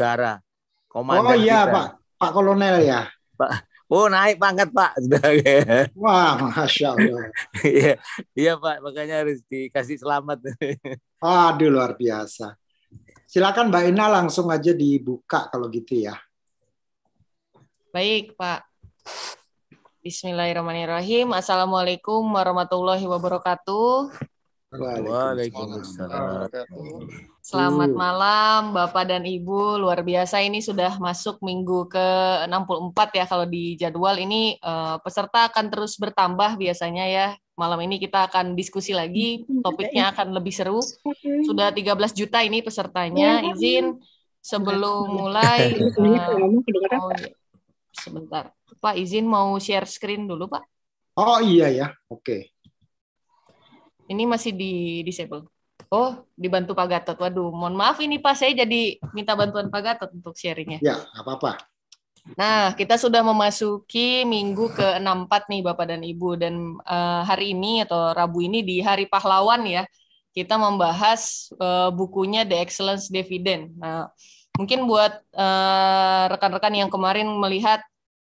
negara. Komandan oh iya kita. Pak, Pak Kolonel ya. Pak, Oh naik pangkat Pak. Wah masya Allah. Iya iya Pak makanya harus dikasih selamat. Aduh luar biasa. Silakan Mbak Ina langsung aja dibuka kalau gitu ya. Baik Pak. Bismillahirrahmanirrahim. Assalamualaikum warahmatullahi wabarakatuh. Waalaikumsalam. Selamat malam Bapak dan Ibu. Luar biasa ini sudah masuk minggu ke-64 ya kalau di jadwal ini eh, peserta akan terus bertambah biasanya ya. Malam ini kita akan diskusi lagi, topiknya akan lebih seru. Sudah 13 juta ini pesertanya. Iya. Izin sebelum iya. mulai iya. Eh, mau, sebentar. Pak izin mau share screen dulu, Pak. Oh iya ya. Oke. Okay. Ini masih di disable. Oh, dibantu Pak Gatot. Waduh, mohon maaf ini Pak, saya jadi minta bantuan Pak Gatot untuk sharingnya. Ya, apa-apa. Nah, kita sudah memasuki minggu ke-64 nih Bapak dan Ibu. Dan uh, hari ini atau Rabu ini di Hari Pahlawan ya, kita membahas uh, bukunya The Excellence Dividend. Nah, mungkin buat eh, rekan-rekan uh, rekan -rekan yang kemarin melihat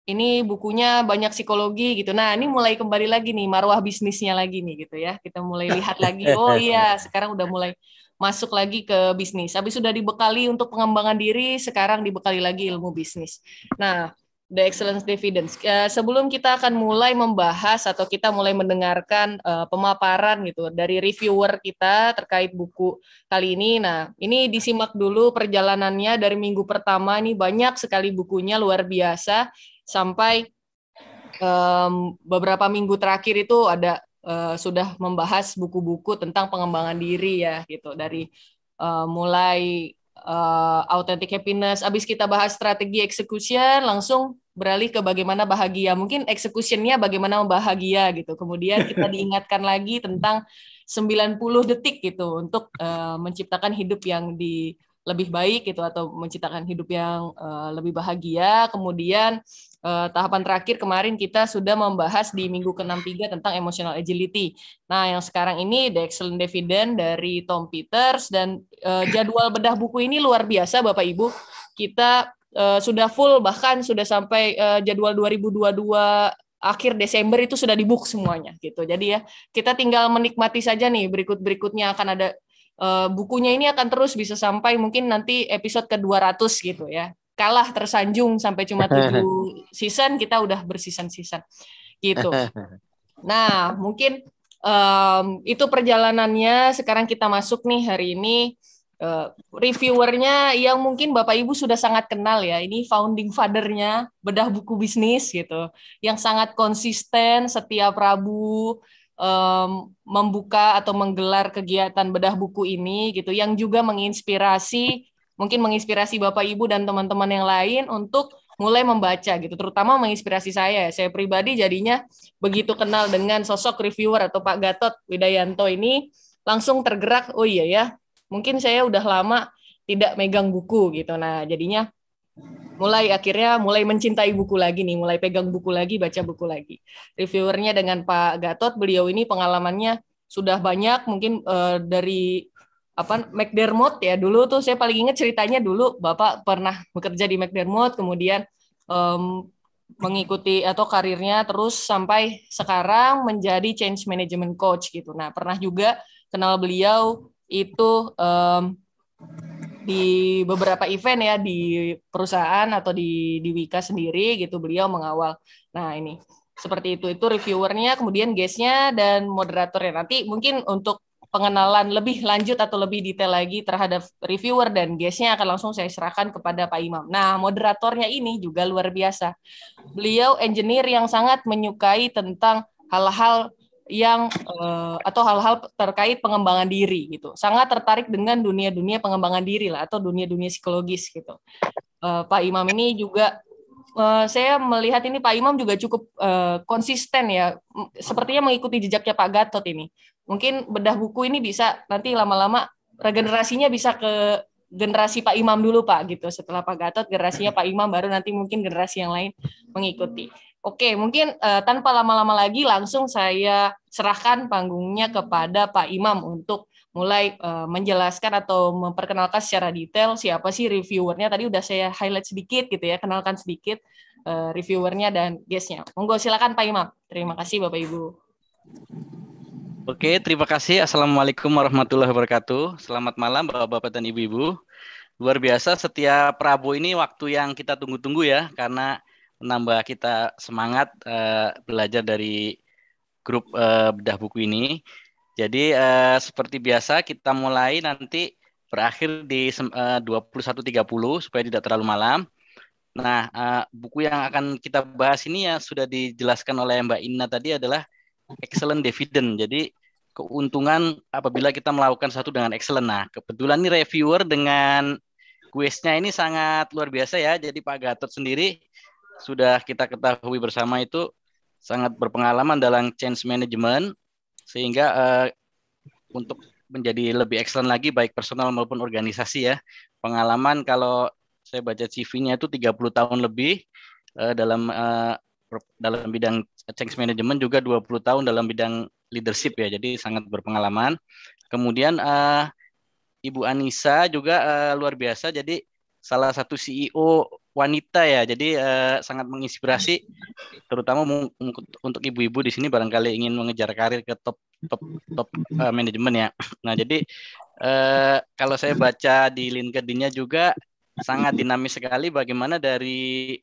ini bukunya banyak psikologi gitu. Nah, ini mulai kembali lagi nih marwah bisnisnya lagi nih gitu ya. Kita mulai lihat lagi. Oh iya, sekarang udah mulai masuk lagi ke bisnis. Habis sudah dibekali untuk pengembangan diri, sekarang dibekali lagi ilmu bisnis. Nah, The Excellence Dividends. Uh, sebelum kita akan mulai membahas atau kita mulai mendengarkan uh, pemaparan gitu dari reviewer kita terkait buku kali ini. Nah, ini disimak dulu perjalanannya dari minggu pertama nih banyak sekali bukunya luar biasa sampai um, beberapa minggu terakhir itu ada uh, sudah membahas buku-buku tentang pengembangan diri ya gitu dari uh, mulai uh, authentic happiness. Abis kita bahas strategi execution, langsung beralih ke bagaimana bahagia. Mungkin executionnya bagaimana membahagia gitu. Kemudian kita diingatkan lagi tentang 90 detik gitu untuk uh, menciptakan hidup yang di lebih baik gitu atau menciptakan hidup yang uh, lebih bahagia. Kemudian uh, tahapan terakhir kemarin kita sudah membahas di minggu ke-63 tentang emotional agility. Nah, yang sekarang ini The Excellent Dividend dari Tom Peters dan uh, jadwal bedah buku ini luar biasa Bapak Ibu. Kita uh, sudah full bahkan sudah sampai uh, jadwal 2022 akhir Desember itu sudah dibuk semuanya gitu. Jadi ya, kita tinggal menikmati saja nih berikut-berikutnya akan ada bukunya ini akan terus bisa sampai mungkin nanti episode ke-200 gitu ya kalah tersanjung sampai cuma tujuh season kita udah bersisan season gitu nah mungkin um, itu perjalanannya sekarang kita masuk nih hari ini uh, reviewernya yang mungkin bapak ibu sudah sangat kenal ya ini founding fathernya bedah buku bisnis gitu yang sangat konsisten setiap rabu um, membuka atau menggelar kegiatan bedah buku ini gitu yang juga menginspirasi mungkin menginspirasi Bapak Ibu dan teman-teman yang lain untuk mulai membaca gitu, terutama menginspirasi saya. Saya pribadi jadinya begitu kenal dengan sosok reviewer atau Pak Gatot Widayanto ini langsung tergerak, oh iya ya, mungkin saya udah lama tidak megang buku gitu. Nah, jadinya mulai akhirnya mulai mencintai buku lagi nih, mulai pegang buku lagi, baca buku lagi. Reviewernya dengan Pak Gatot, beliau ini pengalamannya sudah banyak mungkin uh, dari apa McDermott ya dulu tuh saya paling ingat ceritanya dulu bapak pernah bekerja di McDermott kemudian um, mengikuti atau karirnya terus sampai sekarang menjadi change management coach gitu nah pernah juga kenal beliau itu um, di beberapa event ya di perusahaan atau di di Wika sendiri gitu beliau mengawal nah ini seperti itu itu reviewernya kemudian guestnya dan moderatornya nanti mungkin untuk pengenalan lebih lanjut atau lebih detail lagi terhadap reviewer dan guestnya akan langsung saya serahkan kepada Pak Imam. Nah, moderatornya ini juga luar biasa. Beliau engineer yang sangat menyukai tentang hal-hal yang uh, atau hal-hal terkait pengembangan diri gitu. Sangat tertarik dengan dunia-dunia pengembangan diri lah atau dunia-dunia psikologis gitu. Uh, Pak Imam ini juga uh, saya melihat ini Pak Imam juga cukup uh, konsisten ya, sepertinya mengikuti jejaknya Pak Gatot ini. Mungkin bedah buku ini bisa nanti lama-lama regenerasinya bisa ke generasi Pak Imam dulu Pak gitu. Setelah Pak Gatot generasinya Pak Imam baru nanti mungkin generasi yang lain mengikuti. Oke, mungkin uh, tanpa lama-lama lagi langsung saya serahkan panggungnya kepada Pak Imam untuk mulai uh, menjelaskan atau memperkenalkan secara detail siapa sih reviewernya. Tadi udah saya highlight sedikit gitu ya, kenalkan sedikit uh, reviewernya dan guestnya. Monggo silakan Pak Imam. Terima kasih Bapak Ibu. Oke, terima kasih. Assalamualaikum warahmatullahi wabarakatuh. Selamat malam Bapak-Bapak dan Ibu-Ibu. Luar biasa setiap Rabu ini waktu yang kita tunggu-tunggu ya, karena menambah kita semangat uh, belajar dari grup uh, bedah buku ini. Jadi eh, seperti biasa kita mulai nanti berakhir di eh, 21.30 supaya tidak terlalu malam. Nah, eh, buku yang akan kita bahas ini ya sudah dijelaskan oleh Mbak Inna tadi adalah excellent dividend. Jadi keuntungan apabila kita melakukan satu dengan excellent. Nah, kebetulan ini reviewer dengan quiznya ini sangat luar biasa ya. Jadi Pak Gatot sendiri sudah kita ketahui bersama itu sangat berpengalaman dalam change management sehingga uh, untuk menjadi lebih excellent lagi baik personal maupun organisasi ya. Pengalaman kalau saya baca CV-nya itu 30 tahun lebih uh, dalam uh, dalam bidang change management juga 20 tahun dalam bidang leadership ya. Jadi sangat berpengalaman. Kemudian uh, Ibu Anissa juga uh, luar biasa jadi salah satu CEO wanita ya. Jadi uh, sangat menginspirasi terutama untuk ibu-ibu di sini barangkali ingin mengejar karir ke top top top uh, eh, manajemen ya. Nah, jadi uh, kalau saya baca di LinkedIn-nya juga sangat dinamis sekali bagaimana dari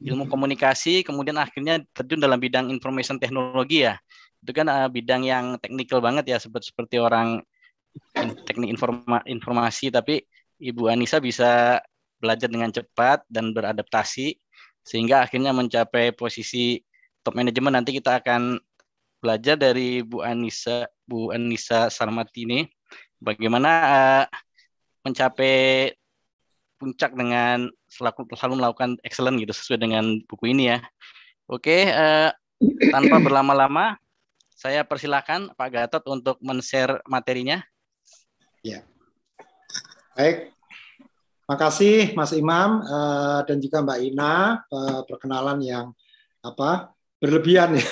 ilmu komunikasi kemudian akhirnya terjun dalam bidang information teknologi ya itu kan uh, bidang yang teknikal banget ya seperti seperti orang teknik informa informasi tapi Ibu Anissa bisa belajar dengan cepat dan beradaptasi sehingga akhirnya mencapai posisi top manajemen nanti kita akan belajar dari Bu Anissa Bu Anissa Sarmati ini bagaimana uh, mencapai puncak dengan selaku selalu melakukan excellent gitu sesuai dengan buku ini ya. Oke, uh, tanpa berlama-lama saya persilahkan Pak Gatot untuk men-share materinya. Ya. Baik, Terima kasih Mas Imam uh, dan juga Mbak Ina uh, perkenalan yang apa berlebihan ya.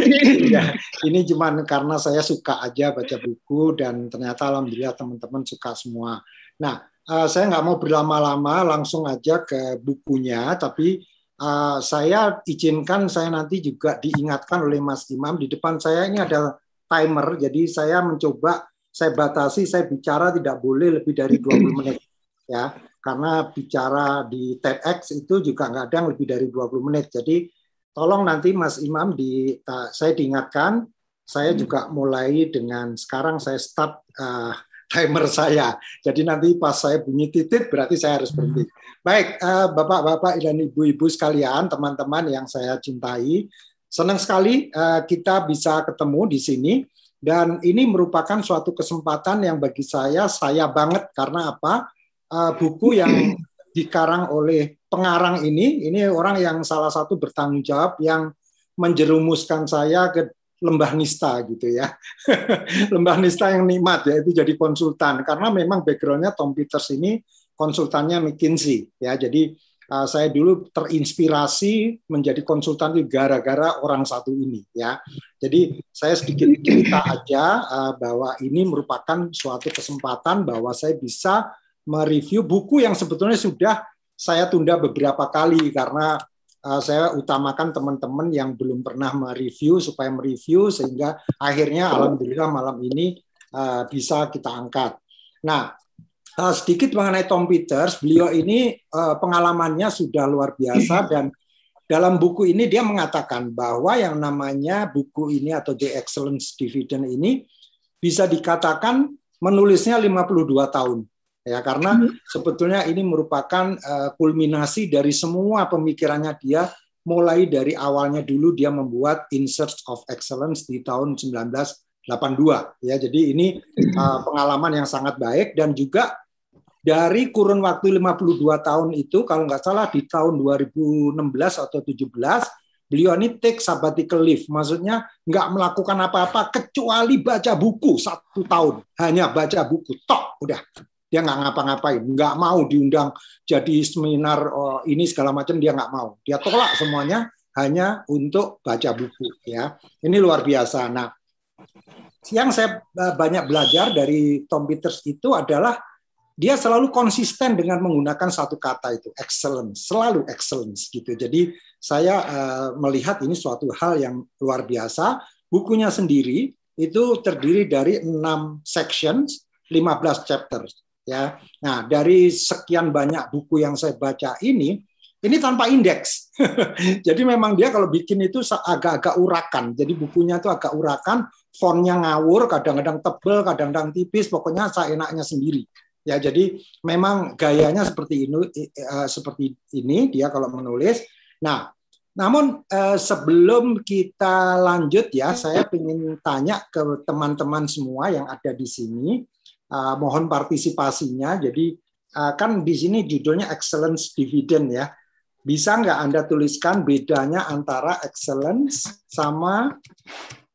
ya. Ini cuma karena saya suka aja baca buku dan ternyata alhamdulillah teman-teman suka semua. Nah, uh, saya nggak mau berlama-lama, langsung aja ke bukunya. Tapi uh, saya izinkan saya nanti juga diingatkan oleh Mas Imam di depan saya ini ada timer, jadi saya mencoba saya batasi saya bicara tidak boleh lebih dari 20 menit ya karena bicara di TEDx itu juga nggak ada yang lebih dari 20 menit. Jadi tolong nanti Mas Imam di uh, saya diingatkan, saya hmm. juga mulai dengan sekarang saya start uh, timer saya. Jadi nanti pas saya bunyi titik berarti saya harus berhenti. Hmm. Baik, uh, Bapak-bapak dan Ibu-ibu sekalian, teman-teman yang saya cintai, senang sekali uh, kita bisa ketemu di sini dan ini merupakan suatu kesempatan yang bagi saya saya banget karena apa? uh, buku yang dikarang oleh pengarang ini. Ini orang yang salah satu bertanggung jawab yang menjerumuskan saya ke lembah nista gitu ya. lembah nista yang nikmat ya itu jadi konsultan karena memang backgroundnya Tom Peters ini konsultannya McKinsey ya. Jadi uh, saya dulu terinspirasi menjadi konsultan itu gara-gara orang satu ini ya. Jadi saya sedikit cerita aja uh, bahwa ini merupakan suatu kesempatan bahwa saya bisa mereview buku yang sebetulnya sudah saya tunda beberapa kali karena uh, saya utamakan teman-teman yang belum pernah mereview supaya mereview sehingga akhirnya alhamdulillah malam ini uh, bisa kita angkat. Nah, uh, sedikit mengenai Tom Peters, beliau ini uh, pengalamannya sudah luar biasa dan dalam buku ini dia mengatakan bahwa yang namanya buku ini atau The Excellence Dividend ini bisa dikatakan menulisnya 52 tahun ya karena hmm. sebetulnya ini merupakan uh, kulminasi dari semua pemikirannya dia mulai dari awalnya dulu dia membuat In Search of Excellence di tahun 1982 ya jadi ini uh, pengalaman yang sangat baik dan juga dari kurun waktu 52 tahun itu kalau nggak salah di tahun 2016 atau 17 beliau ini take sabbatical leave, maksudnya nggak melakukan apa-apa kecuali baca buku satu tahun, hanya baca buku, tok, udah dia nggak ngapa-ngapain, nggak mau diundang jadi seminar oh, ini segala macam dia nggak mau. Dia tolak semuanya hanya untuk baca buku ya. Ini luar biasa. Nah, yang saya eh, banyak belajar dari Tom Peters itu adalah dia selalu konsisten dengan menggunakan satu kata itu excellence selalu excellence gitu jadi saya eh, melihat ini suatu hal yang luar biasa bukunya sendiri itu terdiri dari enam sections 15 chapters ya. Nah, dari sekian banyak buku yang saya baca ini, ini tanpa indeks. Jadi memang dia kalau bikin itu agak-agak urakan. Jadi bukunya itu agak urakan, fontnya ngawur, kadang-kadang tebel, kadang-kadang tipis, pokoknya saya enaknya sendiri. Ya, jadi memang gayanya seperti ini eh, seperti ini dia kalau menulis. Nah, namun eh, sebelum kita lanjut ya, saya ingin tanya ke teman-teman semua yang ada di sini Eh, mohon partisipasinya. Jadi uh, kan di sini judulnya excellence dividend ya. Bisa nggak Anda tuliskan bedanya antara excellence sama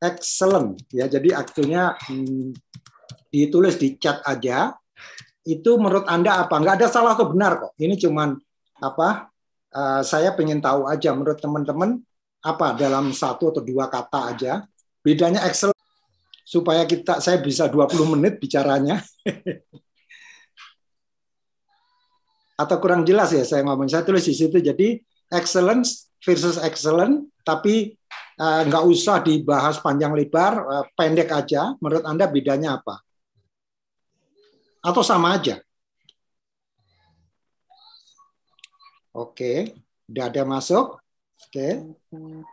excellent ya. Jadi akhirnya hmm, ditulis di chat aja. Itu menurut Anda apa? Nggak ada salah atau benar kok. Ini cuman apa? Uh, saya pengen tahu aja menurut teman-teman apa dalam satu atau dua kata aja bedanya excellent supaya kita saya bisa 20 menit bicaranya. Atau kurang jelas ya saya ngomong. Saya tulis di situ jadi excellence versus excellent tapi uh, nggak usah dibahas panjang lebar, uh, pendek aja. Menurut Anda bedanya apa? Atau sama aja? Oke, okay. udah ada masuk. Oke. Okay.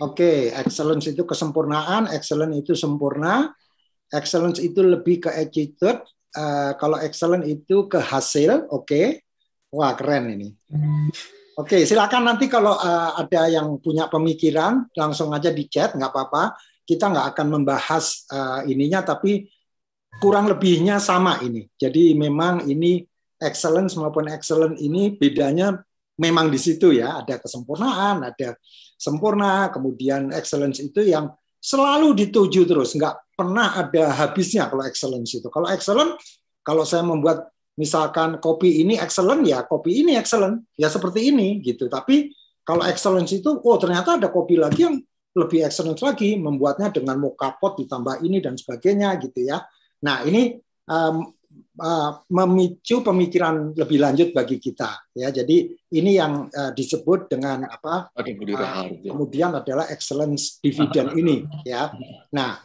Oke, okay, excellence itu kesempurnaan, excellence itu sempurna, excellence itu lebih ke attitude, uh, kalau excellence itu ke hasil, oke. Okay. Wah, keren ini. Oke, okay, silakan nanti kalau uh, ada yang punya pemikiran, langsung aja di chat, nggak apa-apa. Kita nggak akan membahas uh, ininya, tapi kurang lebihnya sama ini. Jadi memang ini excellence maupun excellence ini bedanya memang di situ ya, ada kesempurnaan, ada sempurna, kemudian excellence itu yang selalu dituju terus, nggak pernah ada habisnya kalau excellence itu. Kalau excellent, kalau saya membuat misalkan kopi ini excellent, ya kopi ini excellent, ya seperti ini gitu. Tapi kalau excellence itu, oh ternyata ada kopi lagi yang lebih excellent lagi, membuatnya dengan mocha pot ditambah ini dan sebagainya gitu ya. Nah ini um, Eh, memicu pemikiran lebih lanjut bagi kita ya jadi ini yang eh, disebut dengan apa eh, ya. kemudian adalah excellence dividend ini ya nah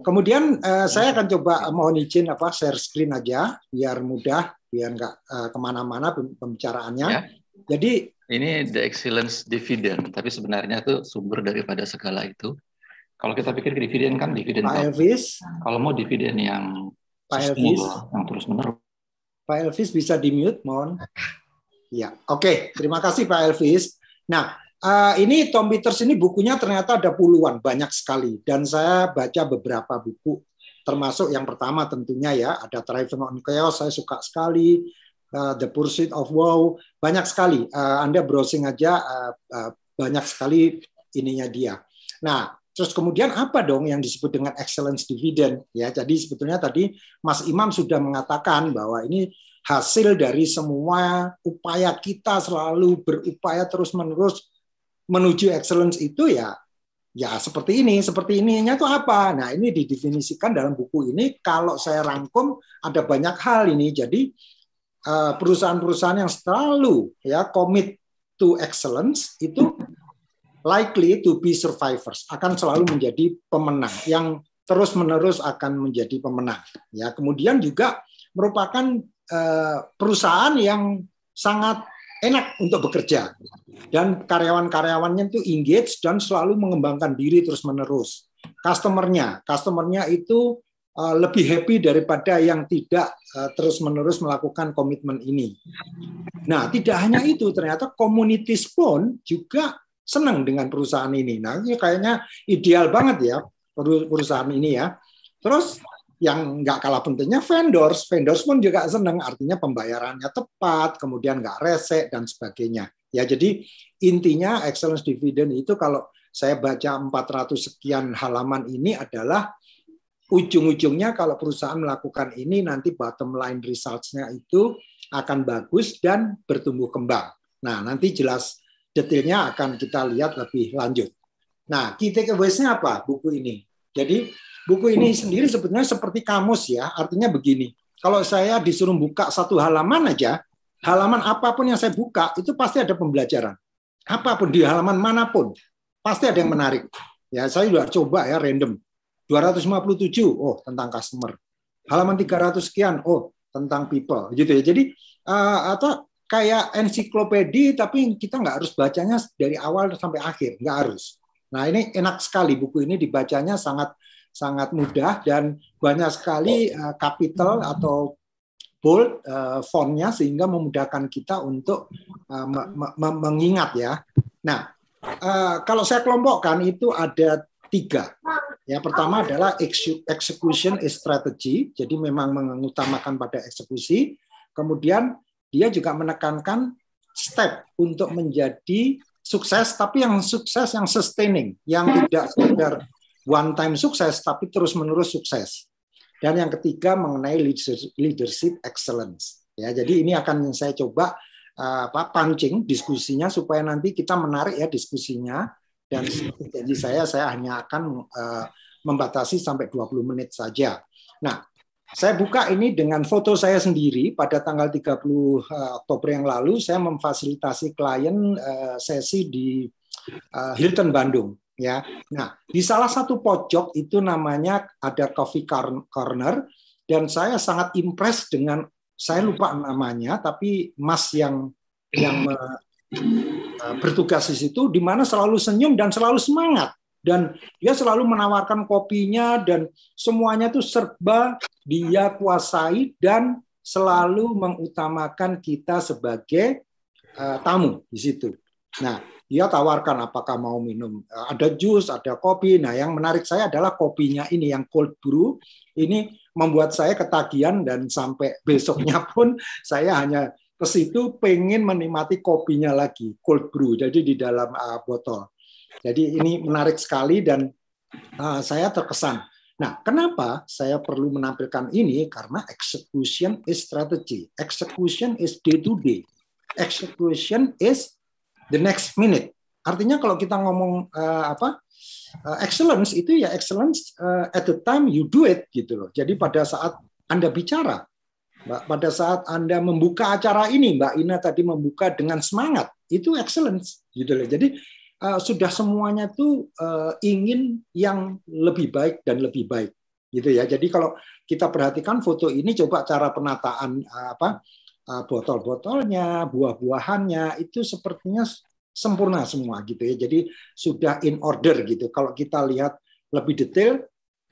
kemudian saya akan coba mohon izin apa share screen aja biar mudah biar nggak kemana-mana pembicaraannya ya. jadi ini the excellence dividend tapi sebenarnya itu sumber daripada segala itu kalau kita pikir dividen kan dividen kan. Kalau mau dividen yang Pak Elvis. Yang terus menerus. Pak Elvis bisa di mute, mohon. Ya, oke. Okay. Terima kasih Pak Elvis. Nah, eh, ini Tom Peters ini bukunya ternyata ada puluhan, banyak sekali. Dan saya baca beberapa buku, termasuk yang pertama tentunya ya, ada Thriving on Chaos, saya suka sekali. Eh, The Pursuit of Wow, banyak sekali. Eh, Anda browsing aja, banyak sekali ininya dia. Nah, Terus kemudian apa dong yang disebut dengan excellence dividend? Ya, jadi sebetulnya tadi Mas Imam sudah mengatakan bahwa ini hasil dari semua upaya kita selalu berupaya terus-menerus menuju excellence itu ya ya seperti ini, seperti ininya itu apa? Nah, ini didefinisikan dalam buku ini kalau saya rangkum ada banyak hal ini. Jadi eh, perusahaan-perusahaan yang selalu ya commit to excellence itu likely to be survivors, akan selalu menjadi pemenang yang terus-menerus akan menjadi pemenang. Ya, kemudian juga merupakan eh, perusahaan yang sangat enak untuk bekerja dan karyawan-karyawannya itu engage dan selalu mengembangkan diri terus-menerus. Customernya, customernya itu eh, lebih happy daripada yang tidak eh, terus-menerus melakukan komitmen ini. Nah, tidak hanya itu, ternyata komunitas pun juga senang dengan perusahaan ini. Nah, ya kayaknya ideal banget ya perusahaan ini ya. Terus yang nggak kalah pentingnya vendors, vendors pun juga senang, artinya pembayarannya tepat, kemudian nggak resek dan sebagainya. Ya, jadi intinya excellence dividend itu kalau saya baca 400 sekian halaman ini adalah ujung-ujungnya kalau perusahaan melakukan ini nanti bottom line results-nya itu akan bagus dan bertumbuh kembang. Nah, nanti jelas detailnya akan kita lihat lebih lanjut. Nah, key takeaways-nya apa buku ini? Jadi buku ini sendiri sebetulnya seperti kamus ya, artinya begini. Kalau saya disuruh buka satu halaman aja, halaman apapun yang saya buka itu pasti ada pembelajaran. Apapun di halaman manapun pasti ada yang menarik. Ya, saya sudah coba ya random. 257, oh tentang customer. Halaman 300 sekian, oh tentang people gitu ya. Jadi uh, eh, atau kayak ensiklopedi tapi kita nggak harus bacanya dari awal sampai akhir nggak harus nah ini enak sekali buku ini dibacanya sangat sangat mudah dan banyak sekali uh, atau bold uh, fontnya sehingga memudahkan kita untuk uh, me me mengingat ya nah uh, kalau saya kelompokkan itu ada tiga ya pertama adalah execution strategy jadi memang mengutamakan pada eksekusi kemudian dia juga menekankan step untuk menjadi sukses, tapi yang sukses yang sustaining, yang hmm. tidak sekedar one time sukses, tapi terus menerus sukses. Dan yang ketiga mengenai leadership excellence. Ya, jadi ini akan saya coba eh, apa pancing diskusinya supaya nanti kita menarik ya diskusinya dan jadi saya saya hanya akan uh, membatasi sampai 20 menit saja. Nah, saya buka ini dengan foto saya sendiri pada tanggal 30 eh, Oktober yang lalu saya memfasilitasi klien eh, sesi di eh, Hilton Bandung ya. Nah, di salah satu pojok itu namanya ada coffee corner dan saya sangat impress dengan saya lupa namanya tapi Mas yang yang bertugas di situ di mana selalu senyum dan selalu semangat dan dia selalu menawarkan kopinya dan semuanya itu serba dia kuasai dan selalu mengutamakan kita sebagai uh, tamu di situ. Nah, dia tawarkan apakah mau minum eh, ada jus, ada kopi. Nah, yang menarik saya adalah kopinya ini yang cold brew. Ini membuat saya ketagihan dan sampai besoknya pun saya hanya ke situ pengen menikmati kopinya lagi cold brew. Jadi di dalam uh, botol. Jadi ini menarik sekali dan uh, saya terkesan. Nah, kenapa saya perlu menampilkan ini? Karena execution is strategy. Execution is day to day. Execution is the next minute. Artinya kalau kita ngomong uh, apa uh, excellence itu ya excellence uh, at the time you do it gitu loh. Jadi pada saat Anda bicara, Mbak, pada saat Anda membuka acara ini, Mbak Ina tadi membuka dengan semangat, itu excellence gitu loh. Jadi Eh, sudah semuanya tuh uh, ingin yang lebih baik dan lebih baik gitu ya. Jadi kalau kita perhatikan foto ini coba cara penataan uh, apa uh, botol-botolnya, buah-buahannya itu sepertinya sempurna semua gitu ya. Jadi sudah in order gitu. Kalau kita lihat lebih detail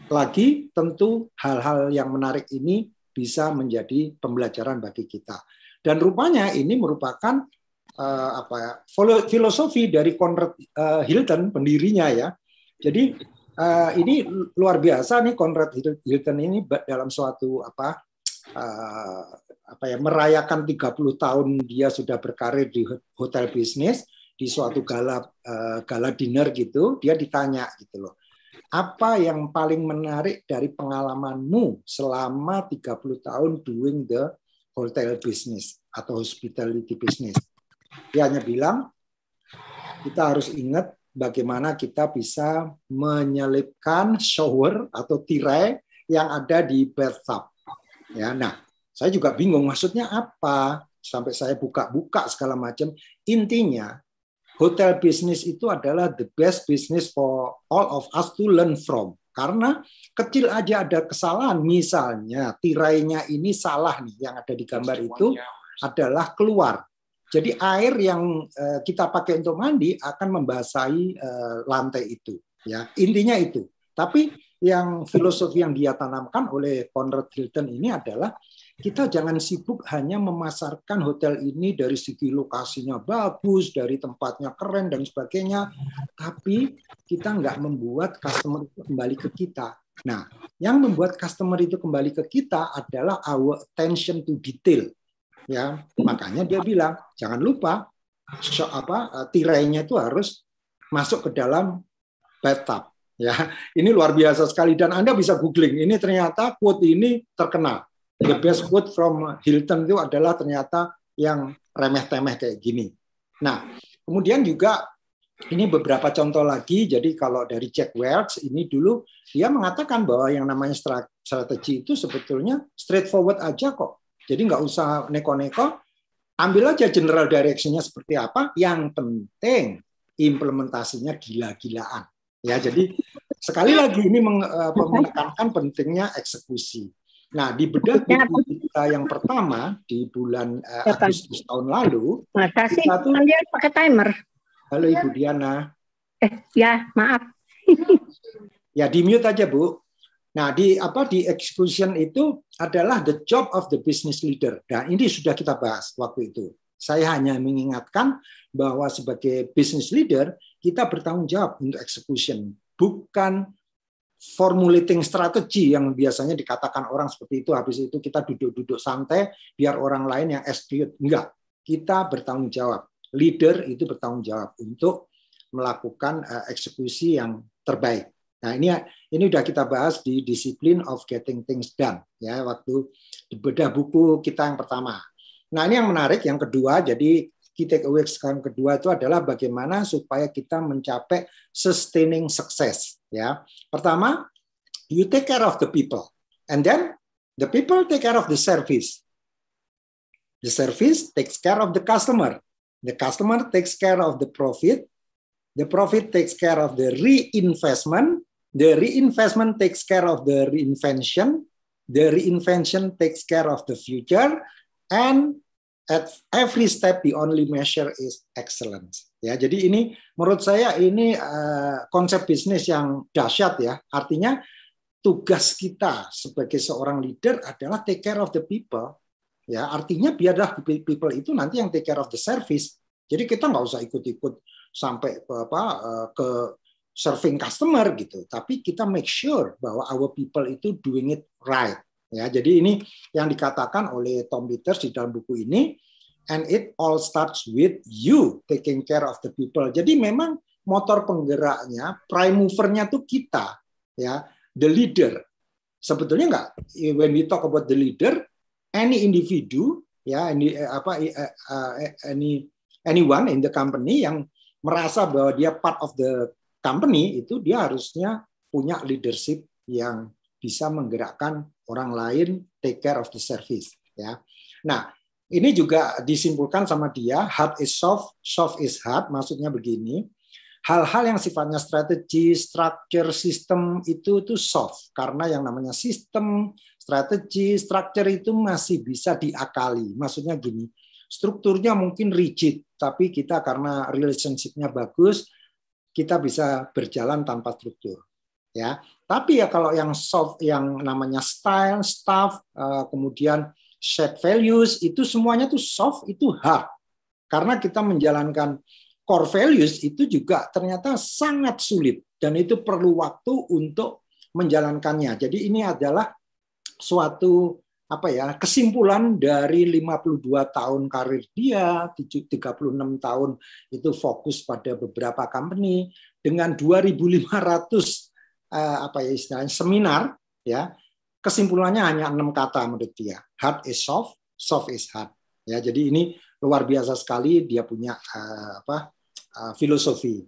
lagi tentu hal-hal yang menarik ini bisa menjadi pembelajaran bagi kita. Dan rupanya ini merupakan uh, apa ya, filosofi dari Conrad uh, Hilton pendirinya ya. Jadi uh, ini luar biasa nih Conrad Hilton ini dalam suatu apa uh, apa ya merayakan 30 tahun dia sudah berkarir di hotel bisnis di suatu gala uh, gala dinner gitu dia ditanya gitu loh apa yang paling menarik dari pengalamanmu selama 30 tahun doing the hotel business atau hospitality business dia hanya bilang, kita harus ingat bagaimana kita bisa menyelipkan shower atau tirai yang ada di bathtub. Ya, nah, saya juga bingung maksudnya apa. Sampai saya buka-buka segala macam. Intinya, hotel bisnis itu adalah the best business for all of us to learn from. Karena kecil aja ada kesalahan, misalnya tirainya ini salah nih yang ada di gambar itu adalah keluar jadi air yang eh, kita pakai untuk mandi akan membasahi eh, lantai itu. Ya intinya itu. Tapi yang filosofi yang dia tanamkan oleh Conrad Hilton ini adalah kita jangan sibuk hanya memasarkan hotel ini dari segi lokasinya bagus, dari tempatnya keren dan sebagainya, tapi kita nggak membuat customer itu kembali ke kita. Nah, yang membuat customer itu kembali ke kita adalah our attention to detail ya makanya dia bilang jangan lupa so, apa e, tirainya itu harus masuk ke dalam bathtub ya ini luar biasa sekali dan anda bisa googling ini ternyata quote ini terkenal the best quote from Hilton itu adalah ternyata yang remeh temeh kayak gini nah kemudian juga ini beberapa contoh lagi. Jadi kalau dari Jack Welch ini dulu dia mengatakan bahwa yang namanya strategi itu sebetulnya straightforward aja kok. Jadi nggak usah neko-neko, ambil aja general directionnya seperti apa. Yang penting implementasinya gila-gilaan. Ya, jadi sekali lagi ini eh, menekankan pentingnya eksekusi. Nah, di bedah kita yang pertama di bulan eh, Agustus tahun lalu, Makasih, kita tuh pakai timer. Halo Ibu Diana. Eh, ya, maaf. ya, di mute aja, Bu. Nah, di apa di execution itu adalah the job of the business leader. Nah, ini sudah kita bahas waktu itu. Saya hanya mengingatkan bahwa sebagai business leader kita bertanggung jawab untuk execution, bukan formulating strategi yang biasanya dikatakan orang seperti itu. Habis itu kita duduk-duduk santai biar orang lain yang execute. Enggak, kita bertanggung jawab. Leader itu bertanggung jawab untuk melakukan eh, eksekusi yang terbaik. Nah ini ini udah kita bahas di Discipline of getting things done ya waktu bedah buku kita yang pertama. Nah ini yang menarik yang kedua jadi kita takeaway sekarang kedua itu adalah bagaimana supaya kita mencapai sustaining success ya. Pertama you take care of the people and then the people take care of the service. The service takes care of the customer. The customer takes care of the profit. The profit takes care of the reinvestment The reinvestment takes care of the reinvention. The reinvention takes care of the future. And at every step the only measure is excellence. Ya, jadi ini menurut saya ini uh, konsep bisnis yang dahsyat ya. Artinya tugas kita sebagai seorang leader adalah take care of the people. Ya, artinya biarlah people itu nanti yang take care of the service. Jadi kita nggak usah ikut-ikut sampai apa eh, ke serving customer gitu, tapi kita make sure bahwa our people itu doing it right. Ya, jadi ini yang dikatakan oleh Tom Peters di dalam buku ini, and it all starts with you taking care of the people. Jadi memang motor penggeraknya, prime movernya tuh kita, ya, the leader. Sebetulnya enggak, when we talk about the leader, any individu, ya, any eh, apa, eh, eh, any anyone in the company yang merasa bahwa dia part of the company itu dia harusnya punya leadership yang bisa menggerakkan orang lain take care of the service ya. Nah, ini juga disimpulkan sama dia hard is soft, soft is hard maksudnya begini. Hal-hal yang sifatnya strategi, structure, sistem itu itu soft karena yang namanya sistem, strategi, structure itu masih bisa diakali. Maksudnya gini, strukturnya mungkin rigid, tapi kita karena relationship-nya bagus, kita bisa berjalan tanpa struktur ya tapi ya kalau yang soft yang namanya style staff eh, kemudian set values itu semuanya tuh soft itu hard karena kita menjalankan core values itu juga ternyata sangat sulit dan itu perlu waktu untuk menjalankannya jadi ini adalah suatu apa ya kesimpulan dari 52 tahun karir dia 36 tahun itu fokus pada beberapa company dengan 2500 eh, apa ya istilahnya seminar ya kesimpulannya hanya enam kata menurut dia hard is soft soft is hard ya jadi ini luar biasa sekali dia punya eh, apa eh, filosofi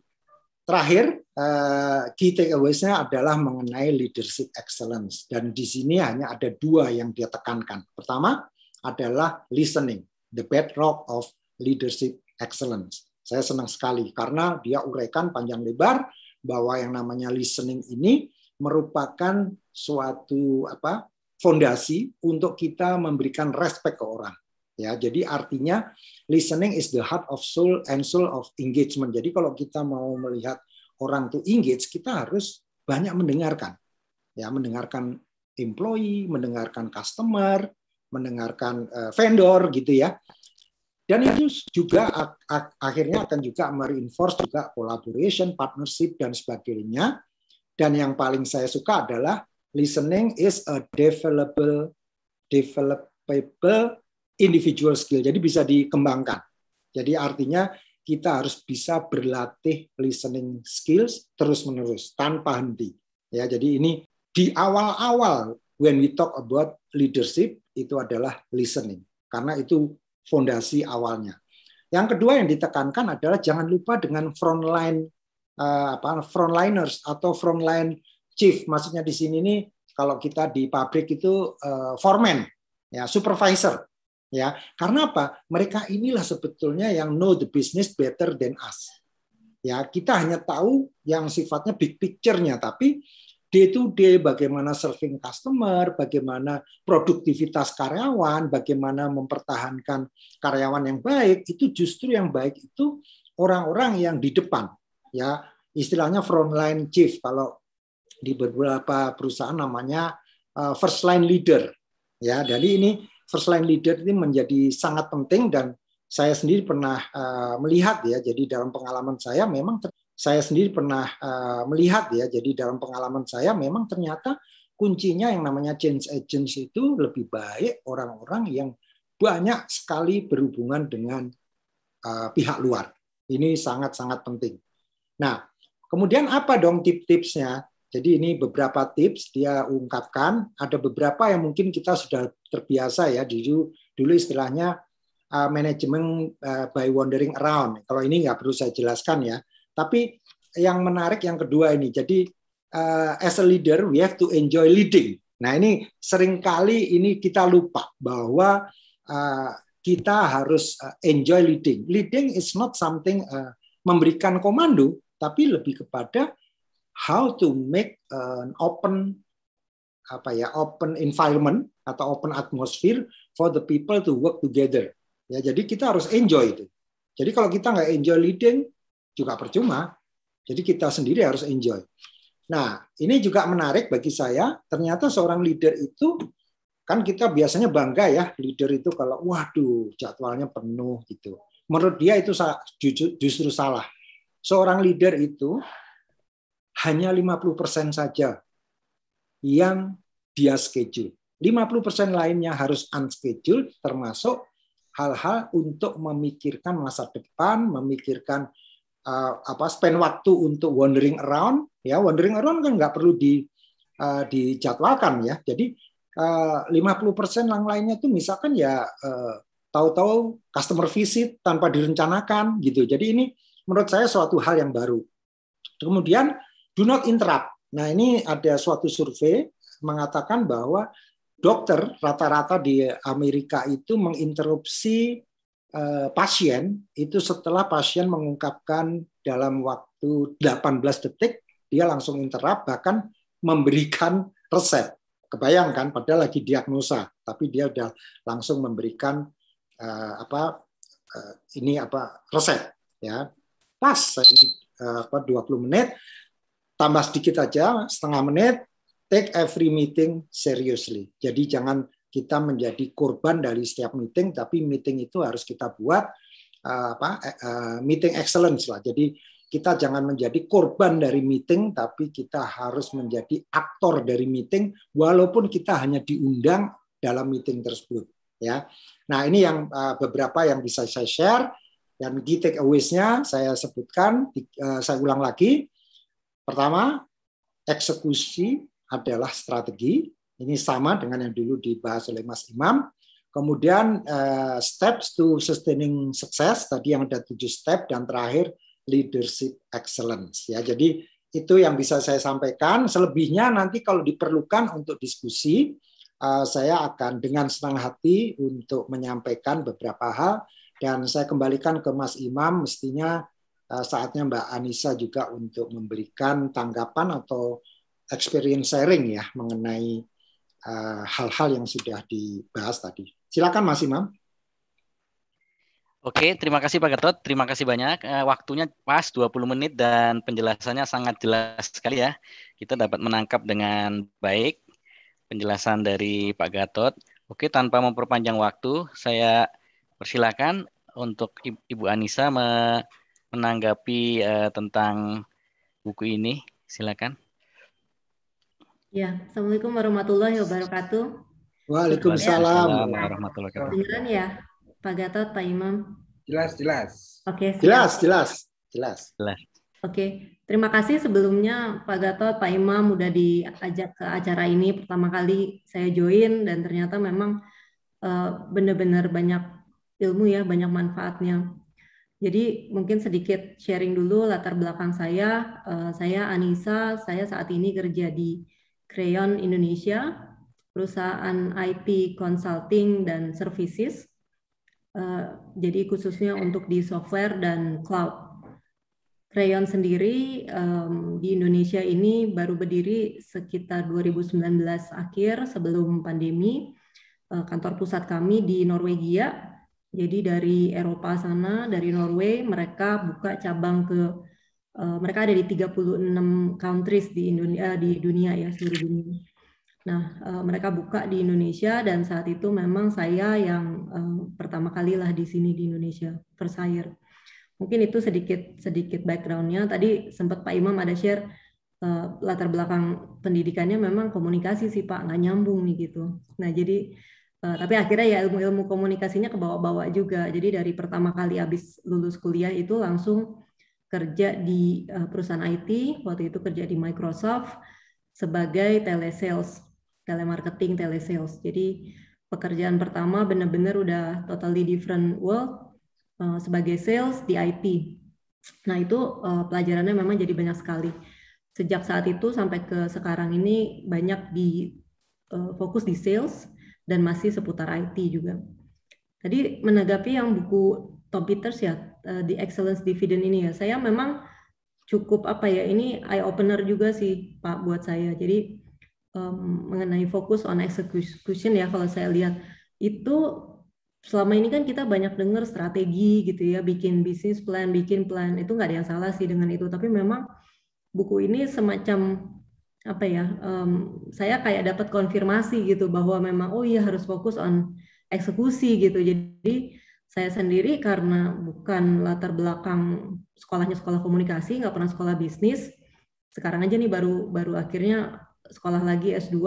Terakhir, eh, key takeaways-nya adalah mengenai leadership excellence. Dan di sini hanya ada dua yang dia tekankan. Pertama adalah listening, the bedrock of leadership excellence. Saya senang sekali karena dia uraikan panjang lebar bahwa yang namanya listening ini merupakan suatu apa fondasi untuk kita memberikan respect ke orang ya jadi artinya listening is the heart of soul and soul of engagement jadi kalau kita mau melihat orang tuh engage kita harus banyak mendengarkan ya mendengarkan employee mendengarkan customer mendengarkan eh, vendor gitu ya dan itu juga akhirnya akan juga mereinforce juga collaboration partnership dan sebagainya dan yang paling saya suka adalah listening is a developable developable individual skill. Jadi bisa dikembangkan. Jadi artinya kita harus bisa berlatih listening skills terus-menerus tanpa henti. Ya, jadi ini di awal-awal when we talk about leadership itu adalah listening karena itu fondasi awalnya. Yang kedua yang ditekankan adalah jangan lupa dengan frontline uh, apa frontliners atau frontline chief. Maksudnya di sini nih kalau kita di pabrik itu uh, foreman ya supervisor ya karena apa mereka inilah sebetulnya yang know the business better than us ya kita hanya tahu yang sifatnya big picture-nya tapi day to day bagaimana serving customer bagaimana produktivitas karyawan bagaimana mempertahankan karyawan yang baik itu justru yang baik itu orang-orang yang di depan ya istilahnya frontline chief kalau di beberapa perusahaan namanya eh, first line leader ya jadi ini first line leader ini menjadi sangat penting dan saya sendiri pernah uh, melihat ya jadi dalam pengalaman saya memang saya sendiri pernah uh, melihat ya jadi dalam pengalaman saya memang ternyata kuncinya yang namanya change agents itu lebih baik orang-orang yang banyak sekali berhubungan dengan uh, pihak luar ini sangat-sangat penting. Nah, kemudian apa dong tips-tipsnya? Jadi ini beberapa tips dia ungkapkan. Ada beberapa yang mungkin kita sudah terbiasa ya. Dulu dulu istilahnya uh, eh, manajemen uh, eh, by wandering around. Kalau ini nggak perlu saya jelaskan ya. Tapi yang menarik yang kedua ini. Jadi uh, as a leader we have to enjoy leading. Nah ini seringkali ini kita lupa bahwa uh, kita harus uh, enjoy leading. Leading is not something uh, memberikan komando, tapi lebih kepada how to make an open apa ya open environment atau open atmosphere for the people to work together. Ya, jadi kita harus enjoy itu. Jadi kalau kita nggak enjoy leading juga percuma. Jadi kita sendiri harus enjoy. Nah, ini juga menarik bagi saya. Ternyata seorang leader itu kan kita biasanya bangga ya leader itu kalau waduh jadwalnya penuh gitu. Menurut dia itu justru salah. Seorang leader itu hanya 50% saja yang dia schedule. 50% lainnya harus unscheduled termasuk hal-hal untuk memikirkan masa depan, memikirkan uh, apa spend waktu untuk wandering around ya wandering around kan nggak perlu di uh, dijadwalkan ya. Jadi uh, 50% yang lainnya itu misalkan ya uh, tahu-tahu customer visit tanpa direncanakan gitu. Jadi ini menurut saya suatu hal yang baru. Kemudian do not interrupt. Nah, ini ada suatu survei mengatakan bahwa dokter rata-rata di Amerika itu menginterupsi eh, pasien itu setelah pasien mengungkapkan dalam waktu 18 detik dia langsung interrupt bahkan memberikan resep. Kebayangkan padahal lagi diagnosa, tapi dia sudah langsung memberikan uh, apa uh, ini apa resep ya. Pas saya apa 20 menit tambah sedikit aja setengah menit take every meeting seriously. Jadi jangan kita menjadi korban dari setiap meeting, tapi meeting itu harus kita buat uh, apa uh, meeting excellence lah. Jadi kita jangan menjadi korban dari meeting, tapi kita harus menjadi aktor dari meeting, walaupun kita hanya diundang dalam meeting tersebut. Ya, nah ini yang uh, beberapa yang bisa saya share dan di take nya saya sebutkan, saya ulang lagi Pertama, eksekusi adalah strategi. Ini sama dengan yang dulu dibahas oleh Mas Imam. Kemudian uh, steps to sustaining success tadi yang ada tujuh step dan terakhir leadership excellence ya. Jadi itu yang bisa saya sampaikan. Selebihnya nanti kalau diperlukan untuk diskusi, uh, saya akan dengan senang hati untuk menyampaikan beberapa hal dan saya kembalikan ke Mas Imam mestinya Eh, saatnya Mbak Anissa juga untuk memberikan tanggapan atau experience sharing ya mengenai eh, hal-hal yang sudah dibahas tadi. Silakan Mas Imam. Oke, terima kasih Pak Gatot. Terima kasih banyak. Eh, waktunya pas 20 menit dan penjelasannya sangat jelas sekali ya. Kita dapat menangkap dengan baik penjelasan dari Pak Gatot. Oke, tanpa memperpanjang waktu, saya persilakan untuk Ibu Anissa menanggapi uh, tentang buku ini? Silakan. Ya, Assalamualaikum warahmatullahi wabarakatuh. Waalaikumsalam. warahmatullahi wabarakatuh. Dengan ya, Pak Gatot, Pak Imam? Jelas, jelas. Oke, okay, jelas, jelas, jelas, jelas. Oke, okay. terima kasih sebelumnya Pak Gatot, Pak Imam udah diajak ke acara ini pertama kali saya join dan ternyata memang eh, benar-benar banyak ilmu ya, banyak manfaatnya. Jadi mungkin sedikit sharing dulu latar belakang saya. Uh, saya Anissa, saya saat ini kerja di Crayon Indonesia, perusahaan IP consulting dan services. Uh, jadi khususnya untuk di software dan cloud. Crayon sendiri um, di Indonesia ini baru berdiri sekitar 2019 akhir sebelum pandemi. Uh, kantor pusat kami di Norwegia jadi dari Eropa sana, dari Norway, mereka buka cabang ke uh, mereka ada di 36 countries di Indonesia eh, di dunia ya seluruh dunia. Nah, uh, mereka buka di Indonesia dan saat itu memang saya yang uh, pertama kalilah di sini di Indonesia, Versailles. Mungkin itu sedikit sedikit backgroundnya. Tadi sempat Pak Imam ada share uh, latar belakang pendidikannya memang komunikasi sih Pak, nggak nyambung nih gitu. Nah, jadi Eh, tapi akhirnya ya ilmu-ilmu komunikasinya kebawa-bawa juga jadi dari pertama kali habis lulus kuliah itu langsung kerja di uh, perusahaan IT waktu itu kerja di Microsoft sebagai telesales telemarketing telesales jadi pekerjaan pertama benar-benar udah totally different world uh, sebagai sales di IT nah itu uh, pelajarannya memang jadi banyak sekali sejak saat itu sampai ke sekarang ini banyak di fokus di sales dan masih seputar IT juga. Tadi menanggapi yang buku Tom Peters ya eh, The Excellence Dividend ini ya, saya memang cukup apa ya ini eye opener juga sih Pak buat saya. Jadi um, mengenai fokus on execution ya kalau saya lihat itu selama ini kan kita banyak dengar strategi gitu ya, bikin bisnis plan, bikin plan itu nggak ada yang salah sih dengan itu. Tapi memang buku ini semacam apa ya um, saya kayak dapat konfirmasi gitu bahwa memang oh iya harus fokus on eksekusi gitu jadi saya sendiri karena bukan latar belakang sekolahnya sekolah komunikasi nggak pernah sekolah bisnis sekarang aja nih baru baru akhirnya sekolah lagi S2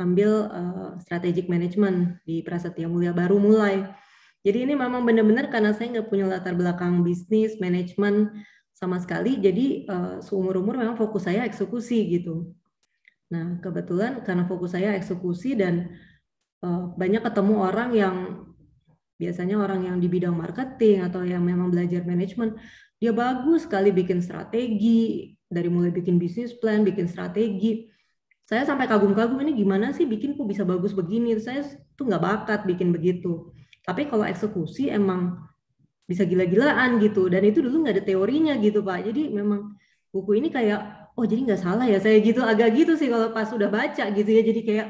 ambil uh, strategic management di Prasetya Mulia baru mulai jadi ini memang benar-benar karena saya nggak punya latar belakang bisnis manajemen sama sekali jadi uh, eh, seumur umur memang fokus saya eksekusi gitu Nah, kebetulan karena fokus saya eksekusi dan uh, banyak ketemu orang yang biasanya orang yang di bidang marketing atau yang memang belajar manajemen, dia bagus sekali bikin strategi, dari mulai bikin bisnis plan, bikin strategi. Saya sampai kagum-kagum ini gimana sih bikin kok bisa bagus begini? Saya tuh nggak bakat bikin begitu. Tapi kalau eksekusi emang bisa gila-gilaan gitu dan itu dulu nggak ada teorinya gitu pak. Jadi memang buku ini kayak oh jadi nggak salah ya saya gitu agak gitu sih kalau pas sudah baca gitu ya jadi kayak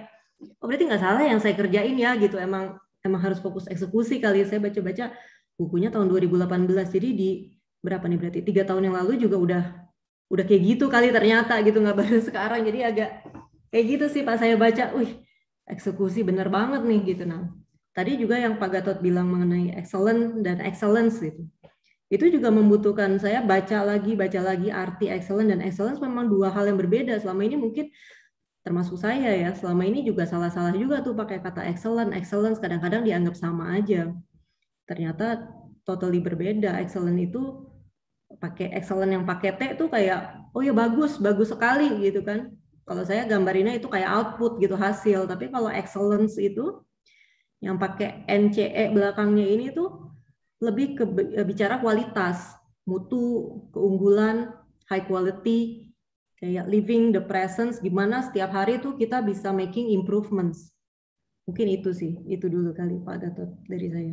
oh berarti nggak salah yang saya kerjain ya gitu emang emang harus fokus eksekusi kali ya saya baca-baca bukunya tahun 2018 jadi di berapa nih berarti tiga tahun yang lalu juga udah udah kayak gitu kali ternyata gitu nggak baru sekarang jadi agak kayak gitu sih pas saya baca, wih eksekusi bener banget nih gitu nah tadi juga yang Pak Gatot bilang mengenai excellent dan excellence gitu itu juga membutuhkan saya baca lagi, baca lagi arti excellent dan excellence memang dua hal yang berbeda. Selama ini mungkin termasuk saya ya, selama ini juga salah-salah juga tuh pakai kata excellent excellence kadang-kadang dianggap sama aja. Ternyata totally berbeda. excellent itu pakai excellent yang pakai T tuh kayak oh ya bagus, bagus sekali gitu kan. Kalau saya gambarinnya itu kayak output gitu hasil, tapi kalau excellence itu yang pakai NCE belakangnya ini tuh lebih ke eh, bicara kualitas, mutu, keunggulan, high quality, kayak living the presence, gimana setiap hari itu kita bisa making improvements. Mungkin itu sih, itu dulu kali Pak Gatot dari saya.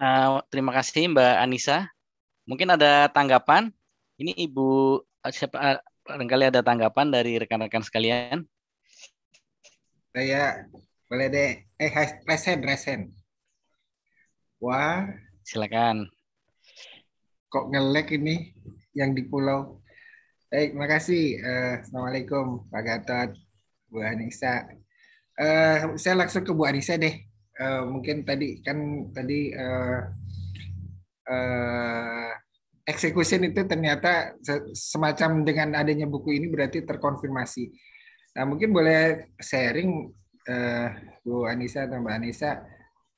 Uh, terima kasih Mbak Anissa. Mungkin ada tanggapan. Ini Ibu ah, siapa ah, barangkali ada tanggapan dari rekan-rekan sekalian. Saya boleh deh. Eh, resen, resen. Wah. Silakan. Kok ngelek ini yang di pulau? Baik, makasih. Uh, Assalamualaikum Pak Gatot, Bu Anissa. Uh, saya langsung ke Bu Anissa deh. Uh, mungkin tadi kan tadi uh, uh, Eksekusi itu ternyata semacam dengan adanya buku ini berarti terkonfirmasi. Nah, mungkin boleh sharing uh, Bu Anissa atau Mbak Anissa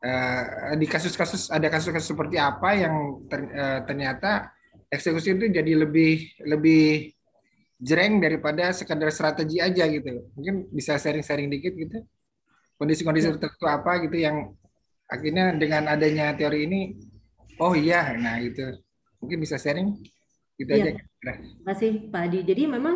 uh, di kasus-kasus ada kasus-kasus seperti apa yang ter, uh, ternyata eksekusi itu jadi lebih lebih jreng daripada sekedar strategi aja gitu. Mungkin bisa sharing-sharing dikit gitu. Kondisi-kondisi ya. tertentu apa gitu yang akhirnya dengan adanya teori ini oh iya nah gitu Mungkin bisa sharing gitu ya. aja. Terima kasih Pak Adi. Jadi memang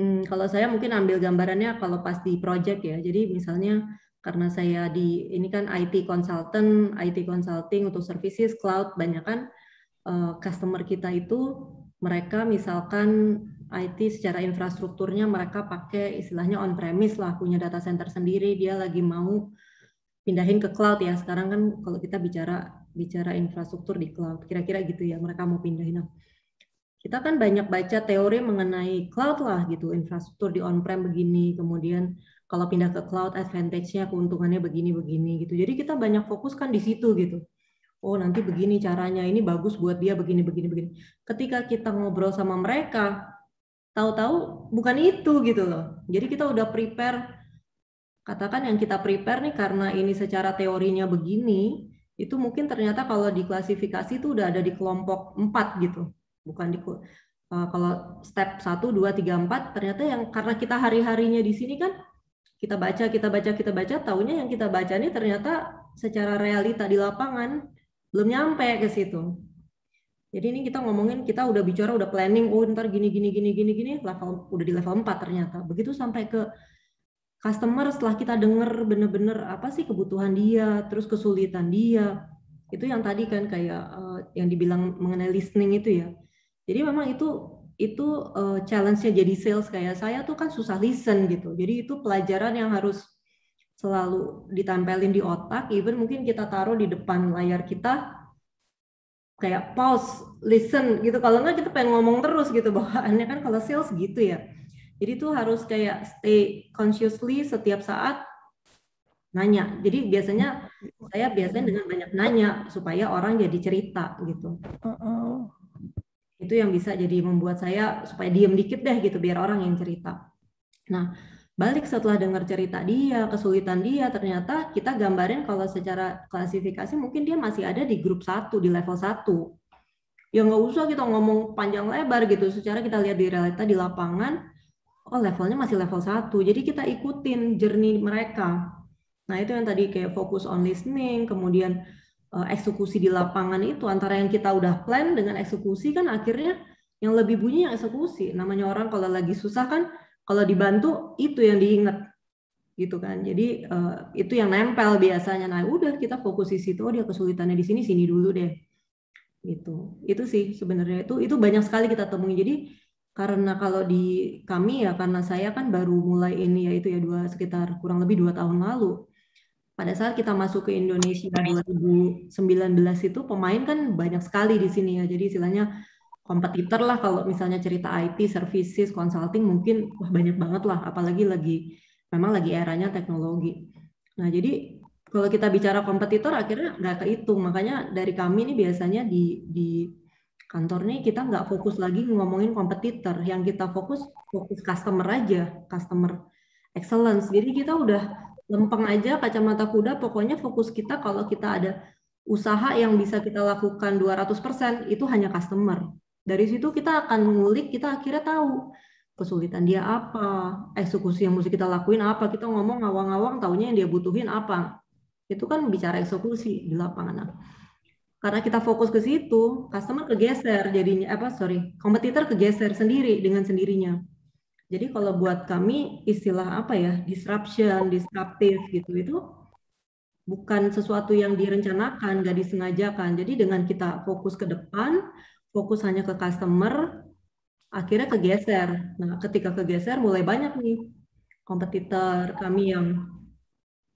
hmm, kalau saya mungkin ambil gambarannya kalau pas di project ya. Jadi misalnya karena saya di ini kan IT consultant, IT consulting untuk services cloud banyak kan uh, customer kita itu mereka misalkan IT secara infrastrukturnya mereka pakai istilahnya on premise lah punya data center sendiri dia lagi mau pindahin ke cloud ya sekarang kan kalau kita bicara bicara infrastruktur di cloud. Kira-kira gitu ya mereka mau pindahin. Nah, kita kan banyak baca teori mengenai cloud lah gitu, infrastruktur di on-prem begini, kemudian kalau pindah ke cloud advantage-nya keuntungannya begini-begini gitu. Jadi kita banyak fokus kan di situ gitu. Oh, nanti begini caranya, ini bagus buat dia begini begini begini. Ketika kita ngobrol sama mereka, tahu-tahu bukan itu gitu loh. Jadi kita udah prepare katakan yang kita prepare nih karena ini secara teorinya begini, itu mungkin ternyata kalau diklasifikasi itu udah ada di kelompok 4 gitu. Bukan di uh, kalau step 1 2 3 4 ternyata yang karena kita hari-harinya di sini kan kita baca kita baca kita baca tahunya yang kita baca ini ternyata secara realita di lapangan belum nyampe ke situ. Jadi ini kita ngomongin kita udah bicara udah planning oh ntar gini gini gini gini gini level udah di level 4 ternyata. Begitu sampai ke customer setelah kita dengar bener-bener apa sih kebutuhan dia, terus kesulitan dia, itu yang tadi kan kayak eh, yang dibilang mengenai listening itu ya. Jadi memang itu itu uh, challenge-nya jadi sales kayak saya tuh kan susah listen gitu. Jadi itu pelajaran yang harus selalu ditempelin di otak, even mungkin kita taruh di depan layar kita kayak pause, listen gitu. Kalau enggak kita pengen ngomong terus gitu bawaannya kan kalau sales gitu ya. Jadi tuh harus kayak stay consciously setiap saat nanya. Jadi biasanya saya biasanya dengan banyak nanya supaya orang jadi cerita gitu. Uh-uh. Itu yang bisa jadi membuat saya supaya diem dikit deh gitu biar orang yang cerita. Nah, balik setelah dengar cerita dia, kesulitan dia, ternyata kita gambarin kalau secara klasifikasi mungkin dia masih ada di grup satu di level satu. Ya nggak usah kita ngomong panjang lebar gitu, secara kita lihat di realita di lapangan, oh levelnya masih level 1. Jadi kita ikutin jernih mereka. Nah, itu yang tadi kayak fokus on listening, kemudian eh, eksekusi di lapangan itu antara yang kita udah plan dengan eksekusi kan akhirnya yang lebih bunyi yang eksekusi. Namanya orang kalau lagi susah kan kalau dibantu itu yang diingat gitu kan. Jadi uh, itu yang nempel biasanya. Nah, udah kita fokus di situ, oh dia kesulitannya di sini, sini dulu deh. Gitu. Itu sih sebenarnya itu itu banyak sekali kita temui. Jadi karena kalau di kami ya karena saya kan baru mulai ini yaitu ya dua sekitar kurang lebih dua tahun lalu pada saat kita masuk ke Indonesia 2019 iya. itu pemain kan banyak sekali di sini ya jadi istilahnya kompetitor lah kalau misalnya cerita IT services consulting mungkin wah banyak banget lah apalagi lagi memang lagi eranya teknologi nah jadi kalau kita bicara kompetitor akhirnya nggak kehitung makanya dari kami ini biasanya di di kantor nih kita nggak fokus lagi ngomongin kompetitor yang kita fokus fokus customer aja customer excellence jadi kita udah lempeng aja kacamata kuda pokoknya fokus kita kalau kita ada usaha yang bisa kita lakukan 200% itu hanya customer dari situ kita akan ngulik kita akhirnya tahu kesulitan dia apa eksekusi yang mesti kita lakuin apa kita ngomong ngawang-ngawang taunya yang dia butuhin apa itu kan bicara eksekusi di lapangan karena kita fokus ke situ, customer kegeser jadinya apa sorry, kompetitor kegeser sendiri dengan sendirinya. Jadi kalau buat kami istilah apa ya disruption, disruptif gitu itu bukan sesuatu yang direncanakan, gak disengajakan. Jadi dengan kita fokus ke depan, fokus hanya ke customer, akhirnya kegeser. Nah ketika kegeser mulai banyak nih kompetitor kami yang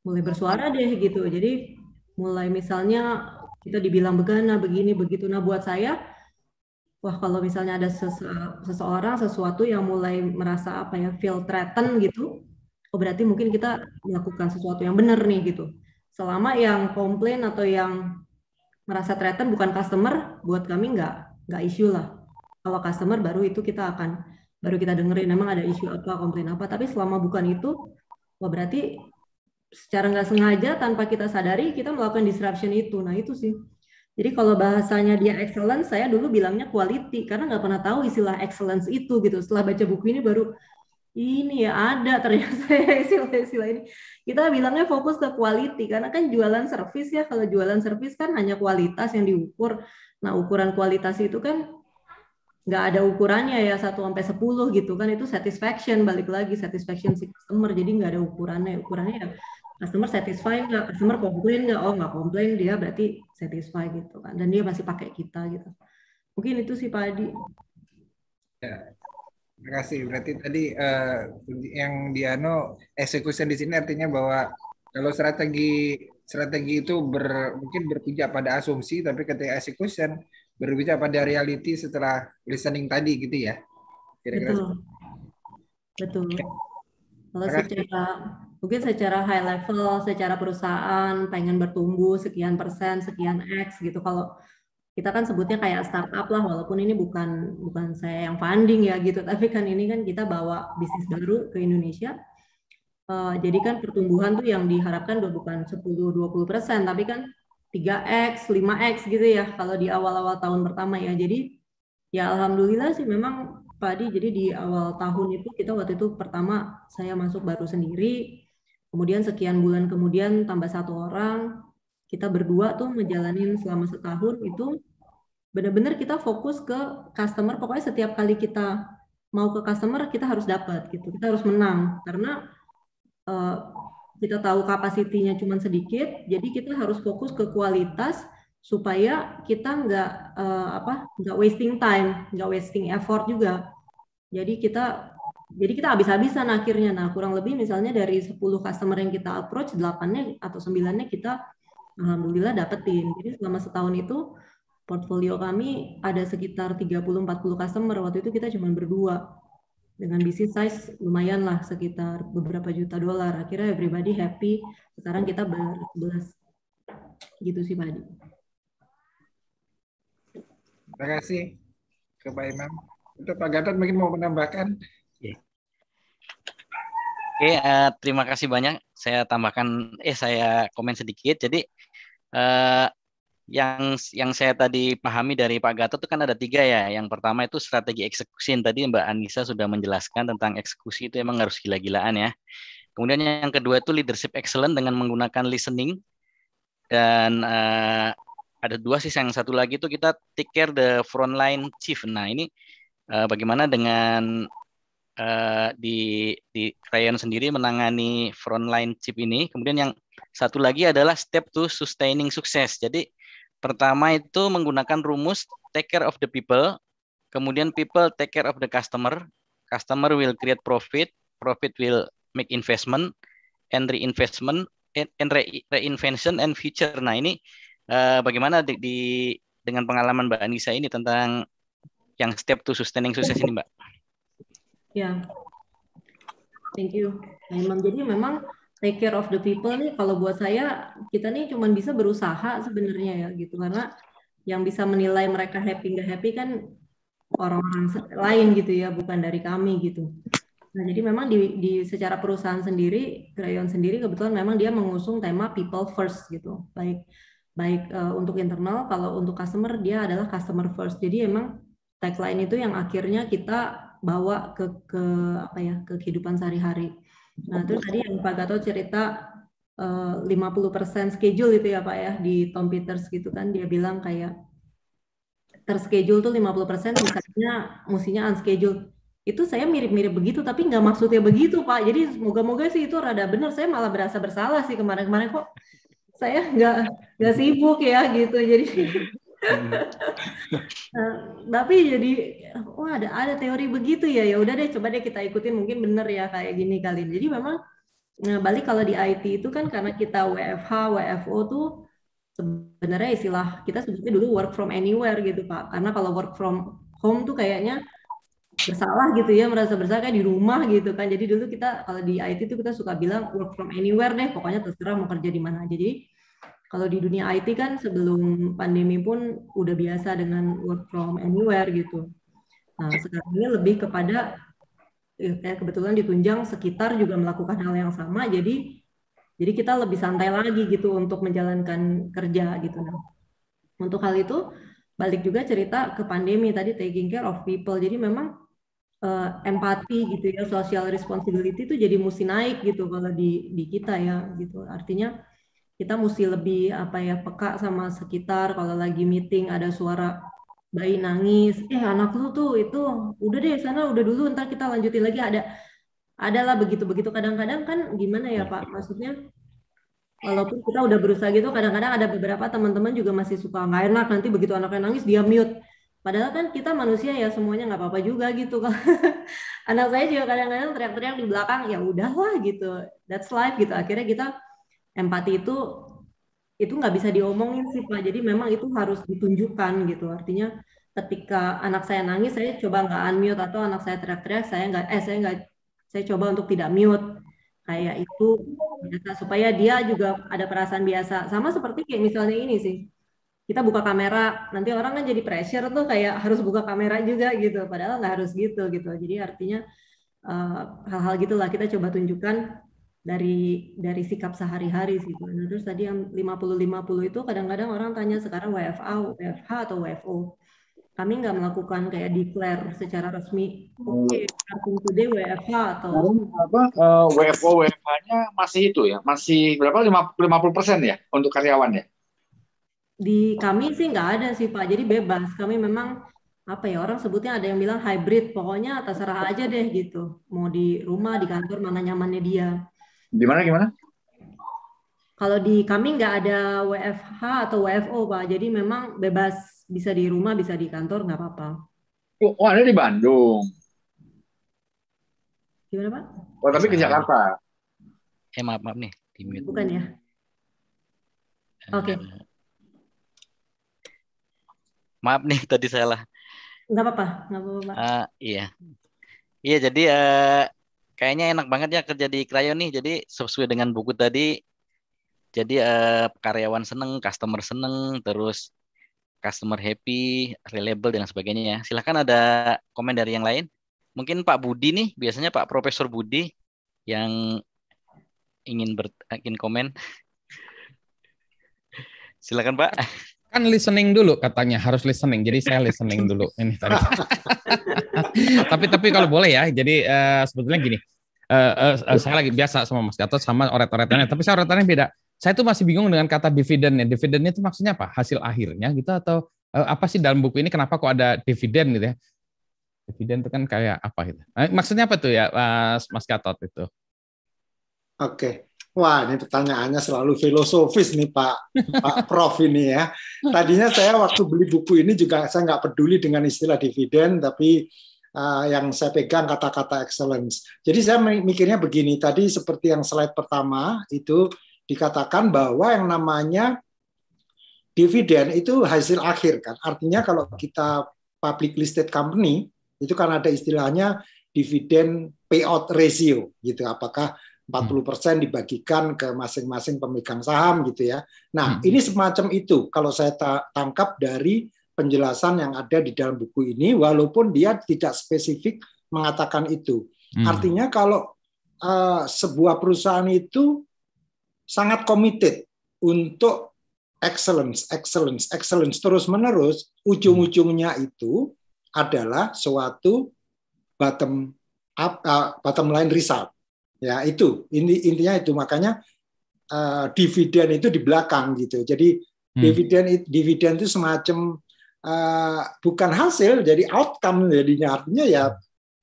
mulai bersuara deh gitu. Jadi mulai misalnya kita dibilang begana begini begitu nah buat saya wah kalau misalnya ada sese seseorang sesuatu yang mulai merasa apa ya feel threatened gitu oh berarti mungkin kita melakukan sesuatu yang benar nih gitu selama yang komplain atau yang merasa threatened bukan customer buat kami nggak nggak isu lah kalau customer baru itu kita akan baru kita dengerin memang ada isu apa komplain apa tapi selama bukan itu wah berarti secara nggak sengaja tanpa kita sadari kita melakukan disruption itu. Nah itu sih. Jadi kalau bahasanya dia excellence, saya dulu bilangnya quality karena nggak pernah tahu istilah excellence itu gitu. Setelah baca buku ini baru ini ya ada ternyata istilah-istilah ini. Kita bilangnya fokus ke quality karena kan jualan service ya. Kalau jualan service kan hanya kualitas yang diukur. Nah ukuran kualitas itu kan nggak ada ukurannya ya satu sampai sepuluh gitu kan itu satisfaction balik lagi satisfaction si customer jadi nggak ada ukurannya ukurannya ya customer satisfied nggak customer komplain nggak oh nggak komplain dia berarti satisfied gitu kan dan dia masih pakai kita gitu mungkin itu sih Pak Adi ya terima kasih berarti tadi uh, yang Diano execution di sini artinya bahwa kalau strategi strategi itu ber, mungkin berpijak pada asumsi tapi ketika execution berpijak pada reality setelah listening tadi gitu ya kira-kira betul betul kalau secara mungkin secara high level, secara perusahaan pengen bertumbuh sekian persen, sekian X gitu. Kalau kita kan sebutnya kayak startup lah, walaupun ini bukan bukan saya yang funding ya gitu, tapi kan ini kan kita bawa bisnis baru ke Indonesia. Uh, jadi kan pertumbuhan tuh yang diharapkan udah bukan 10-20 persen, tapi kan 3x, 5x gitu ya kalau di awal-awal tahun pertama ya. Jadi ya alhamdulillah sih memang Padi jadi di awal tahun itu kita waktu itu pertama saya masuk baru sendiri Kemudian sekian bulan kemudian tambah satu orang, kita berdua tuh ngejalanin selama setahun itu benar-benar kita fokus ke customer. Pokoknya setiap kali kita mau ke customer kita harus dapat gitu, kita harus menang karena uh, kita tahu kapasitinya cuma sedikit, jadi kita harus fokus ke kualitas supaya kita nggak uh, apa nggak wasting time, nggak wasting effort juga. Jadi kita jadi kita habis-habisan akhirnya. Nah, kurang lebih misalnya dari 10 customer yang kita approach, 8-nya atau 9-nya kita alhamdulillah dapetin. Jadi selama setahun itu portfolio kami ada sekitar 30-40 customer. Waktu itu kita cuma berdua. Dengan bisnis size lumayan lah sekitar beberapa juta dolar. Akhirnya everybody happy. Sekarang kita berbelas. Gitu sih, Pak Terima kasih ke Pak Imam. Untuk Pak Gatot mungkin mau menambahkan Oke, uh, terima kasih banyak. Saya tambahkan, eh saya komen sedikit. Jadi uh, yang yang saya tadi pahami dari Pak Gatot itu kan ada tiga ya. Yang pertama itu strategi eksekusi. Yang tadi Mbak Anissa sudah menjelaskan tentang eksekusi itu emang harus gila-gilaan ya. Kemudian yang kedua itu leadership excellent dengan menggunakan listening dan uh, ada dua sih yang satu lagi itu kita take care the frontline chief. Nah ini uh, bagaimana dengan uh, di di Rayon sendiri menangani frontline chip ini. Kemudian yang satu lagi adalah step to sustaining success. Jadi pertama itu menggunakan rumus take care of the people, kemudian people take care of the customer, customer will create profit, profit will make investment and reinvestment and, re, reinvention and future. Nah, ini uh, bagaimana di, di dengan pengalaman Mbak Anissa ini tentang yang step to sustaining success ini, Mbak? Ya, thank you. Nah, jadi memang take care of the people nih kalau buat saya kita nih cuma bisa berusaha sebenarnya ya gitu karena yang bisa menilai mereka happy nggak happy kan orang-orang lain gitu ya bukan dari kami gitu. Nah jadi memang di, di secara perusahaan sendiri Crayon sendiri kebetulan memang dia mengusung tema people first gitu baik baik uh, untuk internal kalau untuk customer dia adalah customer first jadi emang tagline itu yang akhirnya kita bawa ke ke apa ya ke kehidupan sehari-hari. Nah, terus tadi yang Pak Gatot cerita eh, uh, 50% schedule itu ya Pak ya di Tom Peters gitu kan dia bilang kayak terschedule tuh 50% misalnya musinya unschedule. Itu saya mirip-mirip begitu tapi nggak maksudnya begitu Pak. Jadi semoga moga sih itu rada bener. Saya malah berasa bersalah sih kemarin-kemarin kok saya nggak nggak sibuk ya gitu. Jadi Mm-hmm. Nah, tapi jadi wah ada ada teori begitu ya ya udah deh coba deh kita ikutin mungkin bener ya kayak gini kali jadi memang nah, balik kalau di IT itu kan karena kita WFH WFO tuh sebenarnya istilah kita sebetulnya dulu work from anywhere gitu pak karena kalau work from home tuh kayaknya bersalah gitu ya merasa bersalah kayak di rumah gitu kan jadi dulu kita kalau di IT itu kita suka bilang work from anywhere deh pokoknya terserah mau kerja di mana aja jadi kalau di dunia IT kan sebelum pandemi pun udah biasa dengan work from anywhere gitu. Nah, sekarang ini lebih kepada kayak eh, eh, kebetulan ditunjang sekitar juga melakukan hal yang sama. Jadi jadi kita lebih santai lagi gitu untuk menjalankan kerja gitu. Nah, untuk hal itu balik juga cerita ke pandemi tadi taking care of people. Jadi memang uh, empati gitu ya, social responsibility itu jadi mesti naik gitu kalau di di kita ya gitu. Artinya kita mesti lebih apa ya peka sama sekitar kalau lagi meeting ada suara bayi nangis eh anak lu tuh itu udah deh sana udah dulu ntar kita lanjutin lagi ada adalah begitu begitu kadang-kadang kan gimana ya pak maksudnya walaupun kita udah berusaha gitu kadang-kadang ada beberapa teman-teman juga masih suka nggak enak nanti begitu anaknya nangis dia mute padahal kan kita manusia ya semuanya nggak apa-apa juga gitu anak saya juga kadang-kadang teriak-teriak di belakang ya udahlah gitu that's life gitu akhirnya kita empati itu itu nggak bisa diomongin sih pak jadi memang itu harus ditunjukkan gitu artinya ketika anak saya nangis saya coba nggak unmute atau anak saya teriak-teriak saya nggak eh saya nggak saya coba untuk tidak mute kayak itu supaya dia juga ada perasaan biasa sama seperti kayak misalnya ini sih kita buka kamera nanti orang kan jadi pressure tuh kayak harus buka kamera juga gitu padahal nggak harus gitu gitu jadi artinya eh, hal-hal uh, hal gitulah kita coba tunjukkan dari dari sikap sehari-hari sih. Nah, terus tadi yang 50-50 itu kadang-kadang orang tanya sekarang WFA, WFH atau WFO. Kami nggak melakukan kayak declare secara resmi. Oke, oh, okay, hmm. iya, today WFH atau apa? Uh, eh, WFO WFH-nya masih itu ya, masih berapa 50 persen ya untuk karyawan ya? Di kami sih nggak ada sih Pak, jadi bebas. Kami memang apa ya orang sebutnya ada yang bilang hybrid pokoknya terserah aja deh gitu mau di rumah di kantor mana nyamannya dia Gimana gimana? Kalau di kami nggak ada WFH atau WFO pak, jadi memang bebas bisa di rumah bisa di kantor nggak apa-apa. Oh, oh ada di Bandung. Gimana pak? Oh tapi ke Jakarta. Eh maaf maaf nih, di Bukan ya. Eh, Oke. Okay. Maaf nih tadi salah. Nggak apa-apa, nggak apa-apa. Uh, iya. Iya jadi uh, kayaknya enak banget ya kerja di Krayon nih. Jadi sesuai dengan buku tadi, jadi uh, karyawan seneng, customer seneng, terus customer happy, reliable dan sebagainya. ya. Silahkan ada komen dari yang lain. Mungkin Pak Budi nih, biasanya Pak Profesor Budi yang ingin ber komen. Silakan Pak. Kan listening dulu katanya harus listening. Jadi saya listening dulu ini tadi. tapi tapi kalau boleh ya. Jadi uh, sebetulnya gini. Uh, uh, uh, saya lagi biasa sama Mas Gatot sama oret-oretannya, tapi saya orang oretannya beda. Saya tuh masih bingung dengan kata dividen ya. Dividennya itu maksudnya apa? Hasil akhirnya gitu atau uh, apa sih dalam buku ini kenapa kok ada dividen gitu ya? Dividen itu kan kayak apa gitu. Maksudnya apa tuh ya Mas, Mas Gatot itu? Oke. Okay. Wah, ini pertanyaannya selalu filosofis nih Pak, Pak Prof ini ya. Tadinya saya waktu beli buku ini juga saya nggak peduli dengan istilah dividen, tapi uh, yang saya pegang kata-kata excellence. Jadi saya mikirnya begini, tadi seperti yang slide pertama itu dikatakan bahwa yang namanya dividen itu hasil akhir kan. Artinya kalau kita public listed company, itu kan ada istilahnya dividen payout ratio gitu apakah 40% hmm. dibagikan ke masing-masing pemegang saham gitu ya. Nah, hmm. ini semacam itu kalau saya ta tangkap dari penjelasan yang ada di dalam buku ini walaupun dia tidak spesifik mengatakan itu. Hmm. Artinya kalau uh, sebuah perusahaan itu sangat committed untuk excellence, excellence, excellence terus-menerus, ujung-ujungnya itu adalah suatu bottom up, uh, bottom line result Ya itu ini intinya itu makanya uh, dividen itu di belakang gitu. Jadi hmm. dividen dividen itu semacam uh, bukan hasil jadi outcome jadinya artinya ya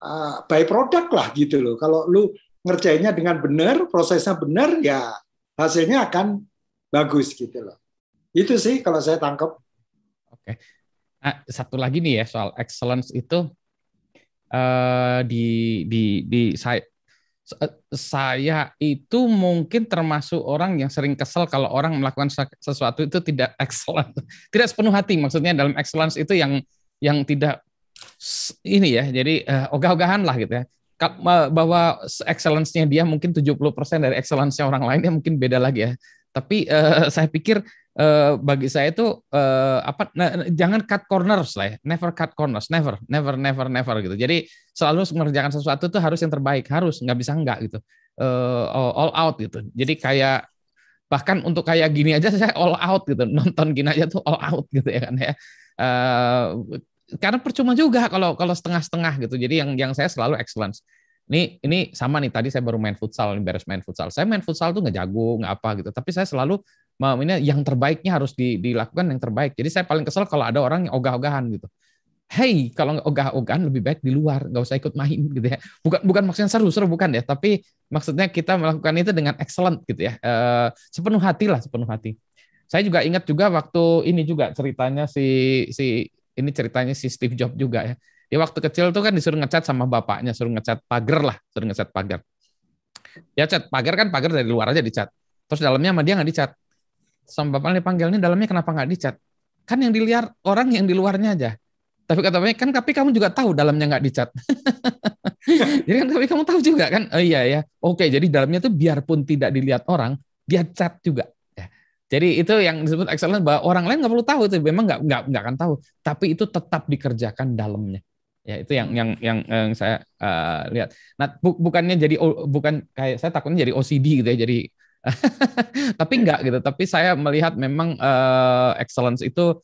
uh, by product lah gitu loh. Kalau lu ngerjainnya dengan benar, prosesnya benar ya hasilnya akan bagus gitu loh. Itu sih kalau saya tangkap. Oke. Nah, satu lagi nih ya soal excellence itu uh, di di di saya Eh, saya itu mungkin termasuk orang yang sering kesel kalau orang melakukan sesuatu itu tidak excellent, tidak sepenuh hati. Maksudnya dalam excellence itu yang yang tidak ini ya. Jadi uh, ogah-ogahan lah gitu ya. Bahwa excellence-nya dia mungkin 70% dari excellence-nya orang lainnya mungkin beda lagi ya. Tapi uh, saya pikir uh, bagi saya itu uh, eh, apa nah, jangan cut corners lah ya. Never cut corners, never, never, never, never gitu. Jadi selalu mengerjakan sesuatu itu harus yang terbaik, harus nggak bisa nggak gitu. Uh, all out gitu. Jadi kayak bahkan untuk kayak gini aja saya all out gitu. Nonton gini aja tuh all out gitu ya kan ya. Uh, karena percuma juga kalau kalau setengah-setengah gitu. Jadi yang yang saya selalu excellence. Ini ini sama nih tadi saya baru main futsal, nih beres main futsal. Saya main futsal tuh nggak jago, nggak apa gitu. Tapi saya selalu ini yang terbaiknya harus dilakukan yang terbaik. Jadi saya paling kesel kalau ada orang yang ogah-ogahan gitu. Hey, kalau nggak ogah-ogahan lebih baik di luar, nggak usah ikut main gitu ya. Bukan bukan maksudnya seru-seru bukan ya, tapi maksudnya kita melakukan itu dengan excellent gitu ya. E, sepenuh hati lah, sepenuh hati. Saya juga ingat juga waktu ini juga ceritanya si si ini ceritanya si Steve Jobs juga ya. Dia waktu kecil tuh kan disuruh ngecat sama bapaknya, suruh ngecat pagar lah, suruh ngecat pagar. Ya cat pagar kan pagar dari luar aja dicat. Terus dalamnya sama dia nggak dicat sama bapak dipanggil ini dalamnya kenapa nggak dicat? Kan yang dilihat orang yang di luarnya aja. Tapi kata bapaknya kan tapi kamu juga tahu dalamnya nggak dicat. jadi kan tapi kamu tahu juga kan? Oh iya ya. Oke, jadi dalamnya tuh biarpun tidak dilihat orang, dia cat juga. Ya. Jadi itu yang disebut excellence bahwa orang lain nggak perlu tahu itu memang nggak nggak nggak akan tahu, tapi itu tetap dikerjakan dalamnya ya itu yang yang yang, yang saya uh, lihat. Nah bu, bukannya jadi bukan kayak saya takutnya jadi OCD gitu ya jadi tapi enggak gitu. Tapi saya melihat memang uh, excellence itu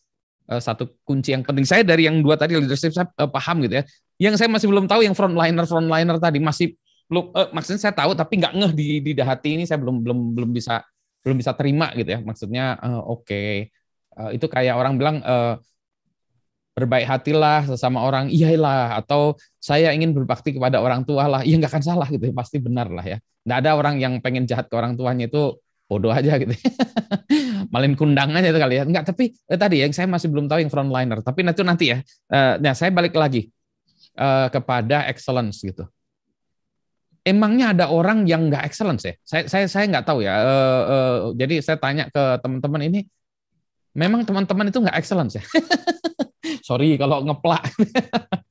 uh, satu kunci yang penting. Saya dari yang dua tadi leadership saya uh, paham gitu ya. Yang saya masih belum tahu yang frontliner frontliner tadi masih belum uh, maksudnya saya tahu tapi nggak ngeh di di hati ini saya belum belum belum bisa belum bisa terima gitu ya. Maksudnya uh, oke. Okay. Uh, itu kayak orang bilang uh, berbaik hatilah sesama orang iyalah atau saya ingin berbakti kepada orang tua lah Iya nggak akan salah gitu ya. pasti benar lah ya nggak ada orang yang pengen jahat ke orang tuanya itu bodoh aja gitu. Malin kundang aja itu kali ya. Enggak, tapi eh, tadi yang saya masih belum tahu yang frontliner. Tapi nanti nanti ya. Eh, nah, saya balik lagi eh, kepada excellence gitu. Emangnya ada orang yang nggak excellence ya? Saya saya saya nggak tahu ya. Eh, eh, jadi saya tanya ke teman-teman ini, memang teman-teman itu nggak excellence ya? Sorry kalau ngeplak.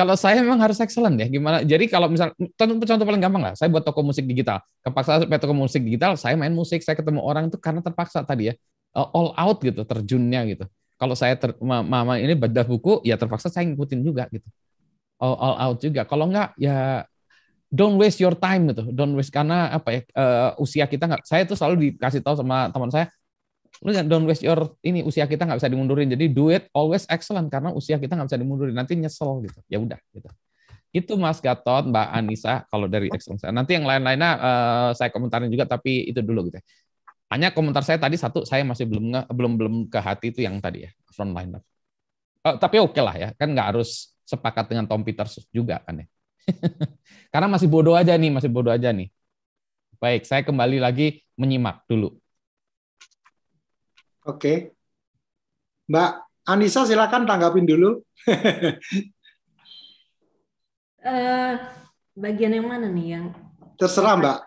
kalau saya memang harus excellent ya gimana jadi kalau misal contoh, contoh paling gampang lah saya buat toko musik digital kepaksa supaya toko musik digital saya main musik saya ketemu orang itu karena terpaksa tadi ya eh, all out gitu terjunnya gitu kalau saya ter, mama ini bedah buku ya terpaksa saya ngikutin juga gitu all, all out juga kalau enggak ya don't waste your time gitu don't waste karena apa ya uh, usia kita nggak saya tuh selalu dikasih tahu sama teman saya lu jangan don't waste your ini usia kita nggak bisa dimundurin jadi do it always excellent karena usia kita nggak bisa dimundurin nanti nyesel gitu ya udah gitu itu Mas Gatot Mbak Anissa kalau dari excellence nanti yang lain-lainnya uh, saya komentarin juga tapi itu dulu gitu ya. hanya komentar saya tadi satu saya masih belum belum belum ke hati itu yang tadi ya frontliner eh, tapi oke okay lah ya kan nggak harus sepakat dengan Tom Peters juga kan ya karena masih bodoh aja nih masih bodoh aja nih baik saya kembali lagi menyimak dulu Oke. Mbak Anissa silakan tanggapin dulu. uh, bagian yang mana nih yang terserah Mbak.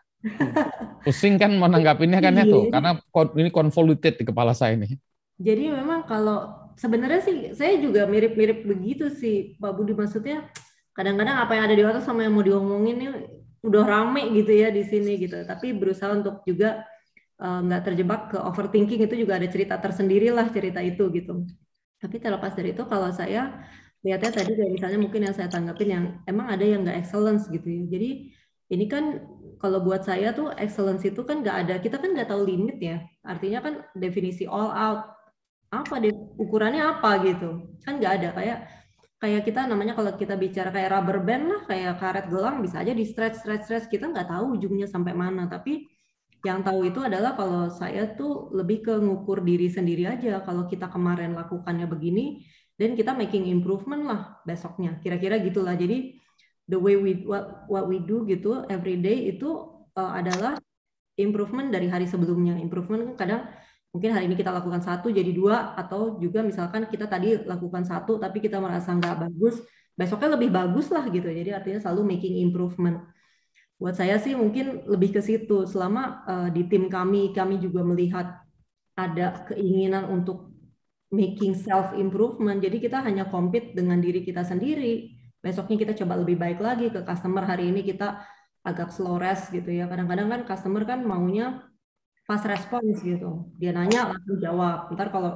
Pusing kan menanggapinnya kan ya iya. tuh karena ini convoluted di kepala saya ini. Jadi memang kalau sebenarnya sih saya juga mirip-mirip begitu sih Pak Budi maksudnya kadang-kadang apa yang ada di otak sama yang mau diomongin ini udah rame gitu ya di sini gitu tapi berusaha untuk juga Eh, nggak uh, terjebak ke overthinking itu juga ada cerita tersendiri lah cerita itu gitu. Tapi terlepas dari itu kalau saya lihatnya tadi dari misalnya mungkin yang saya tanggapin yang emang ada yang nggak excellence gitu ya. Jadi ini kan kalau buat saya tuh excellence itu kan nggak ada kita kan nggak tahu limit ya. Artinya kan definisi all out apa deh ukurannya apa gitu kan nggak ada kayak kayak kita namanya kalau kita bicara kayak rubber band lah kayak karet gelang bisa aja di stretch stretch stretch kita nggak tahu ujungnya sampai mana tapi yang tahu itu adalah kalau saya tuh lebih ke ngukur diri sendiri aja. Kalau kita kemarin lakukannya begini, dan kita making improvement lah besoknya. Kira-kira gitulah. Jadi the way we what, what we do gitu every day itu uh, adalah improvement dari hari sebelumnya. Improvement kan kadang mungkin hari ini kita lakukan satu jadi dua atau juga misalkan kita tadi lakukan satu tapi kita merasa nggak bagus besoknya lebih bagus lah gitu jadi artinya selalu making improvement buat saya sih mungkin lebih ke situ selama uh, di tim kami kami juga melihat ada keinginan untuk making self improvement jadi kita hanya compete dengan diri kita sendiri besoknya kita coba lebih baik lagi ke customer hari ini kita agak slow rest gitu ya kadang-kadang kan customer kan maunya fast response gitu dia nanya langsung jawab ntar kalau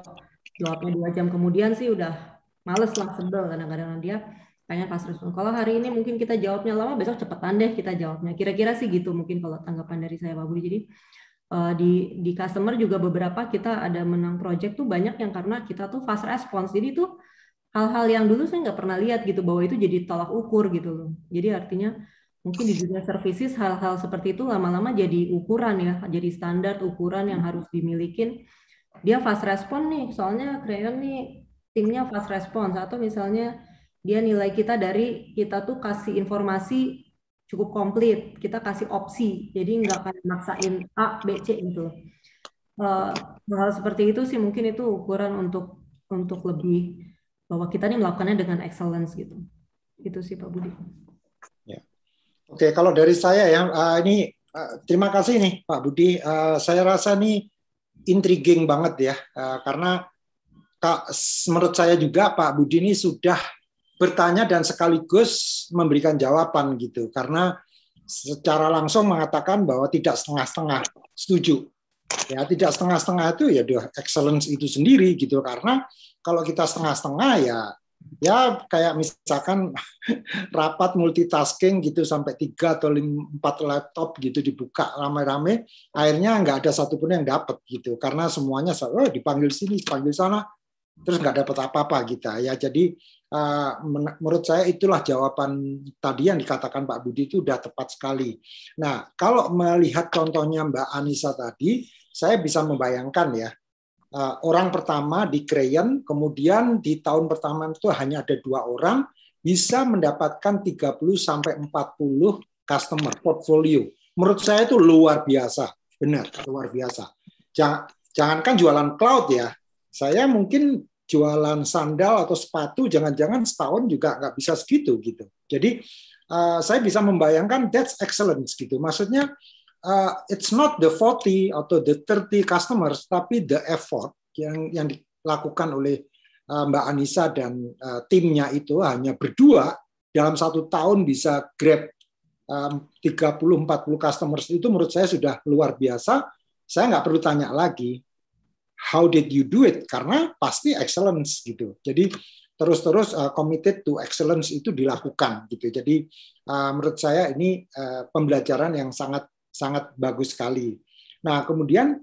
jawabnya dua jam kemudian sih udah males lah sebel kadang-kadang dia tanya fast respon. Kalau hari ini mungkin kita jawabnya lama, besok cepetan deh kita jawabnya. Kira-kira sih gitu mungkin kalau tanggapan dari saya Pak Budi. Jadi eh, di di customer juga beberapa kita ada menang project tuh banyak yang karena kita tuh fast response. Jadi tuh hal-hal yang dulu saya nggak pernah lihat gitu bahwa itu jadi tolak ukur gitu loh. Jadi artinya mungkin di dunia services hal-hal seperti itu lama-lama jadi ukuran ya, jadi standar ukuran yang harus dimilikin. Dia fast response nih, soalnya klien nih timnya fast response atau misalnya dia nilai kita dari kita tuh kasih informasi cukup komplit kita kasih opsi jadi nggak akan maksain a b c gitu uh, hal seperti itu sih mungkin itu ukuran untuk untuk lebih bahwa kita ini melakukannya dengan excellence gitu itu sih pak Budi. Ya. Oke kalau dari saya ya uh, ini uh, terima kasih nih Pak Budi uh, saya rasa nih intriguing banget ya uh, karena Kak, menurut saya juga Pak Budi ini sudah bertanya dan sekaligus memberikan jawaban gitu karena secara langsung mengatakan bahwa tidak setengah-setengah setuju ya tidak setengah-setengah itu ya excellence itu sendiri gitu karena kalau kita setengah-setengah ya ya kayak misalkan rapat multitasking gitu sampai tiga atau empat laptop gitu dibuka rame-rame akhirnya nggak ada satupun yang dapat gitu karena semuanya oh, dipanggil sini dipanggil sana terus nggak dapat apa-apa gitu ya jadi Eh, menurut saya itulah jawaban tadi yang dikatakan Pak Budi itu sudah tepat sekali. Nah, kalau melihat contohnya Mbak Anissa tadi, saya bisa membayangkan ya, eh, orang pertama di Krayon, kemudian di tahun pertama itu hanya ada dua orang, bisa mendapatkan 30 40 customer portfolio. Menurut saya itu luar biasa, benar, luar biasa. Jangan, jangankan jualan cloud ya, saya mungkin jualan sandal atau sepatu jangan-jangan setahun juga nggak bisa segitu gitu. Jadi uh, saya bisa membayangkan that's excellence gitu. Maksudnya uh, it's not the 40 atau the 30 customers tapi the effort yang yang dilakukan oleh uh, Mbak Anissa dan uh, timnya itu hanya berdua dalam satu tahun bisa grab um, 30 40 customers itu menurut saya sudah luar biasa. Saya nggak perlu tanya lagi how did you do it karena pasti excellence gitu jadi terus-terus uh, committed to excellence itu dilakukan gitu jadi uh, menurut saya ini uh, pembelajaran yang sangat sangat bagus sekali nah kemudian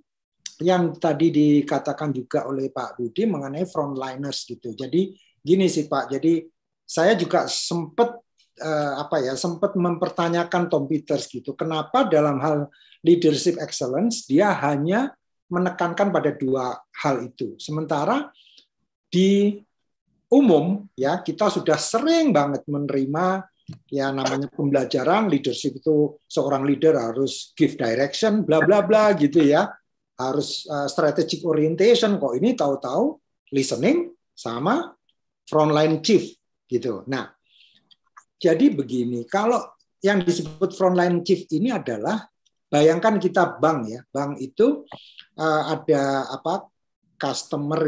yang tadi dikatakan juga oleh Pak Budi mengenai frontliners gitu jadi gini sih Pak jadi saya juga sempat uh, apa ya sempat mempertanyakan Tom Peters gitu kenapa dalam hal leadership excellence dia hanya menekankan pada dua hal itu. Sementara di umum ya kita sudah sering banget menerima ya namanya pembelajaran leadership itu seorang leader harus give direction bla bla bla gitu ya. Harus uh, strategic orientation kok ini tahu-tahu listening sama frontline chief gitu. Nah, jadi begini, kalau yang disebut frontline chief ini adalah Bayangkan kita bank ya, bank itu uh, ada apa customer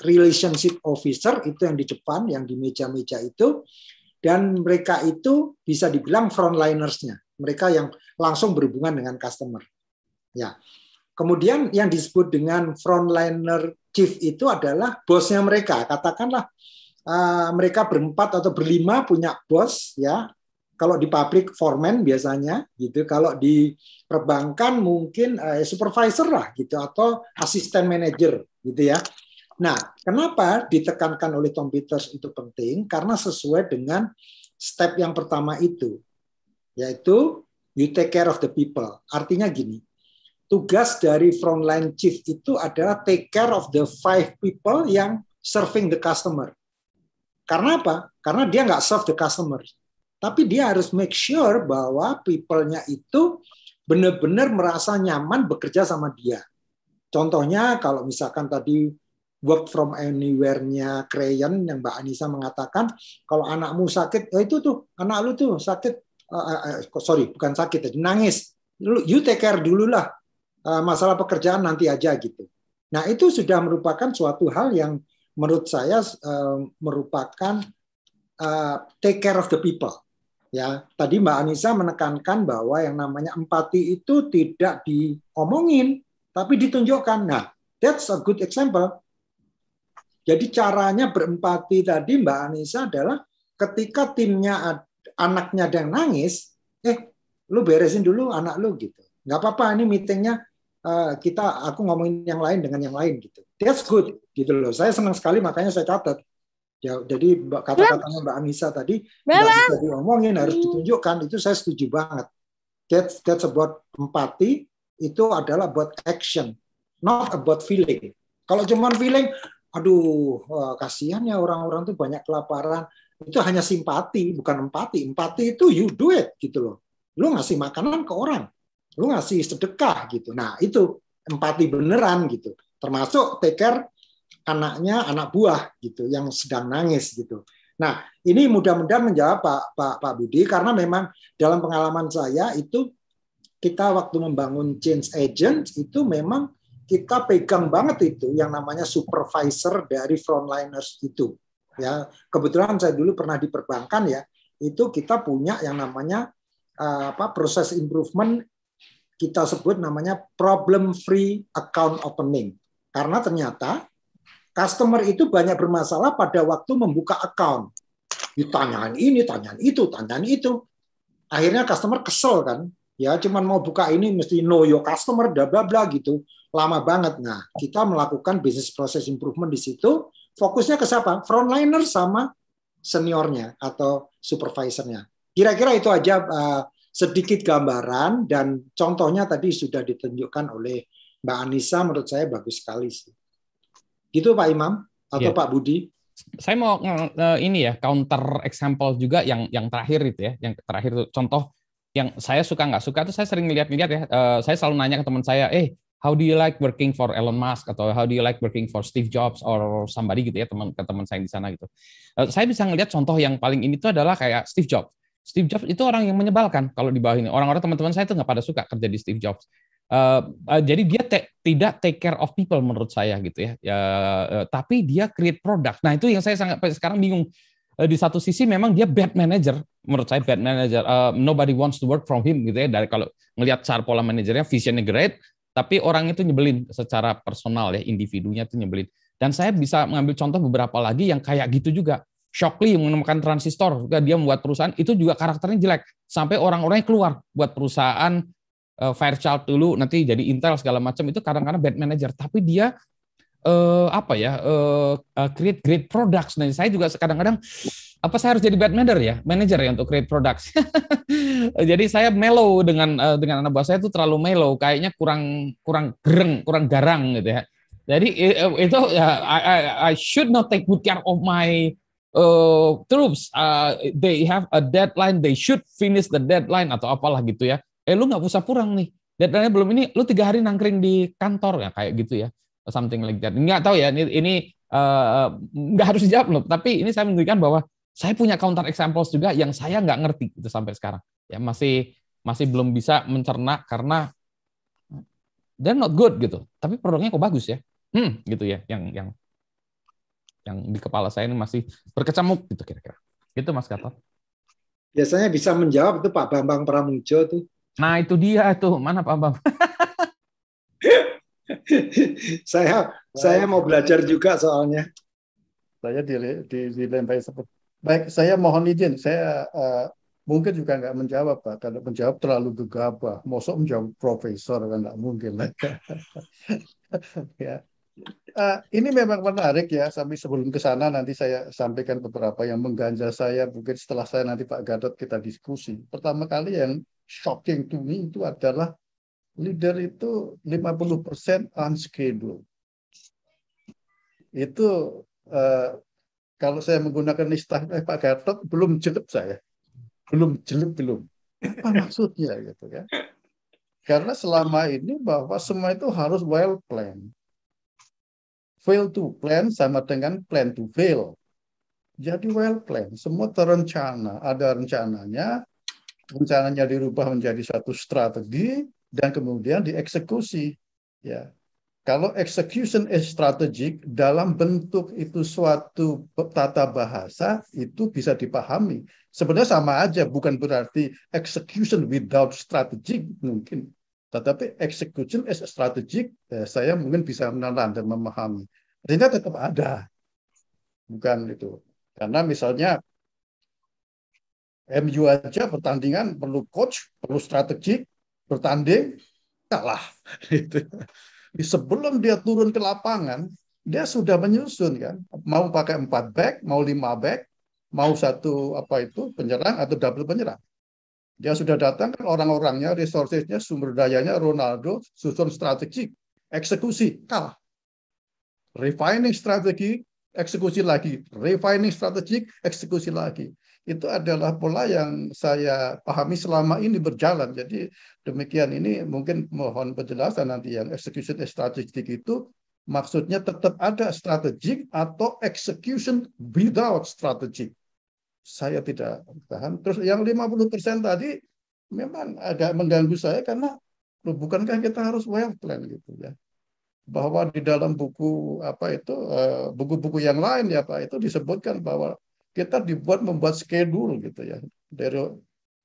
relationship officer itu yang di depan, yang di meja-meja itu, dan mereka itu bisa dibilang frontlinersnya, mereka yang langsung berhubungan dengan customer. Ya, Kemudian yang disebut dengan frontliner chief itu adalah bosnya mereka. Katakanlah uh, mereka berempat atau berlima punya bos ya kalau di pabrik foreman biasanya gitu, kalau di perbankan mungkin uh, supervisor lah gitu atau asisten manager gitu ya. Nah, kenapa ditekankan oleh Tom Peters itu penting? Karena sesuai dengan step yang pertama itu, yaitu you take care of the people. Artinya gini, tugas dari frontline chief itu adalah take care of the five people yang serving the customer. Karena apa? Karena dia nggak serve the customer. Tapi dia harus make sure bahwa people-nya itu benar-benar merasa nyaman bekerja sama dia. Contohnya kalau misalkan tadi work from anywhere-nya Crayon yang Mbak Anissa mengatakan kalau anakmu sakit, ya itu tuh anak lu tuh sakit, uh, uh, sorry bukan sakit, nangis, lu you take care dulu lah uh, masalah pekerjaan nanti aja gitu. Nah itu sudah merupakan suatu hal yang menurut saya uh, merupakan uh, take care of the people. Ya, tadi Mbak Anissa menekankan bahwa yang namanya empati itu tidak diomongin, tapi ditunjukkan. Nah, that's a good example. Jadi caranya berempati tadi Mbak Anissa adalah ketika timnya anaknya ada yang nangis, eh lu beresin dulu anak lu gitu. Gak apa-apa ini meetingnya eh, kita aku ngomongin yang lain dengan yang lain gitu. That's good gitu loh. Saya senang sekali makanya saya catat Ya, jadi kata-katanya Mbak Anissa tadi nggak bisa diomongin, harus ditunjukkan. Itu saya setuju banget. That's, that's about empati, itu adalah about action, not about feeling. Kalau cuma feeling, aduh, kasihan ya orang-orang tuh banyak kelaparan. Itu hanya simpati, bukan empati. Empati itu you do it, gitu loh. Lu ngasih makanan ke orang, lu ngasih sedekah, gitu. Nah, itu empati beneran, gitu. Termasuk take care anaknya, anak buah gitu yang sedang nangis gitu. Nah, ini mudah-mudahan menjawab Pak Pak Pak Budi karena memang dalam pengalaman saya itu kita waktu membangun change agent itu memang kita pegang banget itu yang namanya supervisor dari frontliners itu. Ya, kebetulan saya dulu pernah di perbankan ya, itu kita punya yang namanya eh, apa proses improvement kita sebut namanya problem free account opening. Karena ternyata Customer itu banyak bermasalah pada waktu membuka account. Ditanyain ini, tanyaan itu, tanyain itu. Akhirnya customer kesel kan. Ya, cuman mau buka ini mesti know your customer, bla bla bla gitu. Lama banget. Nah, kita melakukan business process improvement di situ. Fokusnya ke siapa? Frontliner sama seniornya atau supervisornya. Kira-kira itu aja uh, sedikit gambaran dan contohnya tadi sudah ditunjukkan oleh Mbak Anissa menurut saya bagus sekali sih. Gitu Pak Imam atau yeah. Pak Budi? Saya mau eh, ini ya counter example juga yang yang terakhir itu ya, yang terakhir itu contoh yang saya suka nggak suka itu saya sering lihat-lihat ya. Eh, saya selalu nanya ke teman saya, eh how do you like working for Elon Musk atau how do you like working for Steve Jobs or somebody gitu ya teman ke teman saya di sana gitu. Eh, saya bisa ngelihat contoh yang paling ini itu adalah kayak Steve Jobs. Steve Jobs itu orang yang menyebalkan kalau di bawah ini. Orang-orang teman-teman saya itu nggak pada suka kerja di Steve Jobs. Uh, uh, jadi dia te tidak take care of people menurut saya gitu ya. Uh, uh, tapi dia create product. Nah itu yang saya sangat sekarang bingung. Uh, di satu sisi memang dia bad manager menurut saya bad manager. Uh, nobody wants to work from him gitu ya. Dari kalau ngelihat cara pola manajernya visionnya great, tapi orang itu nyebelin secara personal ya individunya itu nyebelin. Dan saya bisa mengambil contoh beberapa lagi yang kayak gitu juga. Shockley yang menemukan transistor, dia membuat perusahaan itu juga karakternya jelek sampai orang-orangnya keluar buat perusahaan uh, Fairchild dulu nanti jadi Intel segala macam itu kadang-kadang bad manager tapi dia uh, apa ya uh, create great products nah saya juga kadang-kadang apa saya harus jadi bad manager ya manager ya untuk create products jadi saya mellow dengan uh, dengan anak buah saya itu terlalu mellow kayaknya kurang kurang gereng kurang garang gitu ya jadi itu ya I, I, I should not take good care of my uh, troops uh, they have a deadline they should finish the deadline atau apalah gitu ya eh lu nggak usah pulang nih deadline belum ini lu tiga hari nangkring di kantor ya kayak gitu ya something like that nggak tahu ya ini ini uh, nggak harus dijawab loh tapi ini saya menunjukkan bahwa saya punya counter examples juga yang saya nggak ngerti itu sampai sekarang ya masih masih belum bisa mencerna karena they're not good gitu tapi produknya kok bagus ya hmm gitu ya yang yang yang di kepala saya ini masih berkecamuk gitu kira-kira gitu mas Gatot biasanya bisa menjawab itu Pak Bambang Pramujo tuh Nah itu dia tuh mana Pak Bang? saya saya mau belajar juga soalnya. Saya di di, di seperti baik. Saya mohon izin. Saya uh, mungkin juga nggak menjawab pak. Kalau menjawab terlalu gegabah. Mosok menjawab profesor kan nggak mungkin lah. ya. Uh, ini memang menarik ya. Sampai sebelum ke sana nanti saya sampaikan beberapa yang mengganjal saya. Mungkin setelah saya nanti Pak Gadot kita diskusi. Pertama kali yang shocking to me itu adalah leader itu 50% unscheduled. Itu uh, kalau saya menggunakan istilah eh, Pak Gatot belum jelek saya. Belum jelek belum. Apa maksudnya gitu ya? Karena selama ini bahwa semua itu harus well planned. Fail to plan sama dengan plan to fail. Jadi well plan semua terencana, ada rencananya, rencananya dirubah menjadi suatu strategi dan kemudian dieksekusi ya kalau execution is strategic dalam bentuk itu suatu tata bahasa itu bisa dipahami. Sebenarnya sama aja, bukan berarti execution without strategic mungkin. Tetapi execution is strategic eh, saya mungkin bisa menelan dan memahami. Artinya tetap ada. Bukan itu. Karena misalnya MU aja pertandingan perlu coach, perlu strategi, bertanding, kalah. Gitu. Di Sebelum dia turun ke lapangan, dia sudah menyusun kan, mau pakai empat back, mau lima back, mau satu apa itu penyerang atau double penyerang. Dia sudah datang kan orang-orangnya, resourcesnya, sumber dayanya Ronaldo, susun strategi, eksekusi, kalah. Refining strategi, eksekusi lagi, refining strategi, eksekusi lagi itu adalah pola yang saya pahami selama ini berjalan. Jadi demikian ini mungkin mohon penjelasan nanti yang execution strategic itu maksudnya tetap ada strategic atau execution without strategic. Saya tidak paham. Terus yang 50% tadi memang agak mengganggu saya karena bukankah kita harus well plan gitu ya bahwa di dalam buku apa itu eh, buku-buku yang lain ya Pak itu disebutkan bahwa kita dibuat membuat schedule gitu ya dari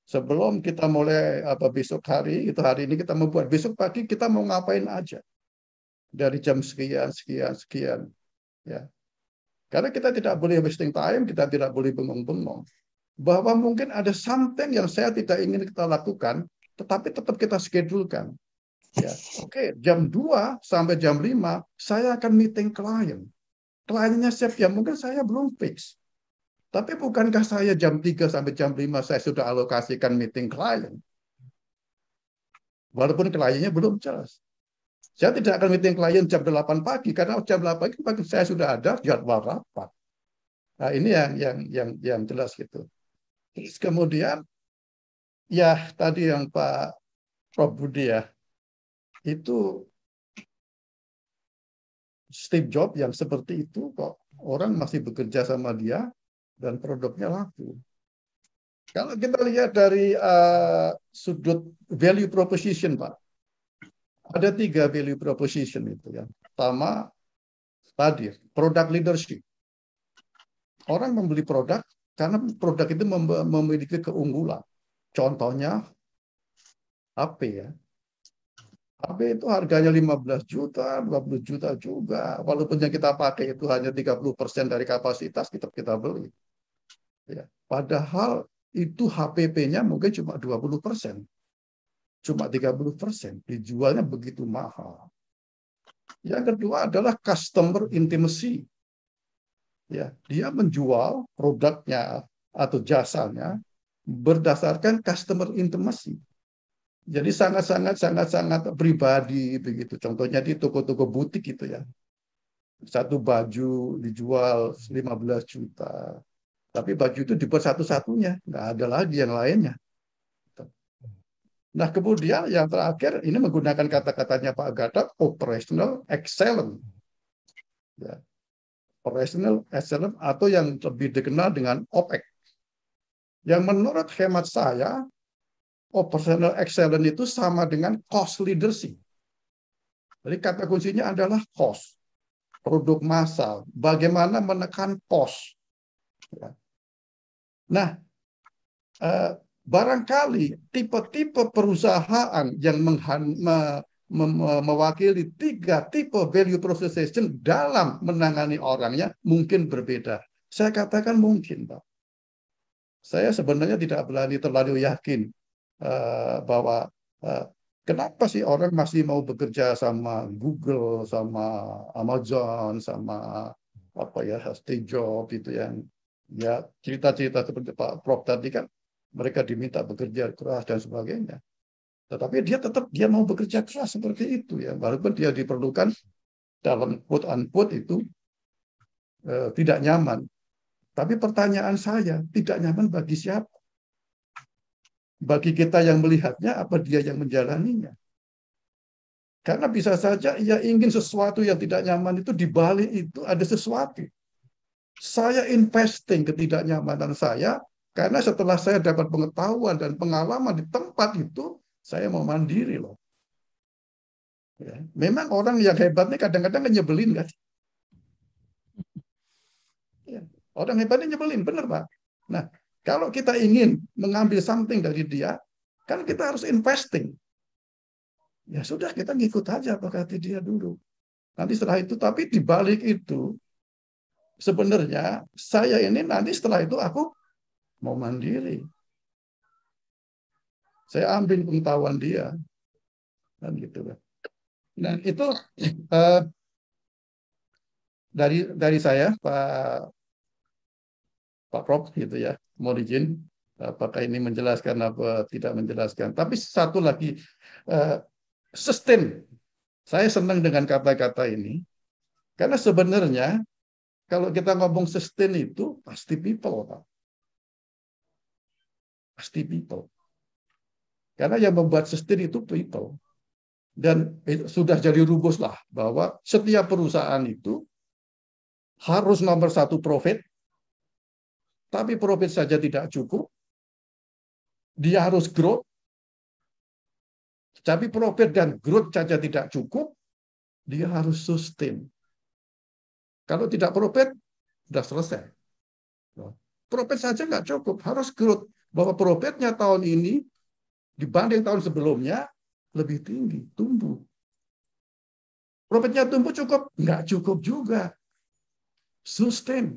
sebelum kita mulai apa besok hari itu hari ini kita membuat besok pagi kita mau ngapain aja dari jam sekian sekian sekian ya karena kita tidak boleh wasting time kita tidak boleh bengong-bengong bahwa mungkin ada something yang saya tidak ingin kita lakukan tetapi tetap kita schedulekan ya oke okay, jam 2 sampai jam 5 saya akan meeting klien kliennya siap ya mungkin saya belum fix tapi bukankah saya jam 3 sampai jam 5 saya sudah alokasikan meeting klien? Walaupun kliennya belum jelas. Saya tidak akan meeting klien jam 8 pagi karena jam 8 pagi saya sudah ada jadwal rapat. Nah, ini yang yang yang yang jelas gitu. Terus kemudian ya tadi yang Pak Prof Budi ya itu Steve Jobs yang seperti itu kok orang masih bekerja sama dia dan produknya laku. Kalau kita lihat dari uh, sudut value proposition, Pak, ada tiga value proposition itu ya. Pertama, tadi product leadership. Orang membeli produk karena produk itu mem memiliki keunggulan. Contohnya HP ya. HP itu harganya 15 juta, 20 juta juga. Walaupun yang kita pakai itu hanya 30% dari kapasitas, kita kita beli. Ya, padahal itu HPP-nya mungkin cuma 20 persen. Cuma 30 persen. Dijualnya begitu mahal. Yang kedua adalah customer intimacy. Ya, dia menjual produknya atau jasanya berdasarkan customer intimacy. Jadi sangat-sangat sangat-sangat pribadi begitu. Contohnya di toko-toko butik gitu ya. Satu baju dijual 15 juta. Tapi baju itu dibuat satu-satunya, nggak ada lagi yang lainnya. Nah kemudian yang terakhir ini menggunakan kata-katanya Pak Gadot, operational excellence. Ya. Operational excellence atau yang lebih dikenal dengan OPEC. Yang menurut hemat saya, operational excellence itu sama dengan cost leadership. Jadi kata kuncinya adalah cost, produk massal, bagaimana menekan cost. Ya Nah, eh, barangkali tipe-tipe perusahaan yang mewakili tiga tipe value proposition dalam menangani orangnya mungkin berbeda. Saya katakan mungkin, Pak. Saya sebenarnya tidak berani terlalu yakin uh, bahwa uh, kenapa sih orang masih mau bekerja sama Google, sama Amazon, sama apa ya, Steve Jobs itu yang ya cerita-cerita seperti Pak Prof tadi kan mereka diminta bekerja keras dan sebagainya. Tetapi dia tetap dia mau bekerja keras seperti itu ya, walaupun dia diperlukan dalam and unquote itu eh, tidak nyaman. Tapi pertanyaan saya, tidak nyaman bagi siapa? Bagi kita yang melihatnya, apa dia yang menjalaninya? Karena bisa saja ia ingin sesuatu yang tidak nyaman itu di dibalik itu ada sesuatu. Saya investing ketidaknyamanan saya karena setelah saya dapat pengetahuan dan pengalaman di tempat itu, saya mau mandiri loh. Ya. Memang orang yang hebatnya kadang-kadang nyebelin kan? Ya. Orang hebatnya nyebelin, benar Pak. Nah, kalau kita ingin mengambil something dari dia, kan kita harus investing. Ya sudah, kita ngikut aja apa kata dia dulu. Nanti setelah itu, tapi dibalik itu, sebenarnya saya ini nanti setelah itu aku mau mandiri. Saya ambil pengetahuan dia. Dan gitu kan. Dan itu uh, dari dari saya Pak Pak Prof gitu ya. Mohon izin apakah ini menjelaskan apa tidak menjelaskan. Tapi satu lagi uh, sustain. Saya senang dengan kata-kata ini karena sebenarnya kalau kita ngomong sustain itu pasti people, Pak. Pasti people. Karena yang membuat sustain itu people. Dan sudah jadi rugus lah bahwa setiap perusahaan itu harus nomor satu profit, tapi profit saja tidak cukup. Dia harus growth, tapi profit dan growth saja tidak cukup. Dia harus sustain kalau tidak profit, sudah selesai. Ya. Profit saja nggak cukup, harus growth. Bahwa profitnya tahun ini dibanding tahun sebelumnya lebih tinggi, tumbuh. Profitnya tumbuh cukup? Nggak cukup juga. Sustain.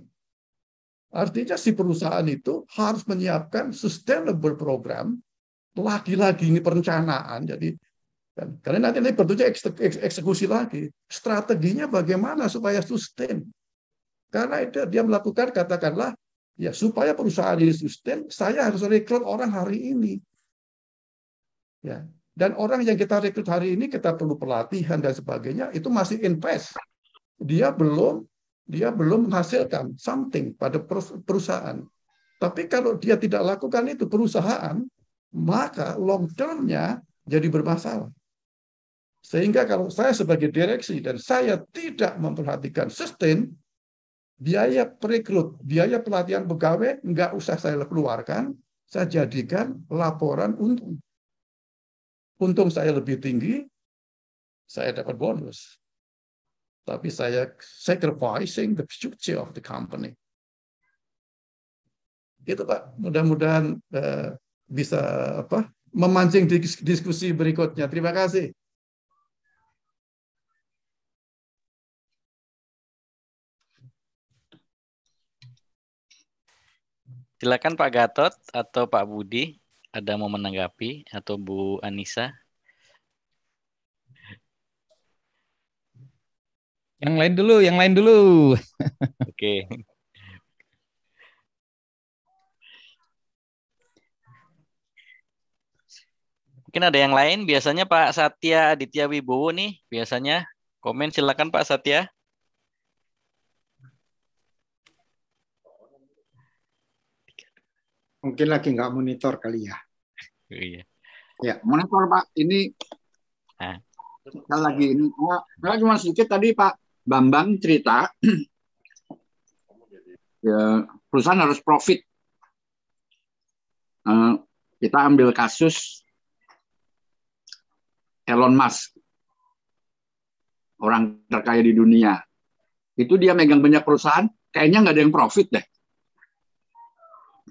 Artinya si perusahaan itu harus menyiapkan sustainable program. Lagi-lagi ini perencanaan. Jadi Kan? Karena nanti nanti bentuknya eksekusi lagi. Strateginya bagaimana supaya sustain? Karena itu dia melakukan katakanlah ya supaya perusahaan ini sustain, saya harus rekrut orang hari ini. Ya. Dan orang yang kita rekrut hari ini kita perlu pelatihan dan sebagainya itu masih invest. Dia belum dia belum menghasilkan something pada perusahaan. Tapi kalau dia tidak lakukan itu perusahaan, maka long termnya jadi bermasalah. Sehingga kalau saya sebagai direksi dan saya tidak memperhatikan sustain, biaya perekrut, biaya pelatihan pegawai nggak usah saya keluarkan, saya jadikan laporan untung. Untung saya lebih tinggi, saya dapat bonus. Tapi saya sacrificing the future of the company. Itu Pak, mudah-mudahan uh, bisa apa memancing diskusi berikutnya. Terima kasih. Silakan Pak Gatot atau Pak Budi ada mau menanggapi atau Bu Anissa? Yang lain dulu, yang lain dulu. Oke. Mungkin ada yang lain, biasanya Pak Satya Aditya Wibowo nih, biasanya komen silakan Pak Satya. Mungkin lagi nggak monitor kali ya. Iya. Ya. Monitor Pak, ini Hah? lagi ini, nah, cuma sedikit tadi Pak Bambang cerita ya, perusahaan harus profit. Nah, kita ambil kasus Elon Musk, orang terkaya di dunia. Itu dia megang banyak perusahaan, kayaknya nggak ada yang profit deh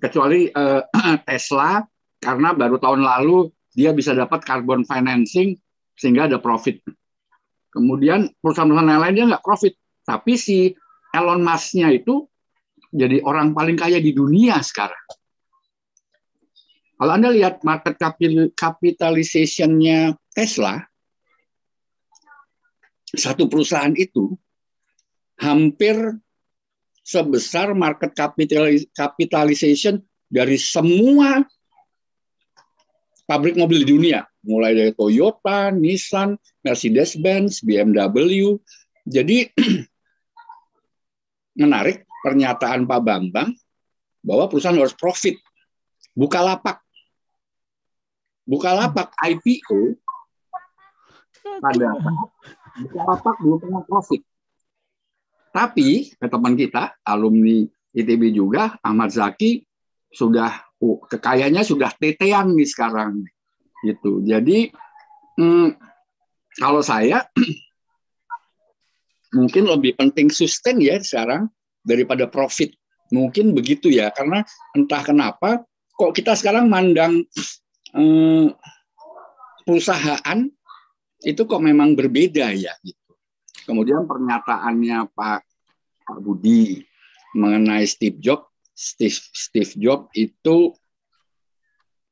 kecuali uh, Tesla karena baru tahun lalu dia bisa dapat carbon financing sehingga ada profit. Kemudian perusahaan-perusahaan yang lain dia nggak profit, tapi si Elon Musk-nya itu jadi orang paling kaya di dunia sekarang. Kalau Anda lihat market capitalization-nya Tesla, satu perusahaan itu hampir sebesar market capitalization dari semua pabrik mobil di dunia, mulai dari Toyota, Nissan, Mercedes-Benz, BMW. Jadi menarik pernyataan Pak Bambang bahwa perusahaan harus profit. buka lapak, buka lapak, IPO pada buka lapak belum pernah profit. Tapi teman kita, alumni ITB juga, Ahmad Zaki sudah oh, kekayaannya sudah tetean nih sekarang gitu. Jadi hmm, kalau saya mungkin lebih penting sustain ya sekarang daripada profit. Mungkin begitu ya karena entah kenapa kok kita sekarang mandang hmm, perusahaan itu kok memang berbeda ya gitu. Kemudian pernyataannya Pak Pak Budi mengenai Steve Jobs. Steve, Steve Jobs itu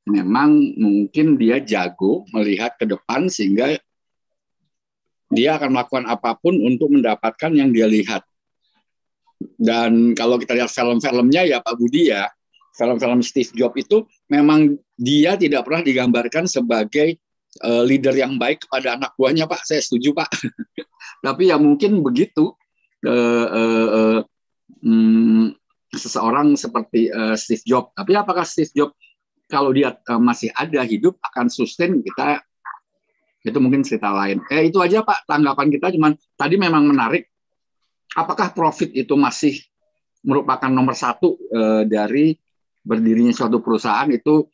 memang mungkin dia jago melihat ke depan sehingga dia akan melakukan apapun untuk mendapatkan yang dia lihat. Dan kalau kita lihat film-filmnya ya Pak Budi ya, film-film Steve Jobs itu memang dia tidak pernah digambarkan sebagai uh, leader yang baik kepada anak buahnya Pak. Saya setuju Pak. Tapi ya mungkin begitu uh, uh, uh, um, seseorang seperti uh, Steve Jobs. Tapi apakah Steve Jobs kalau dia uh, masih ada hidup akan sustain kita itu mungkin cerita lain. Eh itu aja Pak tanggapan kita cuman tadi memang menarik. Apakah profit itu masih merupakan nomor satu dari berdirinya suatu perusahaan itu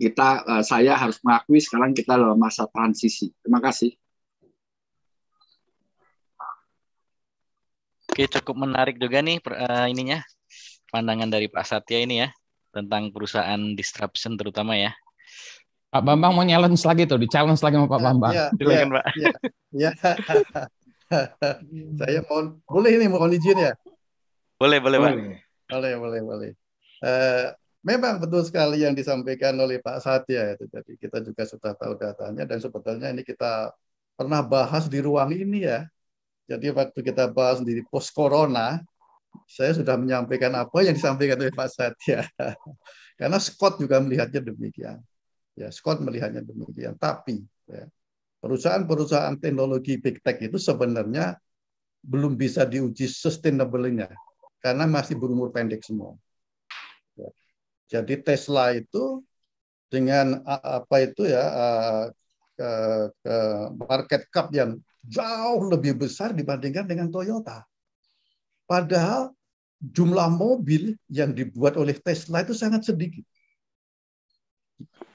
kita saya harus mengakui sekarang kita dalam masa transisi. Terima kasih. Oke, cukup menarik juga nih per, uh, ininya pandangan dari Pak Satya ini ya tentang perusahaan disruption terutama ya. Pak Bambang mau nyalon lagi tuh, di challenge lagi sama Pak ah, Bambang. Iya, silakan ya, Pak. Iya. Ya. Saya mau boleh ini mau izin ya? Boleh, boleh, boleh. Pak. Boleh, boleh, boleh. Uh, memang betul sekali yang disampaikan oleh Pak Satya itu. Ya, Jadi kita juga sudah tahu datanya dan sebetulnya ini kita pernah bahas di ruang ini ya jadi waktu kita bahas di post corona, saya sudah menyampaikan apa yang disampaikan oleh Pak Satya. Karena Scott juga melihatnya demikian. Ya, Scott melihatnya demikian. Tapi ya, perusahaan-perusahaan teknologi big tech itu sebenarnya belum bisa diuji sustainable-nya karena masih berumur pendek semua. Ya. Jadi Tesla itu dengan apa itu ya ke market cap yang jauh lebih besar dibandingkan dengan Toyota. Padahal jumlah mobil yang dibuat oleh Tesla itu sangat sedikit.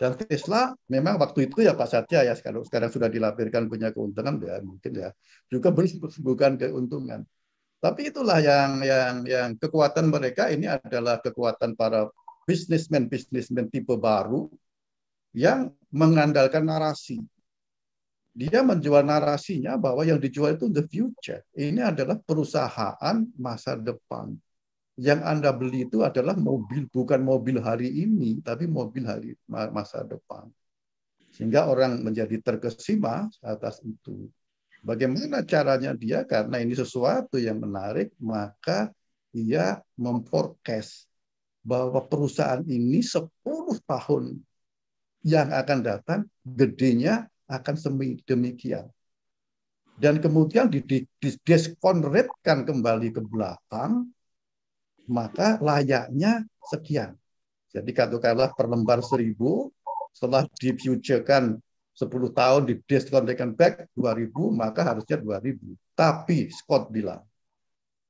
Dan Tesla memang waktu itu ya Pak Satya ya sekarang, sekarang sudah dilampirkan punya keuntungan ya mungkin ya juga bukan keuntungan. Tapi itulah yang yang yang kekuatan mereka ini adalah kekuatan para bisnismen bisnismen tipe baru yang mengandalkan narasi dia menjual narasinya bahwa yang dijual itu the future. Ini adalah perusahaan masa depan. Yang Anda beli itu adalah mobil, bukan mobil hari ini, tapi mobil hari masa depan. Sehingga orang menjadi terkesima atas itu. Bagaimana caranya dia? Karena ini sesuatu yang menarik, maka dia memforecast bahwa perusahaan ini 10 tahun yang akan datang gedenya akan demikian. Dan kemudian didiskonretkan kembali ke belakang, maka layaknya sekian. Jadi katakanlah per lembar seribu, setelah difuturekan 10 tahun didiskonretkan back 2000, maka harusnya 2000. Tapi Scott bilang,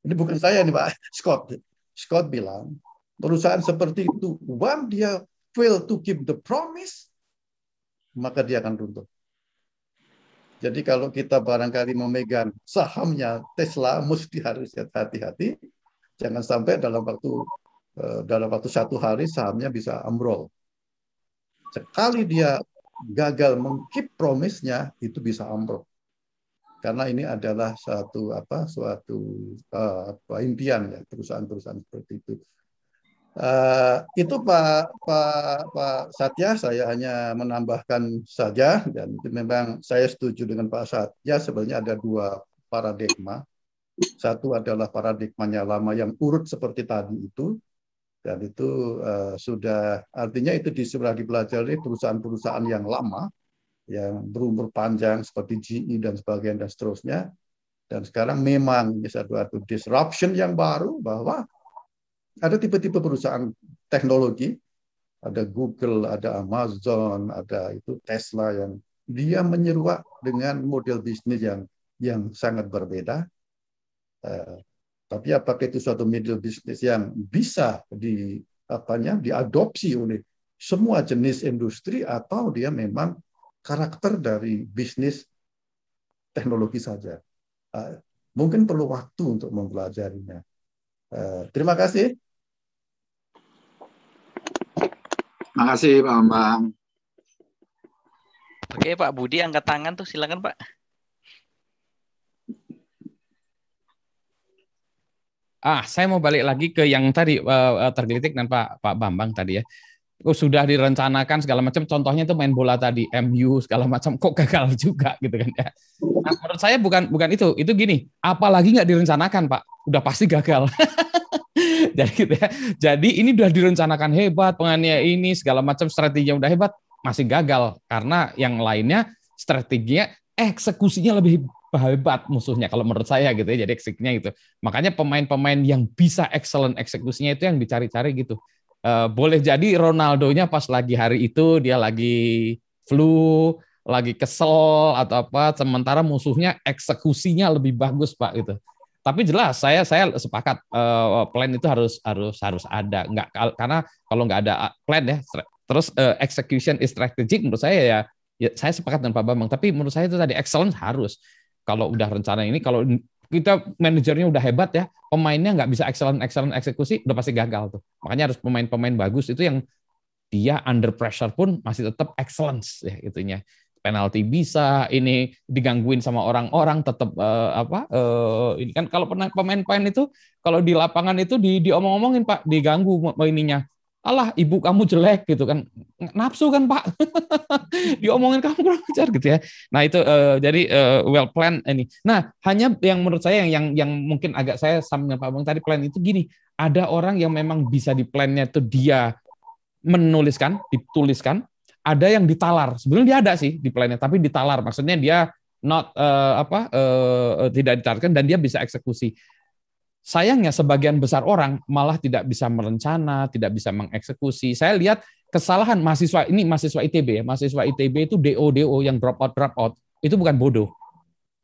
ini bukan saya nih Pak, Scott. Scott bilang, perusahaan seperti itu, one dia fail to keep the promise, maka dia akan runtuh. Jadi kalau kita barangkali memegang sahamnya Tesla, mesti harus hati-hati. Jangan sampai dalam waktu eh, dalam waktu satu hari sahamnya bisa ambrol. Sekali dia gagal mengkip promise itu bisa ambrol. Karena ini adalah satu apa suatu uh, impian ya perusahaan-perusahaan seperti itu. Uh, itu Pak Pak Pak Satya saya hanya menambahkan saja dan memang saya setuju dengan Pak Satya sebenarnya ada dua paradigma. Satu adalah paradigmanya lama yang urut seperti tadi itu dan itu uh, sudah artinya itu di sebelah dipelajari perusahaan-perusahaan yang lama yang berumur panjang seperti GE dan sebagainya dan seterusnya dan sekarang memang satu satu disruption yang baru bahwa ada tipe-tipe perusahaan teknologi, ada Google, ada Amazon, ada itu Tesla yang dia menyeruak dengan model bisnis yang yang sangat berbeda. Uh, tapi apakah itu suatu model bisnis yang bisa di apanya diadopsi oleh semua jenis industri atau dia memang karakter dari bisnis teknologi saja. Uh, mungkin perlu waktu untuk mempelajarinya. Eh, terima kasih. Terima kasih Pak Bambang. Oke Pak Budi angkat tangan tuh silakan Pak. Ah, saya mau balik lagi ke yang tadi uh, tergelitik dan Pak Pak Bambang tadi ya. Oh, sudah direncanakan segala macam. Contohnya itu main bola tadi, MU segala macam. Kok gagal juga gitu kan ya? Nah, menurut saya bukan bukan itu. Itu gini, apalagi nggak direncanakan Pak udah pasti gagal. jadi gitu ya. Jadi ini udah direncanakan hebat, penganiaya ini segala macam strateginya udah hebat, masih gagal karena yang lainnya strateginya eksekusinya lebih hebat musuhnya kalau menurut saya gitu ya. Jadi eksekusinya gitu. Makanya pemain-pemain yang bisa excellent eksekusinya itu yang dicari-cari gitu. Uh, boleh jadi Ronaldonya pas lagi hari itu dia lagi flu, lagi kesel atau apa, sementara musuhnya eksekusinya lebih bagus pak gitu tapi jelas saya saya sepakat uh, plan itu harus harus harus ada nggak karena kalau nggak ada eh, plan ya terus uh, execution is strategic menurut saya ya, ya saya sepakat dengan Pak Bambang tapi menurut saya itu tadi excellence harus kalau udah rencana ini kalau kita manajernya udah hebat ya pemainnya nggak bisa excellent excellent eksekusi udah pasti gagal tuh makanya harus pemain-pemain bagus itu yang dia under pressure pun masih tetap excellence ya itunya penalti bisa, ini digangguin sama orang-orang tetap uh, eh, apa uh, ini kan kalau pernah pemain-pemain itu kalau di lapangan itu di diomong-omongin Pak, diganggu ininya. Allah, ibu kamu jelek gitu kan. Nafsu kan, Pak. diomongin kamu kurang ajar gitu ya. Nah, itu uh, jadi uh, well plan ini. Nah, hanya yang menurut saya yang yang, yang mungkin agak saya sama dengan Pak Bang tadi plan itu gini, ada orang yang memang bisa di plannya itu dia menuliskan, dituliskan ada yang ditalar. Sebenarnya dia ada sih di planet, tapi ditalar. Maksudnya dia not uh, apa uh, tidak ditargetkan dan dia bisa eksekusi. Sayangnya sebagian besar orang malah tidak bisa merencana, tidak bisa mengeksekusi. Saya lihat kesalahan mahasiswa ini mahasiswa ITB ya, mahasiswa ITB itu DO DO yang drop out drop out itu bukan bodoh.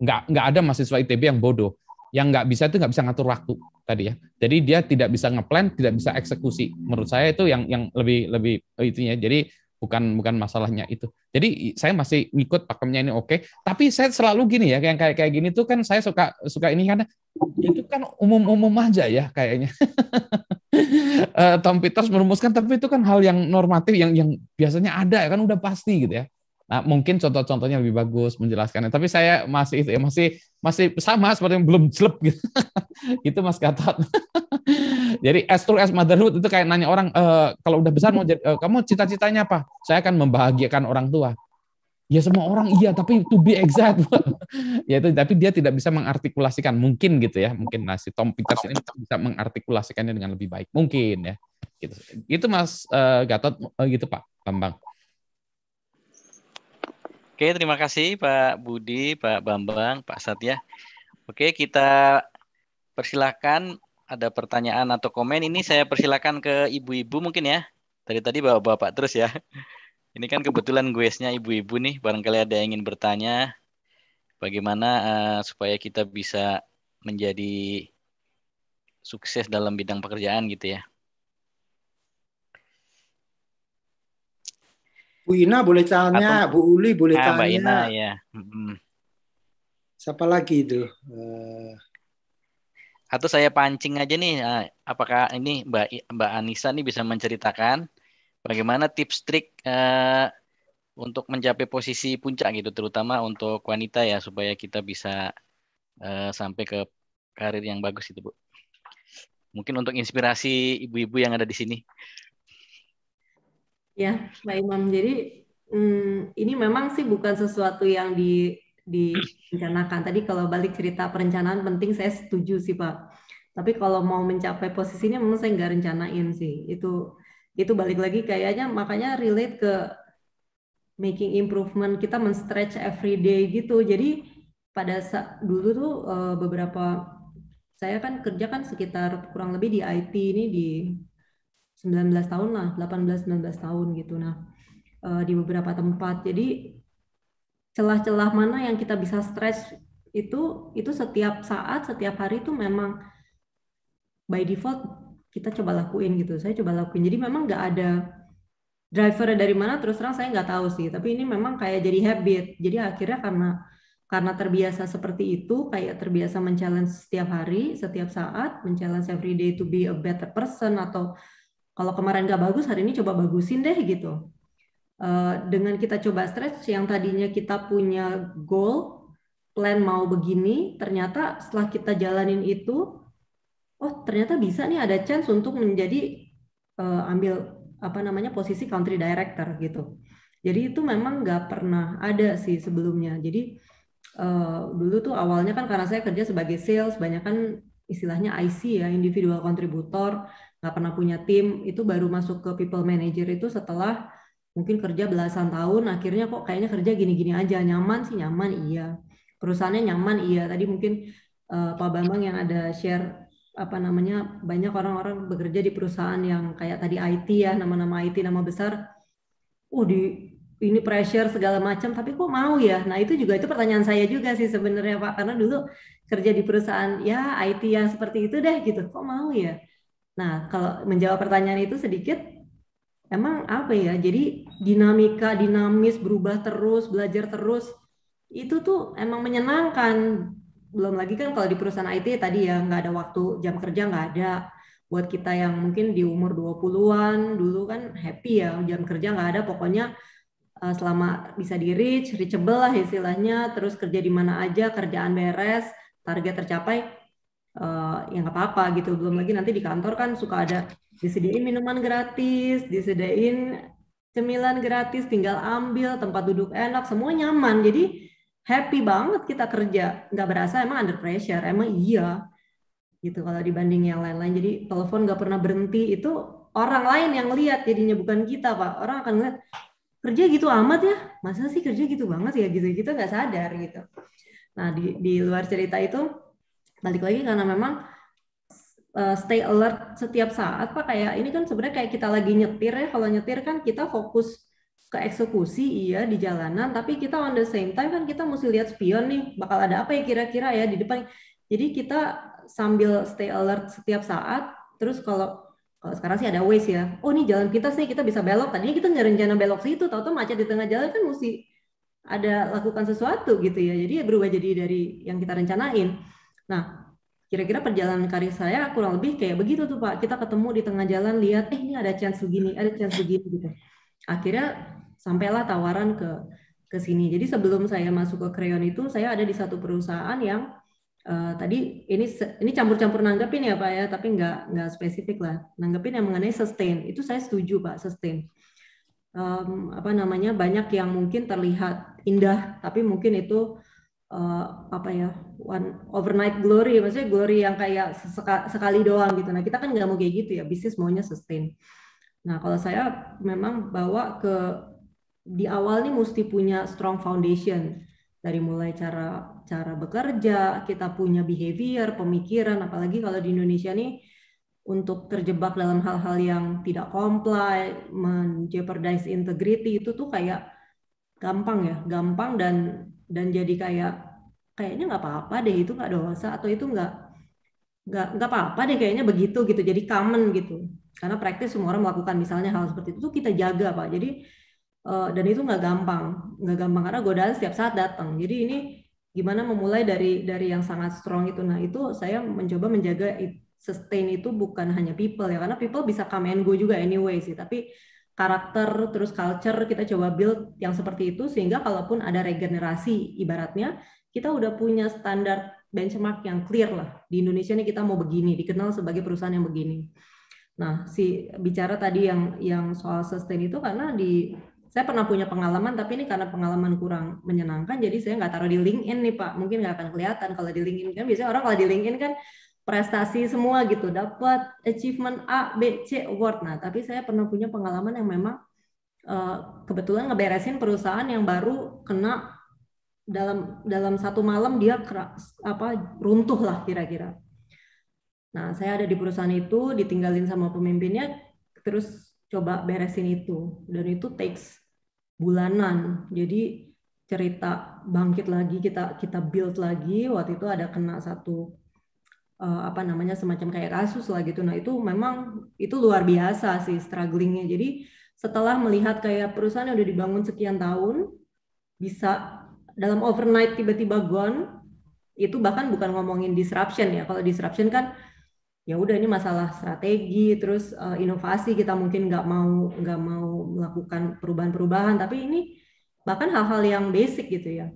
Nggak nggak ada mahasiswa ITB yang bodoh. Yang nggak bisa itu nggak bisa ngatur waktu tadi ya. Jadi dia tidak bisa ngeplan, tidak bisa eksekusi. Menurut saya itu yang yang lebih lebih itunya. Jadi bukan bukan masalahnya itu. Jadi saya masih ngikut pakemnya ini oke, okay. tapi saya selalu gini ya yang kayak kayak gini tuh kan saya suka suka ini karena itu kan umum-umum aja ya kayaknya. Eh, Tom Peters merumuskan tapi itu kan hal yang normatif yang yang biasanya ada ya kan udah pasti gitu ya. Nah, mungkin contoh-contohnya lebih bagus menjelaskannya. Tapi saya masih itu ya, masih masih sama seperti yang belum jelek gitu. itu Mas Gatot. Jadi as true as motherhood itu kayak nanya orang e, kalau udah besar mau jadi, e, kamu cita-citanya apa? Saya akan membahagiakan orang tua. Ya semua orang iya, tapi to be exact. ya itu tapi dia tidak bisa mengartikulasikan mungkin gitu ya. Mungkin nah, si Tom Peters ini bisa mengartikulasikannya dengan lebih baik. Mungkin ya. Gitu. Itu Mas uh, Gatot uh, gitu Pak Bambang. Oke, terima kasih Pak Budi, Pak Bambang, Pak Satya. Oke, kita persilahkan ada pertanyaan atau komen ini saya persilakan ke ibu-ibu mungkin ya. tadi tadi bawa bapak terus ya. Ini kan kebetulan gue nya ibu-ibu nih, barangkali ada yang ingin bertanya bagaimana uh, supaya kita bisa menjadi sukses dalam bidang pekerjaan gitu ya. Bu Ina boleh tanya, Atau, Bu Uli boleh ah, tanya. Mbak Ina ya. Hmm. Siapa lagi itu? Uh, atau saya pancing aja nih eh, apakah ini Mbak Mbak Anissa nih bisa menceritakan bagaimana tips trik uh, untuk mencapai posisi puncak gitu terutama untuk wanita ya supaya kita bisa uh, sampai ke karir yang bagus itu Bu. Mungkin untuk inspirasi ibu-ibu yang ada di sini. Ya, Mbak Imam. Jadi hmm, ini memang sih bukan sesuatu yang di direncanakan. Tadi kalau balik cerita perencanaan penting, saya setuju sih Pak. Tapi kalau mau mencapai posisi ini, memang saya nggak rencanain sih. Itu itu balik lagi kayaknya makanya relate ke making improvement kita men-stretch every day gitu. Jadi pada saat dulu tuh eh, beberapa saya kan kerja kan sekitar kurang lebih di IT ini di 19 tahun lah, 18-19 tahun gitu. Nah, eh, di beberapa tempat. Jadi celah-celah mana yang kita bisa stretch itu itu setiap saat setiap hari itu memang by default kita coba lakuin gitu saya coba lakuin jadi memang nggak ada driver dari mana terus terang saya nggak tahu sih tapi ini memang kayak jadi habit jadi akhirnya karena karena terbiasa seperti itu kayak terbiasa men setiap hari setiap saat men every day to be a better person atau kalau kemarin nggak bagus hari ini coba bagusin deh gitu Eh, dengan kita coba stretch yang tadinya kita punya goal plan mau begini ternyata setelah kita jalanin itu oh ternyata bisa nih ada chance untuk menjadi uh, ambil apa namanya posisi country director gitu jadi itu memang nggak pernah ada sih sebelumnya jadi uh, dulu tuh awalnya kan karena saya kerja sebagai sales banyak kan istilahnya IC ya individual contributor nggak pernah punya tim itu baru masuk ke people manager itu setelah mungkin kerja belasan tahun akhirnya kok kayaknya kerja gini-gini aja nyaman sih nyaman iya perusahaannya nyaman iya tadi mungkin uh, Pak Bambang yang ada share apa namanya banyak orang-orang bekerja di perusahaan yang kayak tadi IT ya nama-nama IT nama besar uh di ini pressure segala macam tapi kok mau ya nah itu juga itu pertanyaan saya juga sih sebenarnya Pak karena dulu kerja di perusahaan ya IT yang seperti itu deh gitu kok mau ya nah kalau menjawab pertanyaan itu sedikit emang apa ya jadi dinamika dinamis berubah terus belajar terus itu tuh emang menyenangkan belum lagi kan kalau di perusahaan IT tadi ya nggak ada waktu jam kerja nggak ada buat kita yang mungkin di umur 20-an dulu kan happy ya jam kerja nggak ada pokoknya eh, selama bisa di reach reachable lah istilahnya terus kerja di mana aja kerjaan beres target tercapai uh, ya nggak apa-apa gitu. Belum lagi nanti di kantor kan suka ada disediain minuman gratis, disediain cemilan gratis, tinggal ambil, tempat duduk enak, semua nyaman. Jadi happy banget kita kerja. Nggak berasa emang under pressure, emang iya. Gitu kalau dibanding yang lain-lain. Jadi telepon nggak pernah berhenti itu orang lain yang lihat jadinya bukan kita pak. Orang akan ngeliat kerja gitu amat ya, masa sih kerja gitu banget ya gitu. gitu nggak sadar gitu. Nah di, di luar cerita itu balik lagi karena memang uh, stay alert setiap saat pak kayak ini kan sebenarnya kayak kita lagi nyetir ya kalau nyetir kan kita fokus ke eksekusi iya di jalanan tapi kita on the same time kan kita mesti lihat spion nih bakal ada apa ya kira-kira ya di depan jadi kita sambil stay alert setiap saat terus kalau kalau sekarang sih ada ways ya oh ini jalan kita sih kita bisa belok tadinya kita nggak rencana belok situ tau tahu macet di tengah jalan kan mesti ada lakukan sesuatu gitu ya jadi ya berubah jadi dari yang kita rencanain Nah, kira-kira perjalanan karir saya kurang lebih kayak begitu tuh Pak. Kita ketemu di tengah jalan lihat eh ini ada chance begini, ada chance begini gitu. Akhirnya sampailah tawaran ke ke sini. Jadi sebelum saya masuk ke Crayon itu saya ada di satu perusahaan yang uh, tadi ini ini campur-campur nanggepin ya Pak ya, tapi nggak nggak spesifik lah. Nanggepin yang mengenai sustain. Itu saya setuju Pak, sustain. Um, apa namanya banyak yang mungkin terlihat indah tapi mungkin itu uh, apa ya one overnight glory maksudnya glory yang kayak sekali doang gitu nah kita kan nggak mau kayak gitu ya bisnis maunya sustain nah kalau saya memang bawa ke di awal nih mesti punya strong foundation dari mulai cara cara bekerja kita punya behavior pemikiran apalagi kalau di Indonesia nih untuk terjebak dalam hal-hal yang tidak comply, menjeopardize integrity itu tuh kayak gampang ya, gampang dan dan jadi kayak kayaknya nggak apa-apa deh itu nggak dosa atau itu nggak nggak nggak apa-apa deh kayaknya begitu gitu jadi common gitu karena praktis semua orang melakukan misalnya hal seperti itu kita jaga pak jadi eh, dan itu nggak gampang nggak gampang karena godaan setiap saat datang jadi ini gimana memulai dari dari yang sangat strong itu nah itu saya mencoba menjaga sustain itu bukan hanya people ya karena people bisa come and go juga anyway sih tapi karakter terus culture kita coba build yang seperti itu sehingga kalaupun ada regenerasi ibaratnya kita udah punya standar benchmark yang clear lah di Indonesia ini kita mau begini dikenal sebagai perusahaan yang begini. Nah si bicara tadi yang yang soal sustain itu karena di saya pernah punya pengalaman tapi ini karena pengalaman kurang menyenangkan jadi saya nggak taruh di LinkedIn nih Pak mungkin nggak akan kelihatan kalau di LinkedIn kan biasanya orang kalau di LinkedIn kan prestasi semua gitu, dapat achievement A, B, C award. Nah, tapi saya pernah punya pengalaman yang memang uh, kebetulan ngeberesin perusahaan yang baru kena dalam dalam satu malam dia keras, apa runtuh lah kira-kira. Nah, saya ada di perusahaan itu ditinggalin sama pemimpinnya terus coba beresin itu dan itu takes bulanan. Jadi cerita bangkit lagi kita kita build lagi waktu itu ada kena satu uh, apa namanya semacam kayak kasus lah gitu. Nah itu memang itu luar biasa sih strugglingnya. Jadi setelah melihat kayak perusahaan yang udah dibangun sekian tahun bisa dalam overnight tiba-tiba gone itu bahkan bukan ngomongin disruption ya. Kalau disruption kan ya udah ini masalah strategi terus uh, inovasi kita mungkin nggak mau nggak mau melakukan perubahan-perubahan tapi ini bahkan hal-hal yang basic gitu ya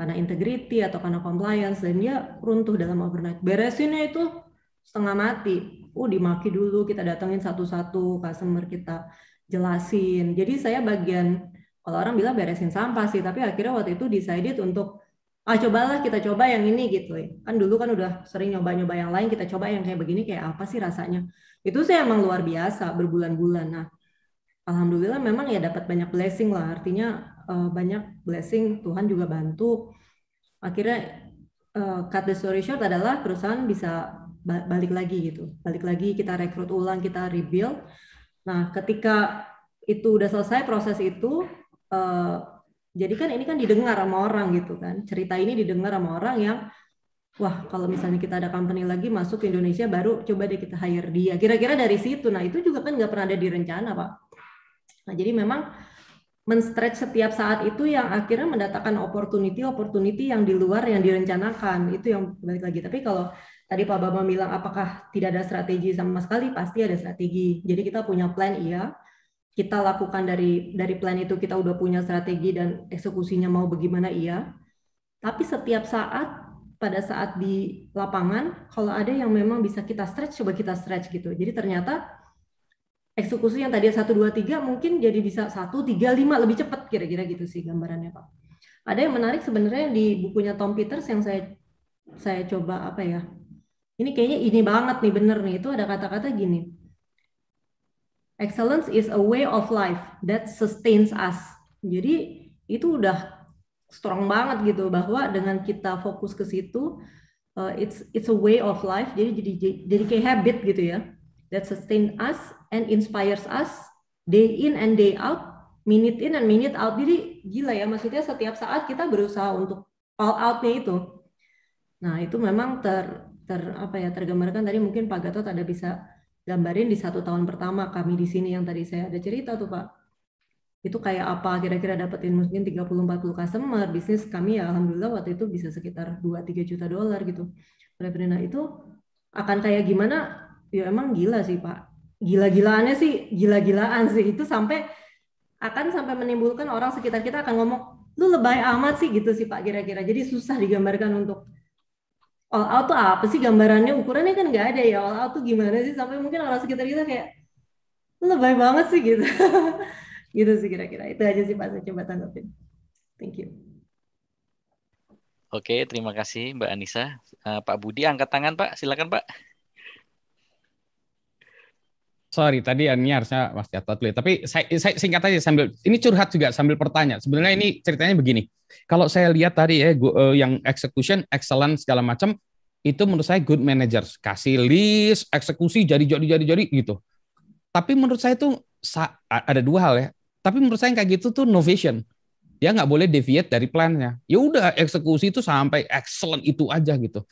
karena integrity atau karena compliance dan dia runtuh dalam overnight. Beresinnya itu setengah mati. Uh, dimaki dulu, kita datengin satu-satu customer kita jelasin. Jadi saya bagian kalau orang bilang beresin sampah sih, tapi akhirnya waktu itu decided untuk ah cobalah kita coba yang ini gitu Kan dulu kan udah sering nyoba-nyoba yang lain, kita coba yang kayak begini kayak apa sih rasanya. Itu saya emang luar biasa berbulan-bulan. Nah, alhamdulillah memang ya dapat banyak blessing lah. Artinya uh, banyak blessing Tuhan juga bantu akhirnya uh, cut the story short adalah perusahaan bisa balik lagi gitu balik lagi kita rekrut ulang kita rebuild nah ketika itu udah selesai proses itu uh, jadi kan ini kan didengar sama orang gitu kan cerita ini didengar sama orang yang wah kalau misalnya kita ada company lagi masuk ke Indonesia baru coba deh kita hire dia kira-kira dari situ nah itu juga kan nggak pernah ada di rencana pak nah jadi memang men setiap saat itu yang akhirnya mendatangkan opportunity-opportunity yang di luar yang direncanakan. Itu yang balik lagi. Tapi kalau tadi Pak Bambang bilang apakah tidak ada strategi sama sekali? Pasti ada strategi. Jadi kita punya plan iya, kita lakukan dari dari plan itu kita udah punya strategi dan eksekusinya mau bagaimana iya. Tapi setiap saat pada saat di lapangan kalau ada yang memang bisa kita stretch coba kita stretch gitu. Jadi ternyata eksekusi yang tadi 1 2 3 mungkin jadi bisa 1 3 5 lebih cepat kira-kira gitu sih gambarannya Pak. Ada yang menarik sebenarnya di bukunya Tom Peters yang saya saya coba apa ya? Ini kayaknya ini banget nih bener nih itu ada kata-kata gini. Excellence is a way of life that sustains us. Jadi itu udah strong banget gitu bahwa dengan kita fokus ke situ uh, it's it's a way of life jadi jadi jadi kayak habit gitu ya that sustain us and inspires us day in and day out, minute in and minute out. Jadi gila ya, maksudnya setiap saat kita berusaha untuk all outnya itu. Nah itu memang ter, ter apa ya tergambarkan tadi mungkin Pak Gatot ada bisa gambarin di satu tahun pertama kami di sini yang tadi saya ada cerita tuh Pak. Itu kayak apa kira-kira dapetin mungkin 30-40 customer, bisnis kami ya Alhamdulillah waktu itu bisa sekitar 2-3 juta dolar gitu. Nah itu akan kayak gimana ya emang gila sih Pak. Gila-gilaannya sih, gila-gilaan sih itu sampai akan sampai menimbulkan orang sekitar kita akan ngomong lu lebay amat sih gitu sih Pak kira-kira. Jadi susah digambarkan untuk all out tuh apa sih gambarannya ukurannya kan nggak ada ya all out tuh gimana sih sampai mungkin orang sekitar kita kayak lu lebay banget sih gitu. gitu sih kira-kira. Itu aja sih Pak saya coba tanggapin. Thank you. Oke, terima kasih Mbak Anissa. Uh, Pak Budi angkat tangan Pak, silakan Pak. Sorry, tadi ini harusnya Mas Gatot dulu. Ya. Tapi saya, saya singkat aja sambil ini curhat juga sambil pertanya. Sebenarnya ini ceritanya begini. Kalau saya lihat tadi ya gua, uh, eh, yang execution, excellent segala macam itu menurut saya good managers kasih list, eksekusi jadi jadi jadi jadi gitu. Tapi menurut saya itu ada dua hal ya. Tapi menurut saya yang kayak gitu tuh no vision. Dia ya nggak boleh deviate dari plannya. Ya udah eksekusi itu sampai excellent itu aja gitu.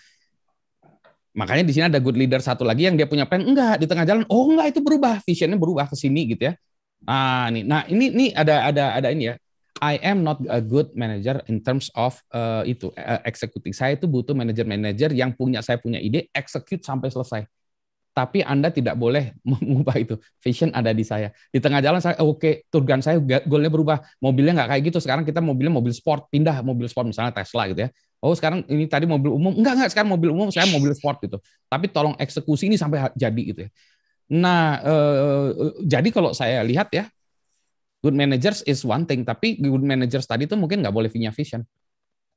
Makanya di sini ada good leader satu lagi yang dia punya plan enggak di tengah jalan. Oh enggak itu berubah visionnya berubah ke sini gitu ya. Ah ini Nah ini ini ada ada ada ini ya. I am not a good manager in terms of uh, itu uh, executing. Saya itu butuh manager-manager yang punya saya punya ide execute sampai selesai. Tapi Anda tidak boleh mengubah itu. Vision ada di saya. Di tengah jalan saya oke, okay, turgan saya golnya berubah. Mobilnya nggak kayak gitu. Sekarang kita mobilnya mobil sport, pindah mobil sport misalnya Tesla gitu ya oh sekarang ini tadi mobil umum enggak enggak sekarang mobil umum saya mobil sport gitu tapi tolong eksekusi ini sampai jadi gitu ya nah eh, eh, jadi kalau saya lihat ya good managers is one thing tapi good managers tadi itu mungkin nggak boleh punya vision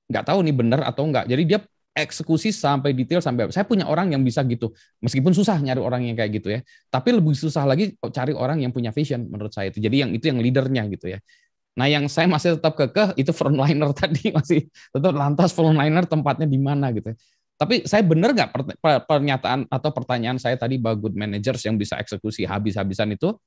nggak tahu nih benar atau enggak jadi dia eksekusi sampai detail sampai saya punya orang yang bisa gitu meskipun susah nyari orang yang kayak gitu ya tapi lebih susah lagi cari orang yang punya vision menurut saya itu jadi yang itu yang leadernya gitu ya Nah, yang saya masih tetap kekeh itu frontliner tadi masih tetap lantas frontliner tempatnya di mana gitu. Ya. Tapi saya benar nggak pernyataan atau pertanyaan saya tadi bahwa good managers yang bisa eksekusi habis-habisan itu,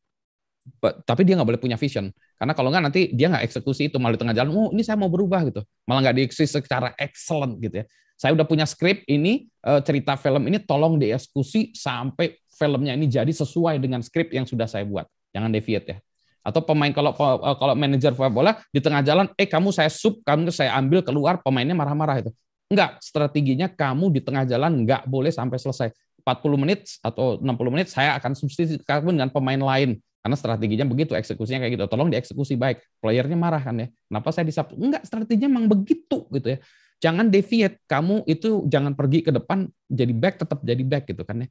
tapi dia nggak boleh punya vision. Karena kalau nggak nanti dia nggak eksekusi itu malah di tengah jalan, oh ini saya mau berubah gitu. Malah nggak dieksekusi secara excellent gitu ya. Saya udah punya skrip ini, eh, cerita film ini tolong dieksekusi sampai filmnya ini jadi sesuai dengan skrip yang sudah saya buat. Jangan deviate ya atau pemain kalau eh, kalau manajer sepak bola di tengah jalan eh kamu saya sub kamu saya ambil keluar pemainnya marah-marah itu enggak strateginya kamu di tengah jalan enggak boleh sampai selesai 40 menit atau 60 menit saya akan substitusi kamu dengan pemain lain karena strateginya begitu eksekusinya kayak gitu tolong dieksekusi baik playernya marah kan ya kenapa saya disapu enggak strateginya memang begitu gitu ya jangan deviate kamu itu jangan pergi ke depan jadi back tetap jadi back gitu kan ya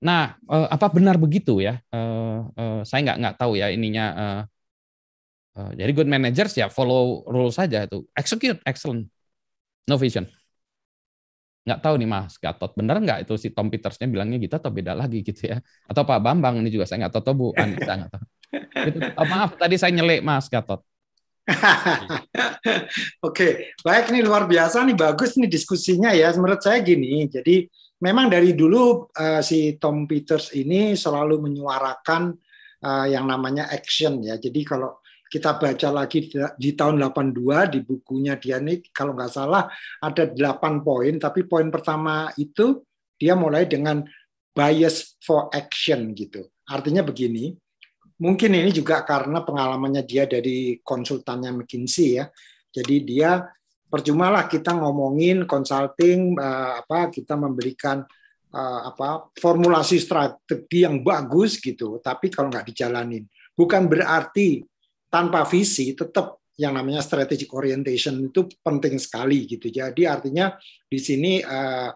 Nah, eh, apa benar begitu ya? Eh, eh, saya nggak nggak tahu ya ininya. Eh, eh jadi good managers ya follow rule saja itu. Execute, excellent, no vision. Nggak tahu nih Mas Gatot, benar nggak itu si Tom Petersnya bilangnya gitu atau beda lagi gitu ya? Atau Pak Bambang ini juga saya nggak tahu, Bu Anita nggak tahu. Gitu. Oh, maaf tadi saya nyelek Mas Gatot. Oke, okay. baik nih luar biasa nih bagus nih diskusinya ya. Menurut saya gini, jadi memang dari dulu uh, si Tom Peters ini selalu menyuarakan uh, yang namanya action ya. Jadi kalau kita baca lagi di, di tahun 82 di bukunya dia ini kalau nggak salah ada 8 poin tapi poin pertama itu dia mulai dengan bias for action gitu. Artinya begini, mungkin ini juga karena pengalamannya dia dari konsultannya McKinsey ya. Jadi dia percuma lah kita ngomongin consulting uh, apa kita memberikan uh, apa formulasi strategi yang bagus gitu tapi kalau nggak dijalanin bukan berarti tanpa visi tetap yang namanya strategic orientation itu penting sekali gitu jadi artinya di sini uh,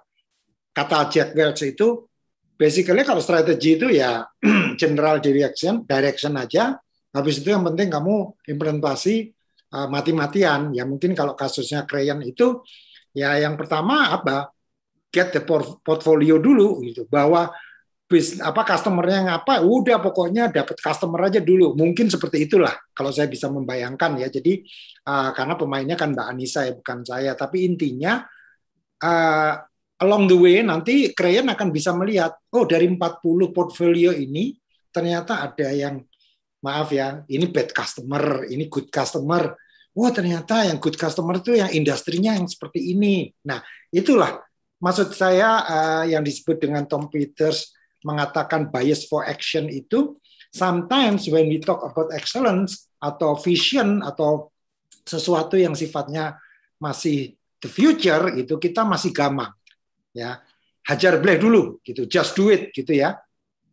kata Jack Welch itu basically kalau strategi itu ya general direction direction aja habis itu yang penting kamu implementasi uh, mati-matian ya mungkin kalau kasusnya Krayon itu ya yang pertama apa get the portfolio dulu gitu bahwa bis apa customernya ngapa udah pokoknya dapat customer aja dulu mungkin seperti itulah kalau saya bisa membayangkan ya jadi uh, karena pemainnya kan Mbak Anissa ya bukan saya tapi intinya uh, along the way nanti klien akan bisa melihat oh dari 40 portfolio ini ternyata ada yang maaf ya ini bad customer ini good customer wah ternyata yang good customer itu yang industrinya yang seperti ini. Nah, itulah maksud saya uh, yang disebut dengan Tom Peters mengatakan bias for action itu sometimes when we talk about excellence atau vision atau sesuatu yang sifatnya masih the future itu kita masih gamang ya hajar bleh dulu gitu just do it gitu ya